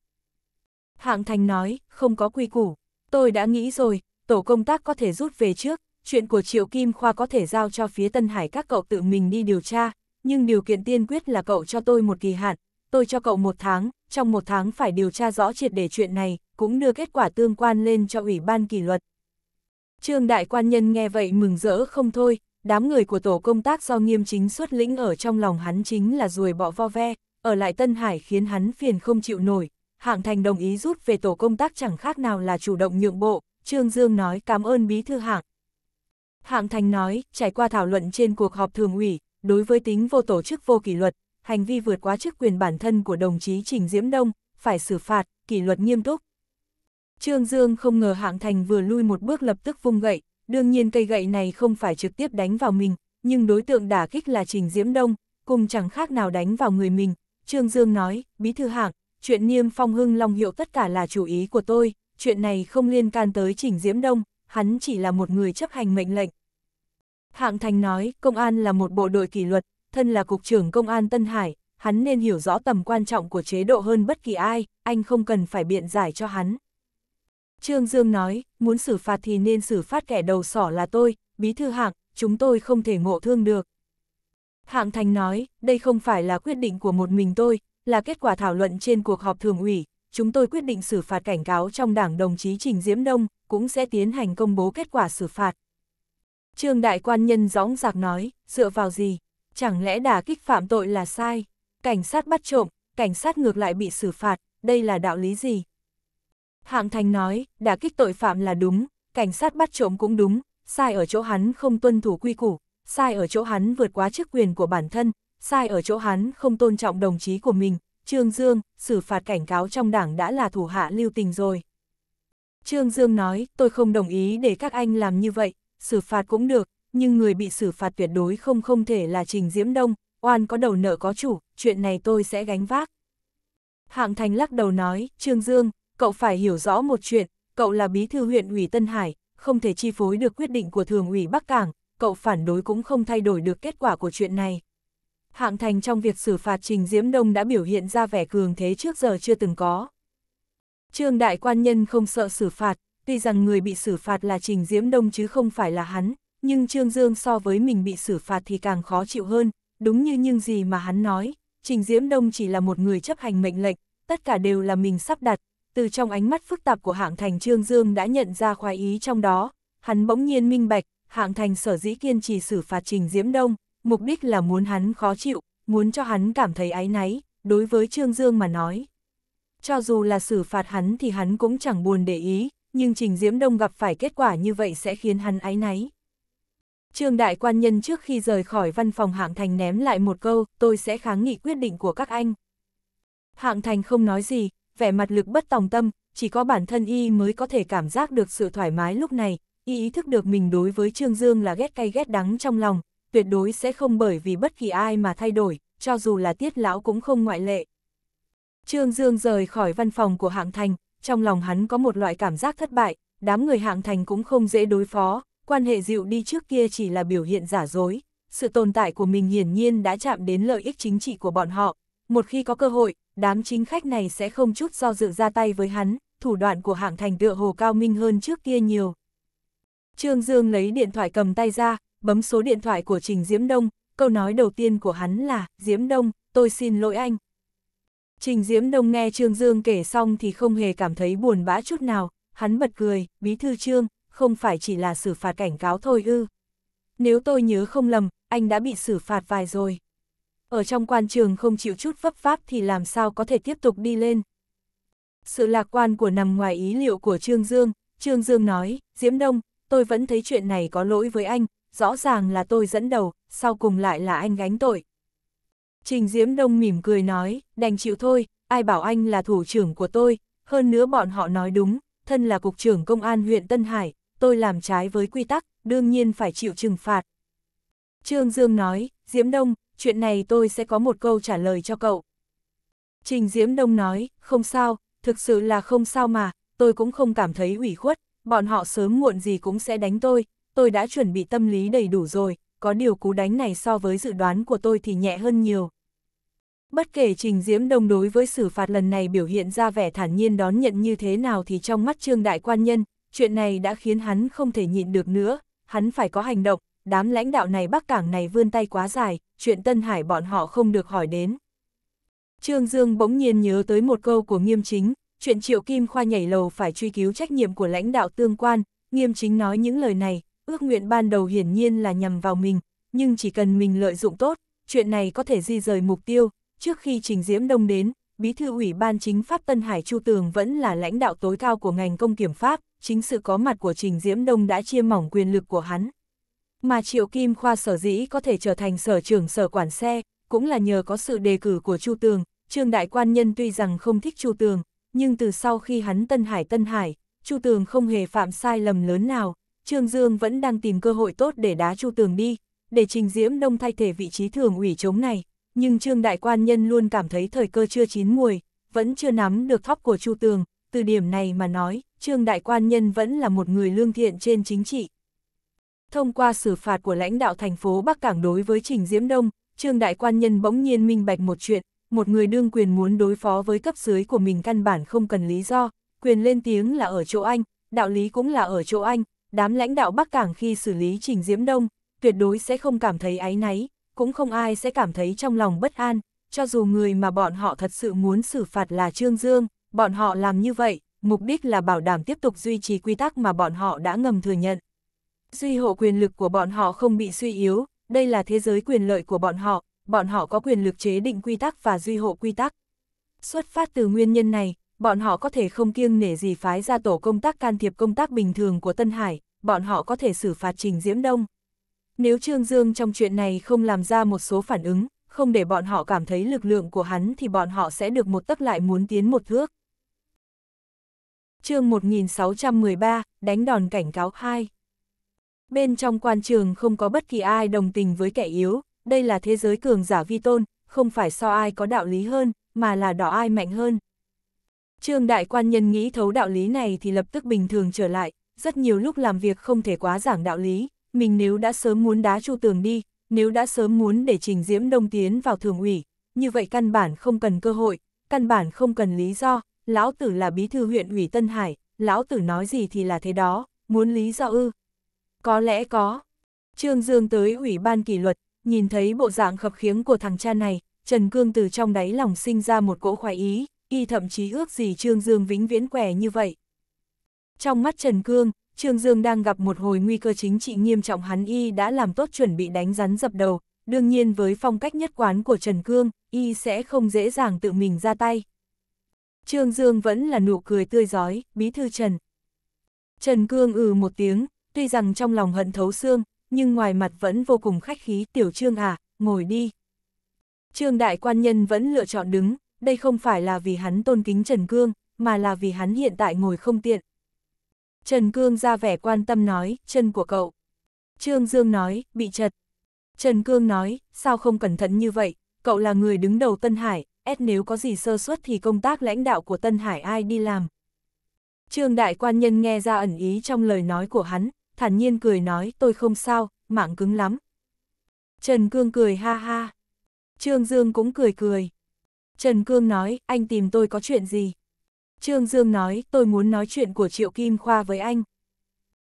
Hạng Thành nói, không có quy củ. Tôi đã nghĩ rồi, tổ công tác có thể rút về trước, chuyện của Triệu Kim Khoa có thể giao cho phía Tân Hải các cậu tự mình đi điều tra, nhưng điều kiện tiên quyết là cậu cho tôi một kỳ hạn, tôi cho cậu một tháng, trong một tháng phải điều tra rõ triệt để chuyện này, cũng đưa kết quả tương quan lên cho Ủy ban kỷ luật. Trương Đại Quan Nhân nghe vậy mừng rỡ không thôi, đám người của tổ công tác do nghiêm chính xuất lĩnh ở trong lòng hắn chính là ruồi bọ vo ve, ở lại Tân Hải khiến hắn phiền không chịu nổi, hạng thành đồng ý rút về tổ công tác chẳng khác nào là chủ động nhượng bộ, Trương Dương nói cảm ơn bí thư hạng. Hạng thành nói, trải qua thảo luận trên cuộc họp thường ủy, đối với tính vô tổ chức vô kỷ luật, hành vi vượt quá chức quyền bản thân của đồng chí Trình Diễm Đông, phải xử phạt, kỷ luật nghiêm túc. Trương Dương không ngờ hạng thành vừa lui một bước lập tức vung gậy, đương nhiên cây gậy này không phải trực tiếp đánh vào mình, nhưng đối tượng đả kích là Trình Diễm Đông, cùng chẳng khác nào đánh vào người mình. Trương Dương nói, bí thư hạng, chuyện niêm phong hưng long hiệu tất cả là chủ ý của tôi, chuyện này không liên can tới Trình Diễm Đông, hắn chỉ là một người chấp hành mệnh lệnh. Hạng Thành nói, công an là một bộ đội kỷ luật, thân là cục trưởng công an Tân Hải, hắn nên hiểu rõ tầm quan trọng của chế độ hơn bất kỳ ai, anh không cần phải biện giải cho hắn. Trương Dương nói, muốn xử phạt thì nên xử phạt kẻ đầu sỏ là tôi, bí thư hạng, chúng tôi không thể ngộ thương được. Hạng Thành nói, đây không phải là quyết định của một mình tôi, là kết quả thảo luận trên cuộc họp thường ủy, chúng tôi quyết định xử phạt cảnh cáo trong đảng đồng chí Trình Diễm Đông, cũng sẽ tiến hành công bố kết quả xử phạt. Trương Đại Quan Nhân gióng giạc nói, dựa vào gì? Chẳng lẽ đả kích phạm tội là sai? Cảnh sát bắt trộm, cảnh sát ngược lại bị xử phạt, đây là đạo lý gì? Hạng Thành nói, đã kích tội phạm là đúng, cảnh sát bắt trộm cũng đúng, sai ở chỗ hắn không tuân thủ quy củ, sai ở chỗ hắn vượt quá chức quyền của bản thân, sai ở chỗ hắn không tôn trọng đồng chí của mình, Trương Dương, xử phạt cảnh cáo trong đảng đã là thủ hạ lưu tình rồi. Trương Dương nói, tôi không đồng ý để các anh làm như vậy, xử phạt cũng được, nhưng người bị xử phạt tuyệt đối không không thể là Trình Diễm Đông, oan có đầu nợ có chủ, chuyện này tôi sẽ gánh vác. Hạng Thành lắc đầu nói, Trương Dương, cậu phải hiểu rõ một chuyện, cậu là bí thư huyện ủy Tân Hải, không thể chi phối được quyết định của thường ủy Bắc Cảng, cậu phản đối cũng không thay đổi được kết quả của chuyện này. Hạng Thành trong việc xử phạt Trình Diễm Đông đã biểu hiện ra vẻ cường thế trước giờ chưa từng có. Trương Đại Quan Nhân không sợ xử phạt, tuy rằng người bị xử phạt là Trình Diễm Đông chứ không phải là hắn, nhưng Trương Dương so với mình bị xử phạt thì càng khó chịu hơn, đúng như những gì mà hắn nói, Trình Diễm Đông chỉ là một người chấp hành mệnh lệnh, tất cả đều là mình sắp đặt, từ trong ánh mắt phức tạp của hạng thành Trương Dương đã nhận ra khoái ý trong đó, hắn bỗng nhiên minh bạch, hạng thành sở dĩ kiên trì xử phạt trình Diễm Đông, mục đích là muốn hắn khó chịu, muốn cho hắn cảm thấy áy náy, đối với Trương Dương mà nói. Cho dù là xử phạt hắn thì hắn cũng chẳng buồn để ý, nhưng Trình Diễm Đông gặp phải kết quả như vậy sẽ khiến hắn áy náy. Trương Đại Quan Nhân trước khi rời khỏi văn phòng Hạng Thành ném lại một câu, tôi sẽ kháng nghị quyết định của các anh. Hạng Thành không nói gì, vẻ mặt lực bất tòng tâm, chỉ có bản thân y mới có thể cảm giác được sự thoải mái lúc này, y ý thức được mình đối với Trương Dương là ghét cay ghét đắng trong lòng, tuyệt đối sẽ không bởi vì bất kỳ ai mà thay đổi, cho dù là tiết lão cũng không ngoại lệ. Trương Dương rời khỏi văn phòng của hạng thành, trong lòng hắn có một loại cảm giác thất bại, đám người hạng thành cũng không dễ đối phó, quan hệ dịu đi trước kia chỉ là biểu hiện giả dối, sự tồn tại của mình hiển nhiên đã chạm đến lợi ích chính trị của bọn họ, một khi có cơ hội, đám chính khách này sẽ không chút do dự ra tay với hắn, thủ đoạn của hạng thành tựa hồ cao minh hơn trước kia nhiều. Trương Dương lấy điện thoại cầm tay ra, bấm số điện thoại của Trình Diễm Đông, câu nói đầu tiên của hắn là, Diễm Đông, tôi xin lỗi anh. Trình Diễm Đông nghe Trương Dương kể xong thì không hề cảm thấy buồn bã chút nào, hắn bật cười, bí thư Trương, không phải chỉ là xử phạt cảnh cáo thôi ư. Nếu tôi nhớ không lầm, anh đã bị xử phạt vài rồi ở trong quan trường không chịu chút vấp pháp thì làm sao có thể tiếp tục đi lên. Sự lạc quan của nằm ngoài ý liệu của Trương Dương, Trương Dương nói, Diễm Đông, tôi vẫn thấy chuyện này có lỗi với anh, rõ ràng là tôi dẫn đầu, sau cùng lại là anh gánh tội. Trình Diễm Đông mỉm cười nói, đành chịu thôi, ai bảo anh là thủ trưởng của tôi, hơn nữa bọn họ nói đúng, thân là cục trưởng công an huyện Tân Hải, tôi làm trái với quy tắc, đương nhiên phải chịu trừng phạt. Trương Dương nói, Diễm Đông, chuyện này tôi sẽ có một câu trả lời cho cậu. Trình Diễm Đông nói, không sao, thực sự là không sao mà, tôi cũng không cảm thấy ủy khuất, bọn họ sớm muộn gì cũng sẽ đánh tôi, tôi đã chuẩn bị tâm lý đầy đủ rồi, có điều cú đánh này so với dự đoán của tôi thì nhẹ hơn nhiều. Bất kể Trình Diễm Đông đối với xử phạt lần này biểu hiện ra vẻ thản nhiên đón nhận như thế nào thì trong mắt Trương Đại Quan Nhân, chuyện này đã khiến hắn không thể nhịn được nữa, hắn phải có hành động, đám lãnh đạo này bắc cảng này vươn tay quá dài, chuyện Tân Hải bọn họ không được hỏi đến. Trương Dương bỗng nhiên nhớ tới một câu của nghiêm chính, chuyện Triệu Kim Khoa nhảy lầu phải truy cứu trách nhiệm của lãnh đạo tương quan, nghiêm chính nói những lời này, ước nguyện ban đầu hiển nhiên là nhằm vào mình, nhưng chỉ cần mình lợi dụng tốt, chuyện này có thể di rời mục tiêu, trước khi Trình Diễm Đông đến, Bí thư ủy ban chính pháp Tân Hải Chu Tường vẫn là lãnh đạo tối cao của ngành công kiểm pháp, chính sự có mặt của Trình Diễm Đông đã chia mỏng quyền lực của hắn. Mà Triệu Kim Khoa sở dĩ có thể trở thành sở trưởng sở quản xe, cũng là nhờ có sự đề cử của Chu Tường, Trương Đại Quan Nhân tuy rằng không thích Chu Tường, nhưng từ sau khi hắn Tân Hải Tân Hải, Chu Tường không hề phạm sai lầm lớn nào, Trương Dương vẫn đang tìm cơ hội tốt để đá Chu Tường đi, để Trình Diễm Đông thay thể vị trí thường ủy chống này, nhưng Trương Đại Quan Nhân luôn cảm thấy thời cơ chưa chín muồi, vẫn chưa nắm được thóp của Chu Tường, từ điểm này mà nói, Trương Đại Quan Nhân vẫn là một người lương thiện trên chính trị, thông qua xử phạt của lãnh đạo thành phố Bắc Cảng đối với Trình Diễm Đông, Trương Đại Quan Nhân bỗng nhiên minh bạch một chuyện, một người đương quyền muốn đối phó với cấp dưới của mình căn bản không cần lý do, quyền lên tiếng là ở chỗ anh, đạo lý cũng là ở chỗ anh, đám lãnh đạo Bắc Cảng khi xử lý Trình Diễm Đông, tuyệt đối sẽ không cảm thấy áy náy, cũng không ai sẽ cảm thấy trong lòng bất an, cho dù người mà bọn họ thật sự muốn xử phạt là Trương Dương, bọn họ làm như vậy, mục đích là bảo đảm tiếp tục duy trì quy tắc mà bọn họ đã ngầm thừa nhận. Duy hộ quyền lực của bọn họ không bị suy yếu, đây là thế giới quyền lợi của bọn họ, bọn họ có quyền lực chế định quy tắc và duy hộ quy tắc. Xuất phát từ nguyên nhân này, bọn họ có thể không kiêng nể gì phái ra tổ công tác can thiệp công tác bình thường của Tân Hải, bọn họ có thể xử phạt Trình Diễm Đông. Nếu Trương Dương trong chuyện này không làm ra một số phản ứng, không để bọn họ cảm thấy lực lượng của hắn thì bọn họ sẽ được một tấc lại muốn tiến một thước. chương 1613, đánh đòn cảnh cáo 2 Bên trong quan trường không có bất kỳ ai đồng tình với kẻ yếu, đây là thế giới cường giả vi tôn, không phải so ai có đạo lý hơn, mà là đỏ ai mạnh hơn. Trương đại quan nhân nghĩ thấu đạo lý này thì lập tức bình thường trở lại, rất nhiều lúc làm việc không thể quá giảng đạo lý, mình nếu đã sớm muốn đá chu tường đi, nếu đã sớm muốn để trình diễm đông tiến vào thường ủy, như vậy căn bản không cần cơ hội, căn bản không cần lý do, lão tử là bí thư huyện ủy Tân Hải, lão tử nói gì thì là thế đó, muốn lý do ư, có lẽ có. Trương Dương tới ủy ban kỷ luật, nhìn thấy bộ dạng khập khiếng của thằng cha này, Trần Cương từ trong đáy lòng sinh ra một cỗ khoái ý, y thậm chí ước gì Trương Dương vĩnh viễn quẻ như vậy. Trong mắt Trần Cương, Trương Dương đang gặp một hồi nguy cơ chính trị nghiêm trọng hắn y đã làm tốt chuẩn bị đánh rắn dập đầu, đương nhiên với phong cách nhất quán của Trần Cương, y sẽ không dễ dàng tự mình ra tay. Trương Dương vẫn là nụ cười tươi giói, bí thư Trần. Trần Cương ừ một tiếng, tuy rằng trong lòng hận thấu xương, nhưng ngoài mặt vẫn vô cùng khách khí tiểu trương à, ngồi đi. Trương đại quan nhân vẫn lựa chọn đứng, đây không phải là vì hắn tôn kính Trần Cương, mà là vì hắn hiện tại ngồi không tiện. Trần Cương ra vẻ quan tâm nói, chân của cậu. Trương Dương nói, bị chật. Trần Cương nói, sao không cẩn thận như vậy, cậu là người đứng đầu Tân Hải, ép nếu có gì sơ suất thì công tác lãnh đạo của Tân Hải ai đi làm. Trương Đại Quan Nhân nghe ra ẩn ý trong lời nói của hắn, thản nhiên cười nói tôi không sao, mạng cứng lắm. Trần Cương cười ha ha. Trương Dương cũng cười cười. Trần Cương nói, anh tìm tôi có chuyện gì? Trương Dương nói, tôi muốn nói chuyện của Triệu Kim Khoa với anh.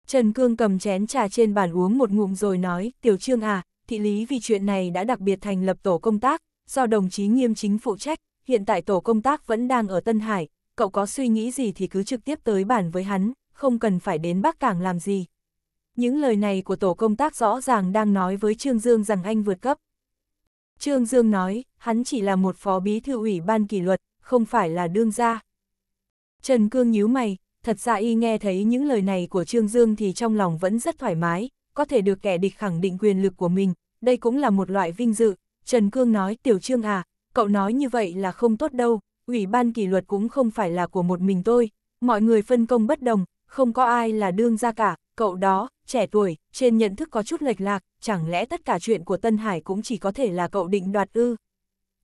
Trần Cương cầm chén trà trên bàn uống một ngụm rồi nói, Tiểu Trương à, thị lý vì chuyện này đã đặc biệt thành lập tổ công tác, do đồng chí nghiêm chính phụ trách, hiện tại tổ công tác vẫn đang ở Tân Hải, cậu có suy nghĩ gì thì cứ trực tiếp tới bàn với hắn, không cần phải đến Bắc Cảng làm gì những lời này của tổ công tác rõ ràng đang nói với Trương Dương rằng anh vượt cấp. Trương Dương nói, hắn chỉ là một phó bí thư ủy ban kỷ luật, không phải là đương gia. Trần Cương nhíu mày, thật ra y nghe thấy những lời này của Trương Dương thì trong lòng vẫn rất thoải mái, có thể được kẻ địch khẳng định quyền lực của mình, đây cũng là một loại vinh dự. Trần Cương nói, tiểu Trương à, cậu nói như vậy là không tốt đâu, ủy ban kỷ luật cũng không phải là của một mình tôi, mọi người phân công bất đồng, không có ai là đương gia cả, Cậu đó, trẻ tuổi, trên nhận thức có chút lệch lạc, chẳng lẽ tất cả chuyện của Tân Hải cũng chỉ có thể là cậu định đoạt ư?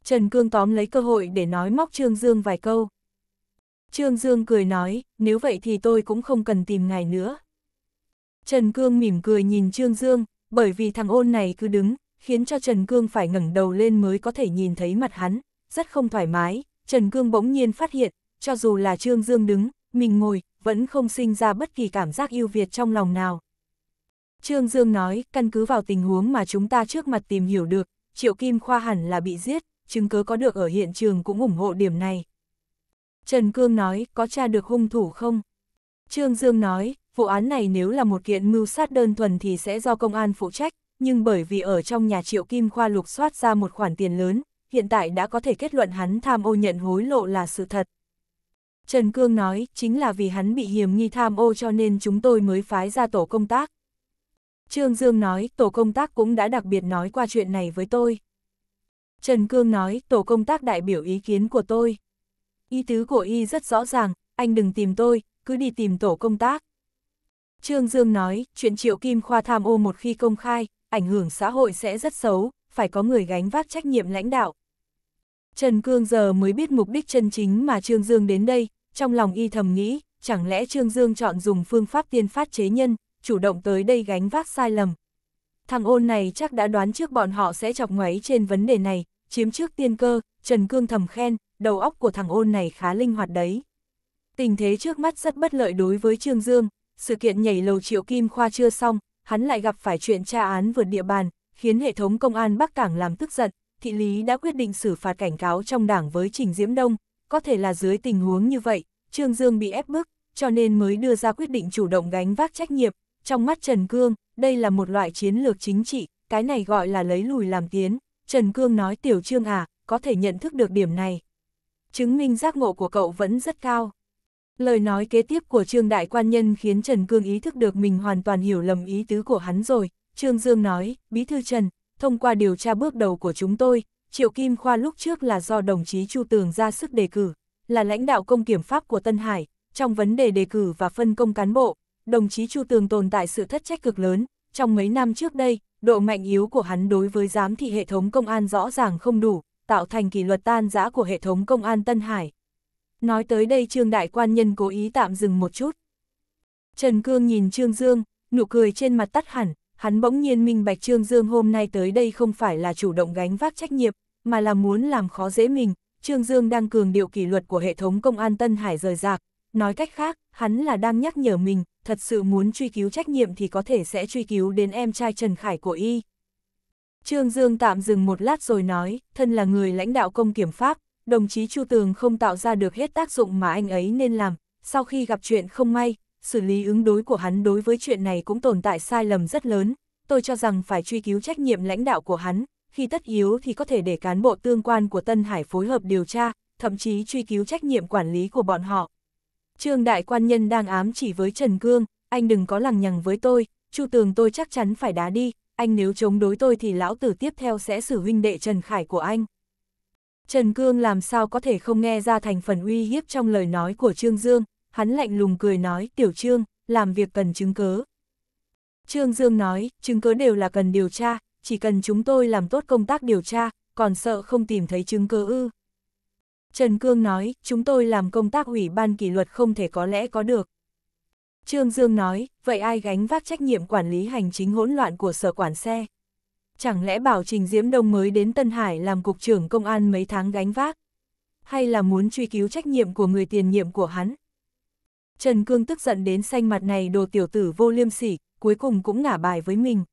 Trần Cương tóm lấy cơ hội để nói móc Trương Dương vài câu. Trương Dương cười nói, nếu vậy thì tôi cũng không cần tìm ngài nữa. Trần Cương mỉm cười nhìn Trương Dương, bởi vì thằng ôn này cứ đứng, khiến cho Trần Cương phải ngẩng đầu lên mới có thể nhìn thấy mặt hắn, rất không thoải mái. Trần Cương bỗng nhiên phát hiện, cho dù là Trương Dương đứng, mình ngồi, vẫn không sinh ra bất kỳ cảm giác ưu việt trong lòng nào. Trương Dương nói, căn cứ vào tình huống mà chúng ta trước mặt tìm hiểu được, Triệu Kim Khoa hẳn là bị giết, chứng cứ có được ở hiện trường cũng ủng hộ điểm này. Trần Cương nói, có tra được hung thủ không? Trương Dương nói, vụ án này nếu là một kiện mưu sát đơn thuần thì sẽ do công an phụ trách, nhưng bởi vì ở trong nhà Triệu Kim Khoa lục soát ra một khoản tiền lớn, hiện tại đã có thể kết luận hắn tham ô nhận hối lộ là sự thật. Trần Cương nói, chính là vì hắn bị hiểm nghi tham ô cho nên chúng tôi mới phái ra tổ công tác. Trương Dương nói, tổ công tác cũng đã đặc biệt nói qua chuyện này với tôi. Trần Cương nói, tổ công tác đại biểu ý kiến của tôi. Ý tứ của y rất rõ ràng, anh đừng tìm tôi, cứ đi tìm tổ công tác. Trương Dương nói, chuyện Triệu Kim Khoa tham ô một khi công khai, ảnh hưởng xã hội sẽ rất xấu, phải có người gánh vác trách nhiệm lãnh đạo. Trần Cương giờ mới biết mục đích chân chính mà Trương Dương đến đây, trong lòng y thầm nghĩ, chẳng lẽ Trương Dương chọn dùng phương pháp tiên phát chế nhân, chủ động tới đây gánh vác sai lầm. Thằng ôn này chắc đã đoán trước bọn họ sẽ chọc ngoáy trên vấn đề này, chiếm trước tiên cơ, Trần Cương thầm khen, đầu óc của thằng ôn này khá linh hoạt đấy. Tình thế trước mắt rất bất lợi đối với Trương Dương, sự kiện nhảy lầu triệu kim khoa chưa xong, hắn lại gặp phải chuyện tra án vượt địa bàn, khiến hệ thống công an Bắc Cảng làm tức giận, thị lý đã quyết định xử phạt cảnh cáo trong đảng với Trình Diễm Đông, có thể là dưới tình huống như vậy, Trương Dương bị ép bức, cho nên mới đưa ra quyết định chủ động gánh vác trách nhiệm. Trong mắt Trần Cương, đây là một loại chiến lược chính trị, cái này gọi là lấy lùi làm tiến. Trần Cương nói tiểu trương à, có thể nhận thức được điểm này. Chứng minh giác ngộ của cậu vẫn rất cao. Lời nói kế tiếp của Trương Đại Quan Nhân khiến Trần Cương ý thức được mình hoàn toàn hiểu lầm ý tứ của hắn rồi. Trương Dương nói, Bí Thư Trần, thông qua điều tra bước đầu của chúng tôi, Triệu Kim Khoa lúc trước là do đồng chí Chu Tường ra sức đề cử, là lãnh đạo công kiểm pháp của Tân Hải, trong vấn đề đề cử và phân công cán bộ, đồng chí Chu Tường tồn tại sự thất trách cực lớn, trong mấy năm trước đây, độ mạnh yếu của hắn đối với giám thị hệ thống công an rõ ràng không đủ, tạo thành kỷ luật tan rã của hệ thống công an Tân Hải. Nói tới đây Trương Đại Quan Nhân cố ý tạm dừng một chút. Trần Cương nhìn Trương Dương, nụ cười trên mặt tắt hẳn, hắn bỗng nhiên minh bạch Trương Dương hôm nay tới đây không phải là chủ động gánh vác trách nhiệm, mà là muốn làm khó dễ mình, Trương Dương đang cường điệu kỷ luật của hệ thống công an Tân Hải rời rạc, nói cách khác, hắn là đang nhắc nhở mình, thật sự muốn truy cứu trách nhiệm thì có thể sẽ truy cứu đến em trai Trần Khải của y. Trương Dương tạm dừng một lát rồi nói, thân là người lãnh đạo công kiểm pháp, đồng chí Chu Tường không tạo ra được hết tác dụng mà anh ấy nên làm, sau khi gặp chuyện không may, xử lý ứng đối của hắn đối với chuyện này cũng tồn tại sai lầm rất lớn, tôi cho rằng phải truy cứu trách nhiệm lãnh đạo của hắn, khi tất yếu thì có thể để cán bộ tương quan của Tân Hải phối hợp điều tra, thậm chí truy cứu trách nhiệm quản lý của bọn họ. Trương Đại Quan Nhân đang ám chỉ với Trần Cương, anh đừng có lằng nhằng với tôi, Chu Tường tôi chắc chắn phải đá đi, anh nếu chống đối tôi thì lão tử tiếp theo sẽ xử huynh đệ Trần Khải của anh. Trần Cương làm sao có thể không nghe ra thành phần uy hiếp trong lời nói của Trương Dương, hắn lạnh lùng cười nói, tiểu trương, làm việc cần chứng cớ. Trương Dương nói, chứng cớ đều là cần điều tra, chỉ cần chúng tôi làm tốt công tác điều tra, còn sợ không tìm thấy chứng cớ ư. Trần Cương nói, chúng tôi làm công tác ủy ban kỷ luật không thể có lẽ có được. Trương Dương nói, vậy ai gánh vác trách nhiệm quản lý hành chính hỗn loạn của sở quản xe? Chẳng lẽ bảo Trình Diễm Đông mới đến Tân Hải làm cục trưởng công an mấy tháng gánh vác? Hay là muốn truy cứu trách nhiệm của người tiền nhiệm của hắn? Trần Cương tức giận đến xanh mặt này đồ tiểu tử vô liêm sỉ, cuối cùng cũng ngả bài với mình.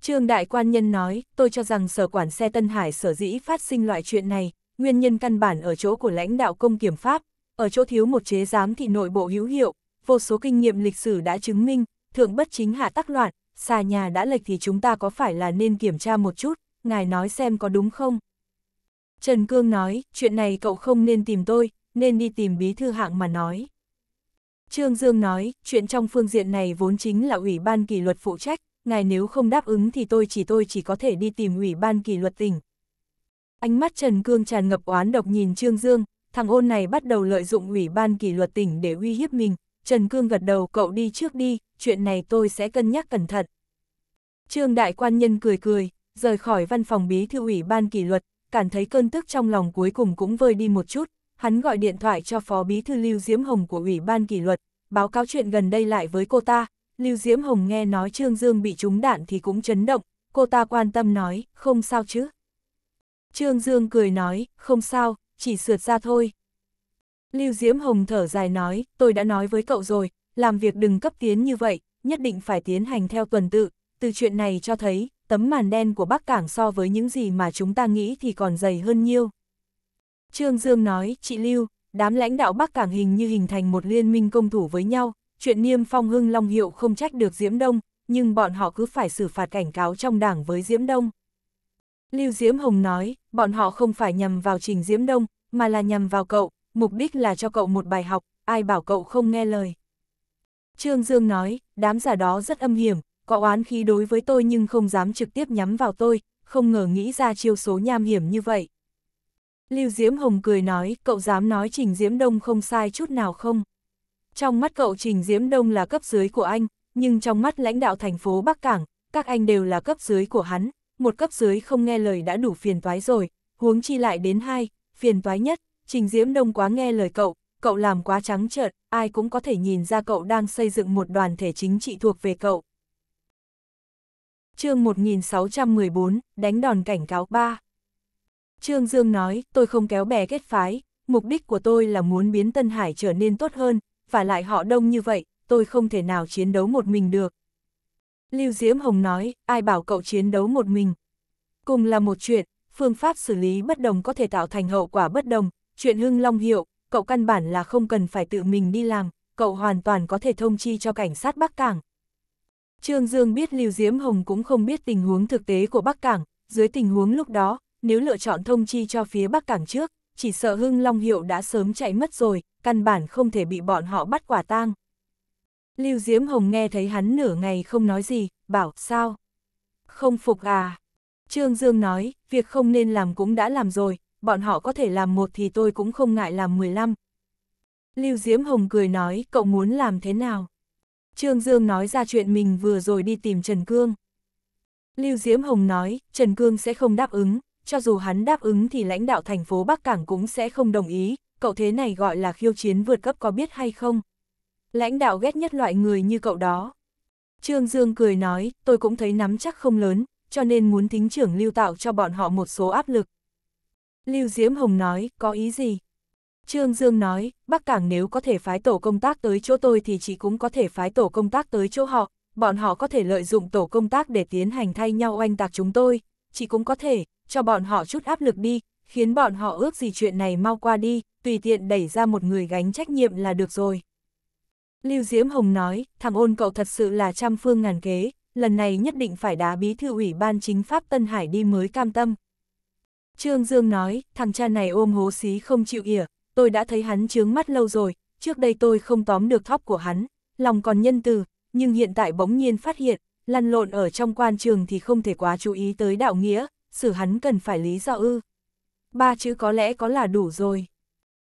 Trương Đại Quan Nhân nói, tôi cho rằng sở quản xe Tân Hải sở dĩ phát sinh loại chuyện này, nguyên nhân căn bản ở chỗ của lãnh đạo công kiểm pháp, ở chỗ thiếu một chế giám thị nội bộ hữu hiệu, vô số kinh nghiệm lịch sử đã chứng minh, thượng bất chính hạ tắc loạn, xà nhà đã lệch thì chúng ta có phải là nên kiểm tra một chút, ngài nói xem có đúng không? Trần Cương nói, chuyện này cậu không nên tìm tôi, nên đi tìm bí thư hạng mà nói. Trương Dương nói, chuyện trong phương diện này vốn chính là Ủy ban kỷ luật phụ trách, ngài nếu không đáp ứng thì tôi chỉ tôi chỉ có thể đi tìm Ủy ban kỷ luật tỉnh. Ánh mắt Trần Cương tràn ngập oán độc nhìn Trương Dương, thằng ôn này bắt đầu lợi dụng Ủy ban kỷ luật tỉnh để uy hiếp mình, Trần Cương gật đầu cậu đi trước đi, chuyện này tôi sẽ cân nhắc cẩn thận. Trương Đại Quan Nhân cười cười, rời khỏi văn phòng bí thư Ủy ban kỷ luật, cảm thấy cơn tức trong lòng cuối cùng cũng vơi đi một chút, hắn gọi điện thoại cho Phó Bí Thư Lưu Diễm Hồng của Ủy ban Kỷ luật, báo cáo chuyện gần đây lại với cô ta. Lưu Diễm Hồng nghe nói Trương Dương bị trúng đạn thì cũng chấn động, cô ta quan tâm nói, không sao chứ. Trương Dương cười nói, không sao, chỉ sượt ra thôi. Lưu Diễm Hồng thở dài nói, tôi đã nói với cậu rồi, làm việc đừng cấp tiến như vậy, nhất định phải tiến hành theo tuần tự. Từ chuyện này cho thấy, tấm màn đen của Bắc Cảng so với những gì mà chúng ta nghĩ thì còn dày hơn nhiều. Trương Dương nói, chị Lưu, đám lãnh đạo Bắc Cảng hình như hình thành một liên minh công thủ với nhau, chuyện niêm phong hưng Long Hiệu không trách được Diễm Đông, nhưng bọn họ cứ phải xử phạt cảnh cáo trong đảng với Diễm Đông. Lưu Diễm Hồng nói, bọn họ không phải nhằm vào Trình Diễm Đông, mà là nhằm vào cậu, mục đích là cho cậu một bài học, ai bảo cậu không nghe lời. Trương Dương nói, đám giả đó rất âm hiểm, có oán khí đối với tôi nhưng không dám trực tiếp nhắm vào tôi, không ngờ nghĩ ra chiêu số nham hiểm như vậy. Lưu Diễm Hồng cười nói, cậu dám nói Trình Diễm Đông không sai chút nào không? Trong mắt cậu Trình Diễm Đông là cấp dưới của anh, nhưng trong mắt lãnh đạo thành phố Bắc Cảng, các anh đều là cấp dưới của hắn, một cấp dưới không nghe lời đã đủ phiền toái rồi, huống chi lại đến hai, phiền toái nhất, Trình Diễm Đông quá nghe lời cậu, cậu làm quá trắng trợn, ai cũng có thể nhìn ra cậu đang xây dựng một đoàn thể chính trị thuộc về cậu. chương 1614, đánh đòn cảnh cáo 3 Trương Dương nói, tôi không kéo bè kết phái, mục đích của tôi là muốn biến Tân Hải trở nên tốt hơn, và lại họ đông như vậy, tôi không thể nào chiến đấu một mình được. Lưu Diễm Hồng nói, ai bảo cậu chiến đấu một mình. Cùng là một chuyện, phương pháp xử lý bất đồng có thể tạo thành hậu quả bất đồng, chuyện hưng long hiệu, cậu căn bản là không cần phải tự mình đi làm, cậu hoàn toàn có thể thông chi cho cảnh sát Bắc Cảng. Trương Dương biết Lưu Diễm Hồng cũng không biết tình huống thực tế của Bắc Cảng, dưới tình huống lúc đó, nếu lựa chọn thông chi cho phía Bắc Cảng trước, chỉ sợ Hưng Long Hiệu đã sớm chạy mất rồi, căn bản không thể bị bọn họ bắt quả tang. Lưu Diễm Hồng nghe thấy hắn nửa ngày không nói gì, bảo sao? Không phục à? Trương Dương nói, việc không nên làm cũng đã làm rồi, bọn họ có thể làm một thì tôi cũng không ngại làm 15. Lưu Diễm Hồng cười nói, cậu muốn làm thế nào? Trương Dương nói ra chuyện mình vừa rồi đi tìm Trần Cương. Lưu Diễm Hồng nói, Trần Cương sẽ không đáp ứng, cho dù hắn đáp ứng thì lãnh đạo thành phố Bắc Cảng cũng sẽ không đồng ý, cậu thế này gọi là khiêu chiến vượt cấp có biết hay không? Lãnh đạo ghét nhất loại người như cậu đó. Trương Dương cười nói, tôi cũng thấy nắm chắc không lớn, cho nên muốn tính trưởng lưu tạo cho bọn họ một số áp lực. Lưu Diễm Hồng nói, có ý gì? Trương Dương nói, Bắc Cảng nếu có thể phái tổ công tác tới chỗ tôi thì chị cũng có thể phái tổ công tác tới chỗ họ, bọn họ có thể lợi dụng tổ công tác để tiến hành thay nhau oanh tạc chúng tôi, chị cũng có thể, cho bọn họ chút áp lực đi, khiến bọn họ ước gì chuyện này mau qua đi, tùy tiện đẩy ra một người gánh trách nhiệm là được rồi. Lưu Diễm Hồng nói, thằng ôn cậu thật sự là trăm phương ngàn kế, lần này nhất định phải đá bí thư ủy ban chính pháp Tân Hải đi mới cam tâm. Trương Dương nói, thằng cha này ôm hố xí không chịu ỉa, tôi đã thấy hắn chướng mắt lâu rồi, trước đây tôi không tóm được thóp của hắn, lòng còn nhân từ, nhưng hiện tại bỗng nhiên phát hiện, lăn lộn ở trong quan trường thì không thể quá chú ý tới đạo nghĩa, xử hắn cần phải lý do ư. Ba chữ có lẽ có là đủ rồi.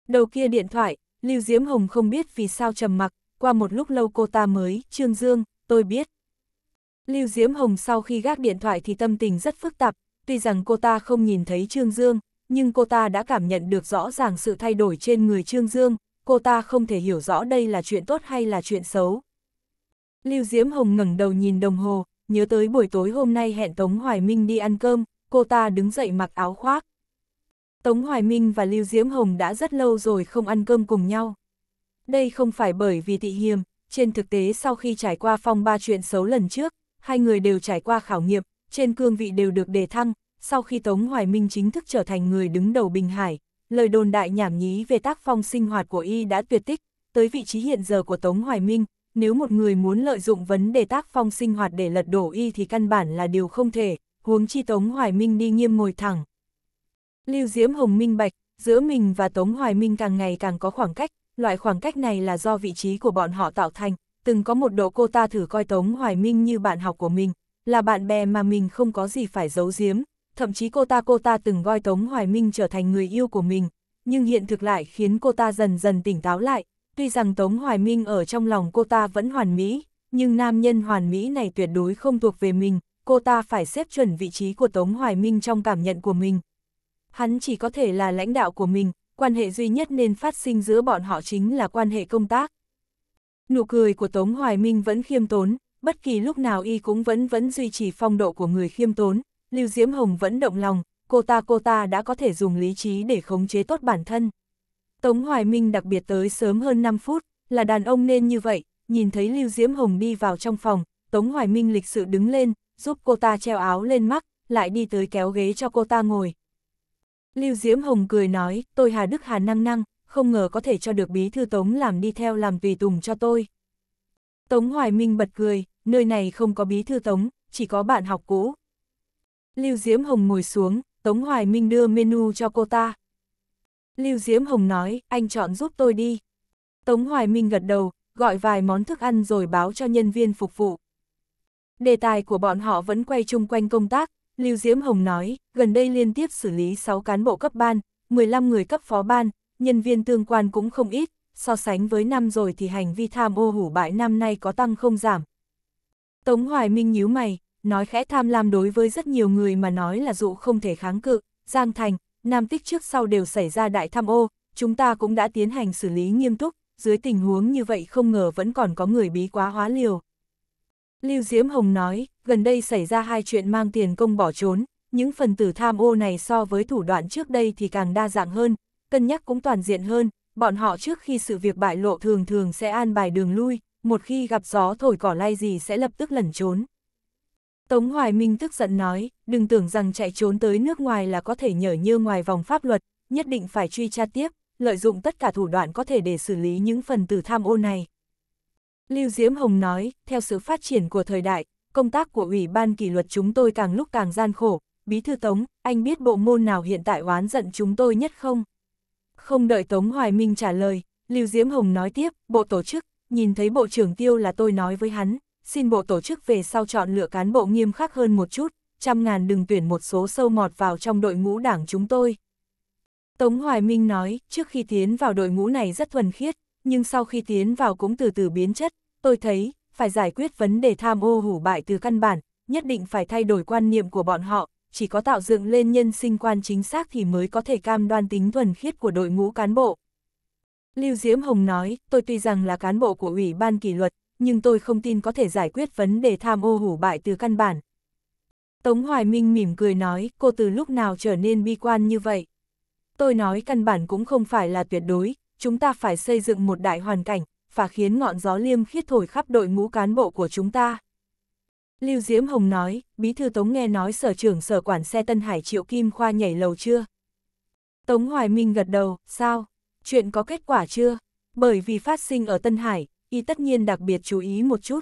Đầu kia điện thoại, Lưu Diễm Hồng không biết vì sao trầm mặc, qua một lúc lâu cô ta mới, Trương Dương, tôi biết. Lưu Diễm Hồng sau khi gác điện thoại thì tâm tình rất phức tạp, tuy rằng cô ta không nhìn thấy Trương Dương, nhưng cô ta đã cảm nhận được rõ ràng sự thay đổi trên người Trương Dương, cô ta không thể hiểu rõ đây là chuyện tốt hay là chuyện xấu. Lưu Diễm Hồng ngẩng đầu nhìn đồng hồ, nhớ tới buổi tối hôm nay hẹn Tống Hoài Minh đi ăn cơm, cô ta đứng dậy mặc áo khoác. Tống Hoài Minh và Lưu Diễm Hồng đã rất lâu rồi không ăn cơm cùng nhau. Đây không phải bởi vì tị hiềm, trên thực tế sau khi trải qua phong ba chuyện xấu lần trước, hai người đều trải qua khảo nghiệm, trên cương vị đều được đề thăng, sau khi Tống Hoài Minh chính thức trở thành người đứng đầu Bình Hải, lời đồn đại nhảm nhí về tác phong sinh hoạt của y đã tuyệt tích, tới vị trí hiện giờ của Tống Hoài Minh, nếu một người muốn lợi dụng vấn đề tác phong sinh hoạt để lật đổ y thì căn bản là điều không thể, huống chi Tống Hoài Minh đi nghiêm ngồi thẳng. Lưu Diễm Hồng minh bạch, giữa mình và Tống Hoài Minh càng ngày càng có khoảng cách, loại khoảng cách này là do vị trí của bọn họ tạo thành, từng có một độ cô ta thử coi Tống Hoài Minh như bạn học của mình, là bạn bè mà mình không có gì phải giấu giếm, thậm chí cô ta cô ta từng coi Tống Hoài Minh trở thành người yêu của mình, nhưng hiện thực lại khiến cô ta dần dần tỉnh táo lại, tuy rằng Tống Hoài Minh ở trong lòng cô ta vẫn hoàn mỹ, nhưng nam nhân hoàn mỹ này tuyệt đối không thuộc về mình, cô ta phải xếp chuẩn vị trí của Tống Hoài Minh trong cảm nhận của mình. Hắn chỉ có thể là lãnh đạo của mình, quan hệ duy nhất nên phát sinh giữa bọn họ chính là quan hệ công tác. Nụ cười của Tống Hoài Minh vẫn khiêm tốn, bất kỳ lúc nào y cũng vẫn vẫn duy trì phong độ của người khiêm tốn, Lưu Diễm Hồng vẫn động lòng, cô ta cô ta đã có thể dùng lý trí để khống chế tốt bản thân. Tống Hoài Minh đặc biệt tới sớm hơn 5 phút, là đàn ông nên như vậy, nhìn thấy Lưu Diễm Hồng đi vào trong phòng, Tống Hoài Minh lịch sự đứng lên, giúp cô ta treo áo lên mắt, lại đi tới kéo ghế cho cô ta ngồi. Lưu Diễm Hồng cười nói, tôi Hà Đức Hà năng năng, không ngờ có thể cho được bí thư Tống làm đi theo làm tùy tùng cho tôi. Tống Hoài Minh bật cười, nơi này không có bí thư Tống, chỉ có bạn học cũ. Lưu Diễm Hồng ngồi xuống, Tống Hoài Minh đưa menu cho cô ta. Lưu Diễm Hồng nói, anh chọn giúp tôi đi. Tống Hoài Minh gật đầu, gọi vài món thức ăn rồi báo cho nhân viên phục vụ đề tài của bọn họ vẫn quay chung quanh công tác, Lưu Diễm Hồng nói, gần đây liên tiếp xử lý 6 cán bộ cấp ban, 15 người cấp phó ban, nhân viên tương quan cũng không ít, so sánh với năm rồi thì hành vi tham ô hủ bại năm nay có tăng không giảm. Tống Hoài Minh nhíu mày, nói khẽ tham lam đối với rất nhiều người mà nói là dụ không thể kháng cự, Giang Thành, Nam Tích trước sau đều xảy ra đại tham ô, chúng ta cũng đã tiến hành xử lý nghiêm túc, dưới tình huống như vậy không ngờ vẫn còn có người bí quá hóa liều. Lưu Diễm Hồng nói, gần đây xảy ra hai chuyện mang tiền công bỏ trốn, những phần tử tham ô này so với thủ đoạn trước đây thì càng đa dạng hơn, cân nhắc cũng toàn diện hơn, bọn họ trước khi sự việc bại lộ thường thường sẽ an bài đường lui, một khi gặp gió thổi cỏ lay gì sẽ lập tức lẩn trốn. Tống Hoài Minh tức giận nói, đừng tưởng rằng chạy trốn tới nước ngoài là có thể nhở như ngoài vòng pháp luật, nhất định phải truy tra tiếp, lợi dụng tất cả thủ đoạn có thể để xử lý những phần tử tham ô này. Lưu Diễm Hồng nói, theo sự phát triển của thời đại, công tác của Ủy ban kỷ luật chúng tôi càng lúc càng gian khổ. Bí thư Tống, anh biết bộ môn nào hiện tại oán giận chúng tôi nhất không? Không đợi Tống Hoài Minh trả lời, Lưu Diễm Hồng nói tiếp, bộ tổ chức, nhìn thấy bộ trưởng tiêu là tôi nói với hắn, xin bộ tổ chức về sau chọn lựa cán bộ nghiêm khắc hơn một chút, trăm ngàn đừng tuyển một số sâu mọt vào trong đội ngũ đảng chúng tôi. Tống Hoài Minh nói, trước khi tiến vào đội ngũ này rất thuần khiết, nhưng sau khi tiến vào cũng từ từ biến chất, tôi thấy, phải giải quyết vấn đề tham ô hủ bại từ căn bản, nhất định phải thay đổi quan niệm của bọn họ, chỉ có tạo dựng lên nhân sinh quan chính xác thì mới có thể cam đoan tính thuần khiết của đội ngũ cán bộ. Lưu Diễm Hồng nói, tôi tuy rằng là cán bộ của Ủy ban kỷ luật, nhưng tôi không tin có thể giải quyết vấn đề tham ô hủ bại từ căn bản. Tống Hoài Minh mỉm cười nói, cô từ lúc nào trở nên bi quan như vậy? Tôi nói căn bản cũng không phải là tuyệt đối, chúng ta phải xây dựng một đại hoàn cảnh, và khiến ngọn gió liêm khiết thổi khắp đội ngũ cán bộ của chúng ta. Lưu Diễm Hồng nói, Bí thư Tống nghe nói sở trưởng sở quản xe Tân Hải Triệu Kim Khoa nhảy lầu chưa? Tống Hoài Minh gật đầu, sao? Chuyện có kết quả chưa? Bởi vì phát sinh ở Tân Hải, y tất nhiên đặc biệt chú ý một chút.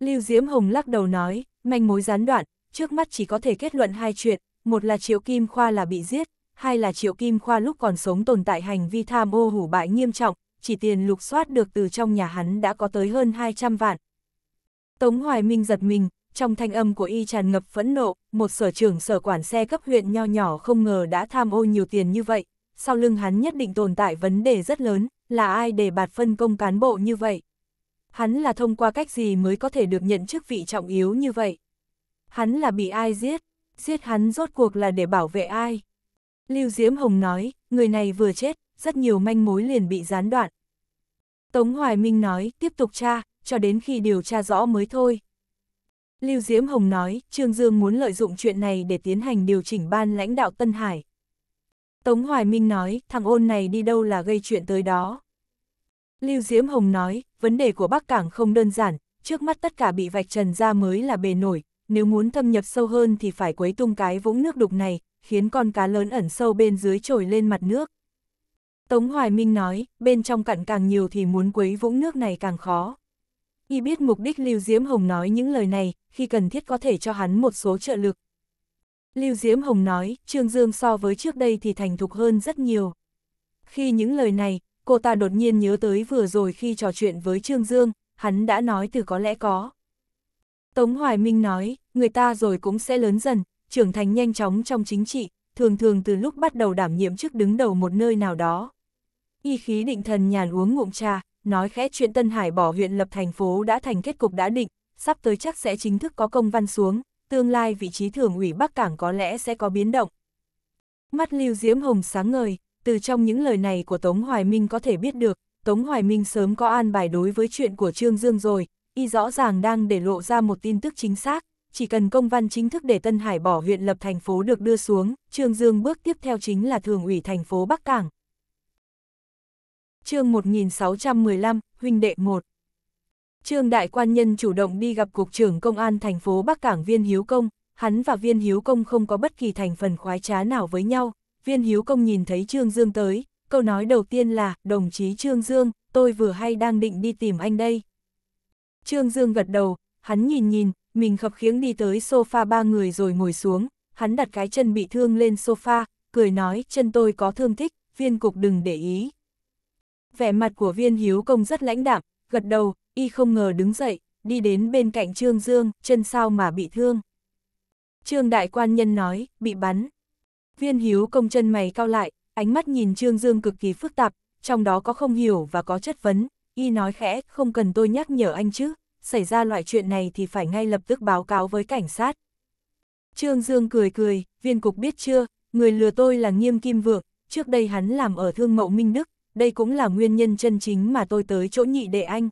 Lưu Diễm Hồng lắc đầu nói, manh mối gián đoạn, trước mắt chỉ có thể kết luận hai chuyện, một là Triệu Kim Khoa là bị giết, hai là Triệu Kim Khoa lúc còn sống tồn tại hành vi tham ô hủ bại nghiêm trọng, chỉ tiền lục soát được từ trong nhà hắn đã có tới hơn 200 vạn. Tống Hoài Minh giật mình, trong thanh âm của y tràn ngập phẫn nộ, một sở trưởng sở quản xe cấp huyện nho nhỏ không ngờ đã tham ô nhiều tiền như vậy, sau lưng hắn nhất định tồn tại vấn đề rất lớn, là ai để bạt phân công cán bộ như vậy? Hắn là thông qua cách gì mới có thể được nhận chức vị trọng yếu như vậy? Hắn là bị ai giết? Giết hắn rốt cuộc là để bảo vệ ai? Lưu Diễm Hồng nói, người này vừa chết, rất nhiều manh mối liền bị gián đoạn. Tống Hoài Minh nói, tiếp tục tra, cho đến khi điều tra rõ mới thôi. Lưu Diễm Hồng nói, Trương Dương muốn lợi dụng chuyện này để tiến hành điều chỉnh ban lãnh đạo Tân Hải. Tống Hoài Minh nói, thằng ôn này đi đâu là gây chuyện tới đó. Lưu Diễm Hồng nói, vấn đề của Bắc Cảng không đơn giản, trước mắt tất cả bị vạch trần ra mới là bề nổi, nếu muốn thâm nhập sâu hơn thì phải quấy tung cái vũng nước đục này, khiến con cá lớn ẩn sâu bên dưới trồi lên mặt nước. Tống Hoài Minh nói, bên trong cặn càng nhiều thì muốn quấy vũng nước này càng khó. Y biết mục đích Lưu Diễm Hồng nói những lời này, khi cần thiết có thể cho hắn một số trợ lực. Lưu Diễm Hồng nói, Trương Dương so với trước đây thì thành thục hơn rất nhiều. Khi những lời này, cô ta đột nhiên nhớ tới vừa rồi khi trò chuyện với Trương Dương, hắn đã nói từ có lẽ có. Tống Hoài Minh nói, người ta rồi cũng sẽ lớn dần, trưởng thành nhanh chóng trong chính trị, thường thường từ lúc bắt đầu đảm nhiệm chức đứng đầu một nơi nào đó. Y khí định thần nhàn uống ngụm trà, nói khẽ chuyện Tân Hải bỏ huyện lập thành phố đã thành kết cục đã định, sắp tới chắc sẽ chính thức có công văn xuống, tương lai vị trí thường ủy Bắc Cảng có lẽ sẽ có biến động. Mắt Lưu Diễm Hồng sáng ngời, từ trong những lời này của Tống Hoài Minh có thể biết được, Tống Hoài Minh sớm có an bài đối với chuyện của Trương Dương rồi, y rõ ràng đang để lộ ra một tin tức chính xác, chỉ cần công văn chính thức để Tân Hải bỏ huyện lập thành phố được đưa xuống, Trương Dương bước tiếp theo chính là thường ủy thành phố Bắc Cảng. chương 1615, Huynh đệ 1 Trương Đại Quan Nhân chủ động đi gặp Cục trưởng Công an thành phố Bắc Cảng Viên Hiếu Công, hắn và Viên Hiếu Công không có bất kỳ thành phần khoái trá nào với nhau. Viên Hiếu Công nhìn thấy Trương Dương tới, câu nói đầu tiên là, đồng chí Trương Dương, tôi vừa hay đang định đi tìm anh đây. Trương Dương gật đầu, hắn nhìn nhìn, mình khập khiếng đi tới sofa ba người rồi ngồi xuống, hắn đặt cái chân bị thương lên sofa, cười nói chân tôi có thương thích, viên cục đừng để ý. Vẻ mặt của viên hiếu công rất lãnh đạm, gật đầu, y không ngờ đứng dậy, đi đến bên cạnh Trương Dương, chân sao mà bị thương. Trương đại quan nhân nói, bị bắn. Viên hiếu công chân mày cao lại, ánh mắt nhìn Trương Dương cực kỳ phức tạp, trong đó có không hiểu và có chất vấn, y nói khẽ, không cần tôi nhắc nhở anh chứ, xảy ra loại chuyện này thì phải ngay lập tức báo cáo với cảnh sát. Trương Dương cười cười, viên cục biết chưa, người lừa tôi là Nghiêm Kim Vượng, trước đây hắn làm ở Thương Mậu Minh Đức, đây cũng là nguyên nhân chân chính mà tôi tới chỗ nhị đệ anh.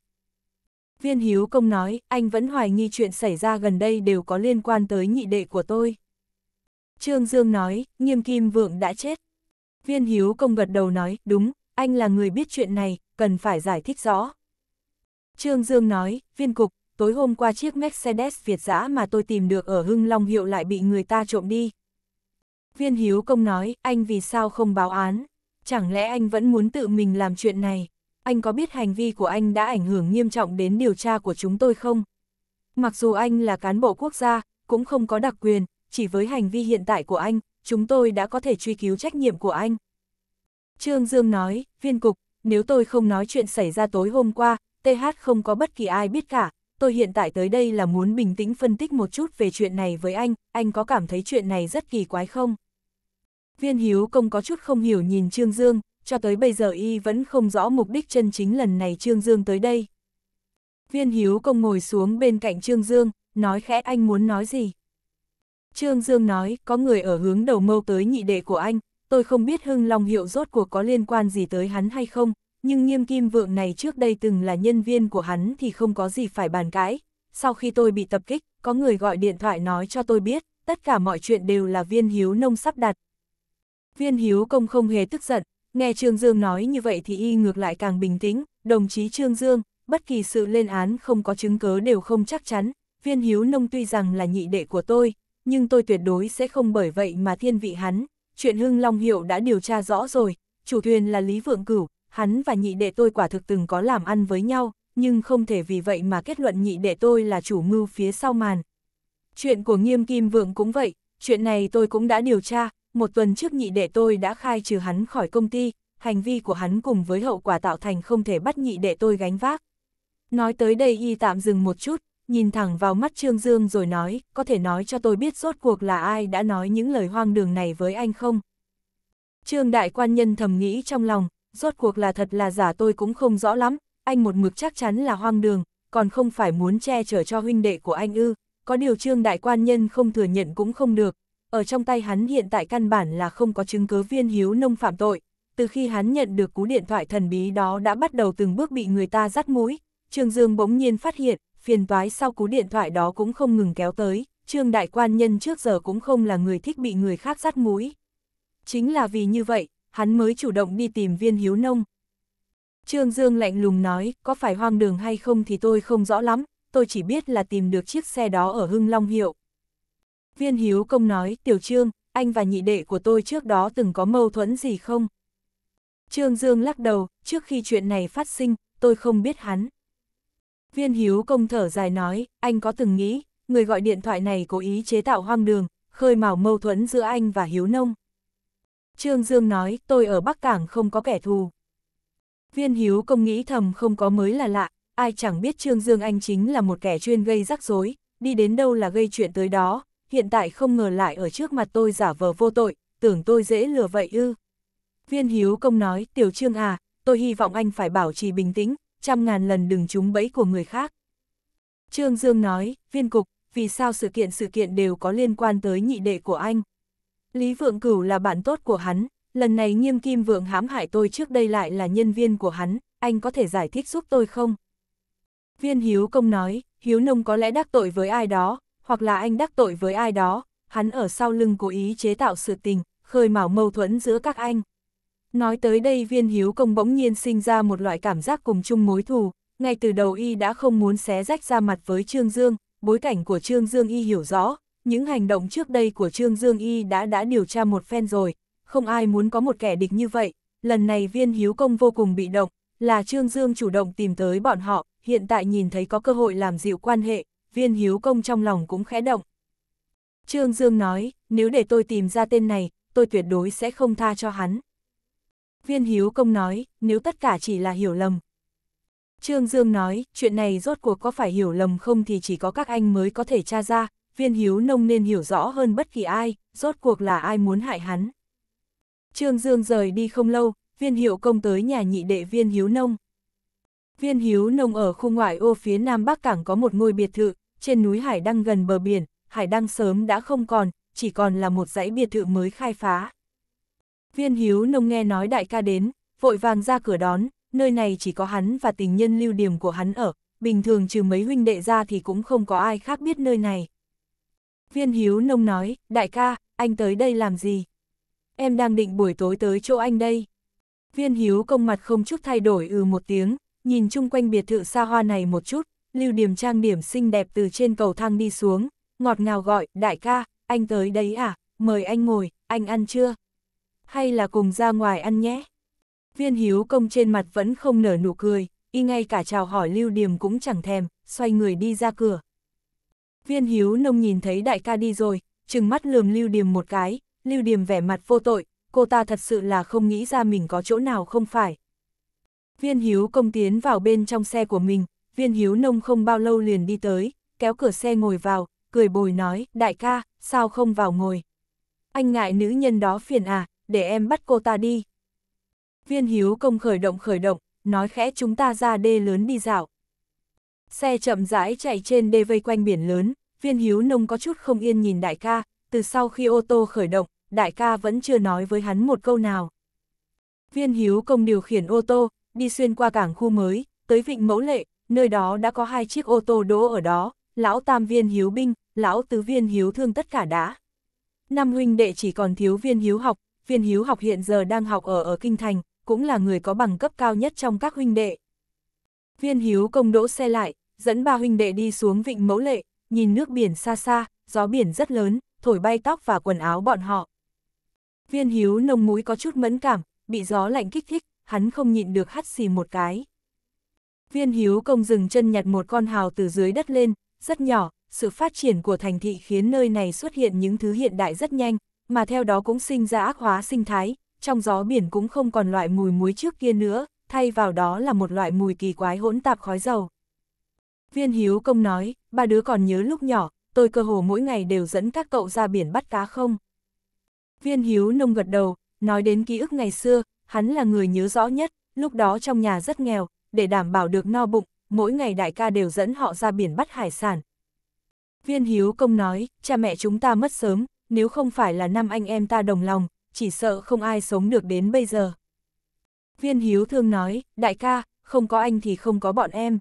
Viên Hiếu Công nói, anh vẫn hoài nghi chuyện xảy ra gần đây đều có liên quan tới nhị đệ của tôi. Trương Dương nói, Nghiêm Kim Vượng đã chết. Viên Hiếu Công gật đầu nói, đúng, anh là người biết chuyện này, cần phải giải thích rõ. Trương Dương nói, viên cục, tối hôm qua chiếc Mercedes Việt giã mà tôi tìm được ở Hưng Long Hiệu lại bị người ta trộm đi. Viên Hiếu Công nói, anh vì sao không báo án? Chẳng lẽ anh vẫn muốn tự mình làm chuyện này? Anh có biết hành vi của anh đã ảnh hưởng nghiêm trọng đến điều tra của chúng tôi không? Mặc dù anh là cán bộ quốc gia, cũng không có đặc quyền, chỉ với hành vi hiện tại của anh, chúng tôi đã có thể truy cứu trách nhiệm của anh. Trương Dương nói, viên cục, nếu tôi không nói chuyện xảy ra tối hôm qua, TH không có bất kỳ ai biết cả, tôi hiện tại tới đây là muốn bình tĩnh phân tích một chút về chuyện này với anh, anh có cảm thấy chuyện này rất kỳ quái không? Viên Hiếu Công có chút không hiểu nhìn Trương Dương, cho tới bây giờ y vẫn không rõ mục đích chân chính lần này Trương Dương tới đây. Viên Hiếu Công ngồi xuống bên cạnh Trương Dương, nói khẽ anh muốn nói gì? Trương Dương nói, có người ở hướng đầu mâu tới nhị đệ của anh, tôi không biết Hưng Long Hiệu rốt cuộc có liên quan gì tới hắn hay không, nhưng nghiêm kim vượng này trước đây từng là nhân viên của hắn thì không có gì phải bàn cãi. Sau khi tôi bị tập kích, có người gọi điện thoại nói cho tôi biết, tất cả mọi chuyện đều là viên hiếu nông sắp đặt. Viên hiếu công không hề tức giận, nghe Trương Dương nói như vậy thì y ngược lại càng bình tĩnh, đồng chí Trương Dương, bất kỳ sự lên án không có chứng cớ đều không chắc chắn, viên hiếu nông tuy rằng là nhị đệ của tôi, nhưng tôi tuyệt đối sẽ không bởi vậy mà thiên vị hắn, chuyện hưng long hiệu đã điều tra rõ rồi, chủ thuyền là Lý Vượng Cửu, hắn và nhị đệ tôi quả thực từng có làm ăn với nhau, nhưng không thể vì vậy mà kết luận nhị đệ tôi là chủ mưu phía sau màn. Chuyện của nghiêm kim vượng cũng vậy, chuyện này tôi cũng đã điều tra, một tuần trước nhị đệ tôi đã khai trừ hắn khỏi công ty, hành vi của hắn cùng với hậu quả tạo thành không thể bắt nhị đệ tôi gánh vác. Nói tới đây y tạm dừng một chút, nhìn thẳng vào mắt Trương Dương rồi nói, có thể nói cho tôi biết rốt cuộc là ai đã nói những lời hoang đường này với anh không? Trương Đại Quan Nhân thầm nghĩ trong lòng, rốt cuộc là thật là giả tôi cũng không rõ lắm, anh một mực chắc chắn là hoang đường, còn không phải muốn che chở cho huynh đệ của anh ư, có điều trương đại quan nhân không thừa nhận cũng không được, ở trong tay hắn hiện tại căn bản là không có chứng cứ viên hiếu nông phạm tội, từ khi hắn nhận được cú điện thoại thần bí đó đã bắt đầu từng bước bị người ta dắt mũi, Trương Dương bỗng nhiên phát hiện, phiền toái sau cú điện thoại đó cũng không ngừng kéo tới, Trương đại quan nhân trước giờ cũng không là người thích bị người khác dắt mũi. Chính là vì như vậy, hắn mới chủ động đi tìm viên hiếu nông. Trương Dương lạnh lùng nói, có phải hoang đường hay không thì tôi không rõ lắm, tôi chỉ biết là tìm được chiếc xe đó ở Hưng Long Hiệu. Viên hiếu công nói, tiểu trương, anh và nhị đệ của tôi trước đó từng có mâu thuẫn gì không? Trương Dương lắc đầu, trước khi chuyện này phát sinh, tôi không biết hắn. Viên hiếu công thở dài nói, anh có từng nghĩ, người gọi điện thoại này cố ý chế tạo hoang đường, khơi mào mâu thuẫn giữa anh và hiếu nông. Trương Dương nói, tôi ở Bắc Cảng không có kẻ thù. Viên Hiếu công nghĩ thầm không có mới là lạ, ai chẳng biết Trương Dương Anh chính là một kẻ chuyên gây rắc rối, đi đến đâu là gây chuyện tới đó, hiện tại không ngờ lại ở trước mặt tôi giả vờ vô tội, tưởng tôi dễ lừa vậy ư. Viên Hiếu công nói, Tiểu Trương à, tôi hy vọng anh phải bảo trì bình tĩnh, trăm ngàn lần đừng trúng bẫy của người khác. Trương Dương nói, viên cục, vì sao sự kiện sự kiện đều có liên quan tới nhị đệ của anh? Lý Vượng Cửu là bạn tốt của hắn, lần này nghiêm kim vượng hãm hại tôi trước đây lại là nhân viên của hắn, anh có thể giải thích giúp tôi không? Viên Hiếu Công nói, Hiếu Nông có lẽ đắc tội với ai đó, hoặc là anh đắc tội với ai đó, hắn ở sau lưng cố ý chế tạo sự tình, khơi mào mâu thuẫn giữa các anh. Nói tới đây viên hiếu công bỗng nhiên sinh ra một loại cảm giác cùng chung mối thù, ngay từ đầu y đã không muốn xé rách ra mặt với Trương Dương, bối cảnh của Trương Dương y hiểu rõ, những hành động trước đây của Trương Dương Y đã đã điều tra một phen rồi, không ai muốn có một kẻ địch như vậy, lần này viên hiếu công vô cùng bị động, là Trương Dương chủ động tìm tới bọn họ, hiện tại nhìn thấy có cơ hội làm dịu quan hệ, viên hiếu công trong lòng cũng khẽ động. Trương Dương nói, nếu để tôi tìm ra tên này, tôi tuyệt đối sẽ không tha cho hắn. Viên hiếu công nói, nếu tất cả chỉ là hiểu lầm. Trương Dương nói, chuyện này rốt cuộc có phải hiểu lầm không thì chỉ có các anh mới có thể tra ra, viên hiếu nông nên hiểu rõ hơn bất kỳ ai, rốt cuộc là ai muốn hại hắn. Trương Dương rời đi không lâu, viên hiệu công tới nhà nhị đệ viên hiếu nông. Viên hiếu nông ở khu ngoại ô phía nam Bắc Cảng có một ngôi biệt thự, trên núi Hải Đăng gần bờ biển, Hải Đăng sớm đã không còn, chỉ còn là một dãy biệt thự mới khai phá. Viên hiếu nông nghe nói đại ca đến, vội vàng ra cửa đón, nơi này chỉ có hắn và tình nhân lưu điểm của hắn ở, bình thường trừ mấy huynh đệ ra thì cũng không có ai khác biết nơi này. Viên Hiếu Nông nói, đại ca, anh tới đây làm gì? Em đang định buổi tối tới chỗ anh đây. Viên Hiếu công mặt không chút thay đổi ừ một tiếng, nhìn chung quanh biệt thự xa hoa này một chút, lưu điểm trang điểm xinh đẹp từ trên cầu thang đi xuống, ngọt ngào gọi, đại ca, anh tới đấy à, mời anh ngồi, anh ăn chưa? Hay là cùng ra ngoài ăn nhé? Viên Hiếu công trên mặt vẫn không nở nụ cười, y ngay cả chào hỏi lưu điểm cũng chẳng thèm, xoay người đi ra cửa. Viên Hiếu Nông nhìn thấy đại ca đi rồi, chừng mắt lườm Lưu Điềm một cái, Lưu Điềm vẻ mặt vô tội, cô ta thật sự là không nghĩ ra mình có chỗ nào không phải. Viên Hiếu công tiến vào bên trong xe của mình, Viên Hiếu Nông không bao lâu liền đi tới, kéo cửa xe ngồi vào, cười bồi nói, đại ca, sao không vào ngồi? Anh ngại nữ nhân đó phiền à, để em bắt cô ta đi. Viên Hiếu công khởi động khởi động, nói khẽ chúng ta ra đê lớn đi dạo. Xe chậm rãi chạy trên đê vây quanh biển lớn, viên hiếu nông có chút không yên nhìn đại ca, từ sau khi ô tô khởi động, đại ca vẫn chưa nói với hắn một câu nào. Viên hiếu công điều khiển ô tô, đi xuyên qua cảng khu mới, tới vịnh mẫu lệ, nơi đó đã có hai chiếc ô tô đỗ ở đó, lão tam viên hiếu binh, lão tứ viên hiếu thương tất cả đã. Năm huynh đệ chỉ còn thiếu viên hiếu học, viên hiếu học hiện giờ đang học ở ở Kinh Thành, cũng là người có bằng cấp cao nhất trong các huynh đệ. Viên hiếu công đỗ xe lại, dẫn ba huynh đệ đi xuống vịnh mẫu lệ, nhìn nước biển xa xa, gió biển rất lớn, thổi bay tóc và quần áo bọn họ. Viên hiếu nông mũi có chút mẫn cảm, bị gió lạnh kích thích, hắn không nhịn được hắt xì một cái. Viên hiếu công dừng chân nhặt một con hào từ dưới đất lên, rất nhỏ, sự phát triển của thành thị khiến nơi này xuất hiện những thứ hiện đại rất nhanh, mà theo đó cũng sinh ra ác hóa sinh thái, trong gió biển cũng không còn loại mùi muối trước kia nữa, thay vào đó là một loại mùi kỳ quái hỗn tạp khói dầu. Viên Hiếu Công nói, ba đứa còn nhớ lúc nhỏ, tôi cơ hồ mỗi ngày đều dẫn các cậu ra biển bắt cá không? Viên Hiếu Nông gật đầu, nói đến ký ức ngày xưa, hắn là người nhớ rõ nhất, lúc đó trong nhà rất nghèo, để đảm bảo được no bụng, mỗi ngày đại ca đều dẫn họ ra biển bắt hải sản. Viên Hiếu Công nói, cha mẹ chúng ta mất sớm, nếu không phải là năm anh em ta đồng lòng, chỉ sợ không ai sống được đến bây giờ. Viên Hiếu Thương nói, đại ca, không có anh thì không có bọn em.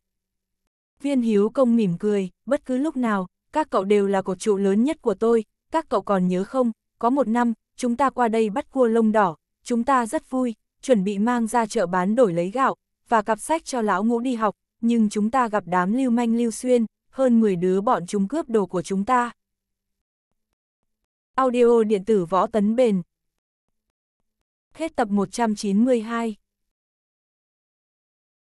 Viên hiếu công mỉm cười, bất cứ lúc nào, các cậu đều là cột trụ lớn nhất của tôi, các cậu còn nhớ không, có một năm, chúng ta qua đây bắt cua lông đỏ, chúng ta rất vui, chuẩn bị mang ra chợ bán đổi lấy gạo, và cặp sách cho lão ngũ đi học, nhưng chúng ta gặp đám lưu manh lưu xuyên, hơn 10 đứa bọn chúng cướp đồ của chúng ta. Audio điện tử võ tấn bền Hết tập 192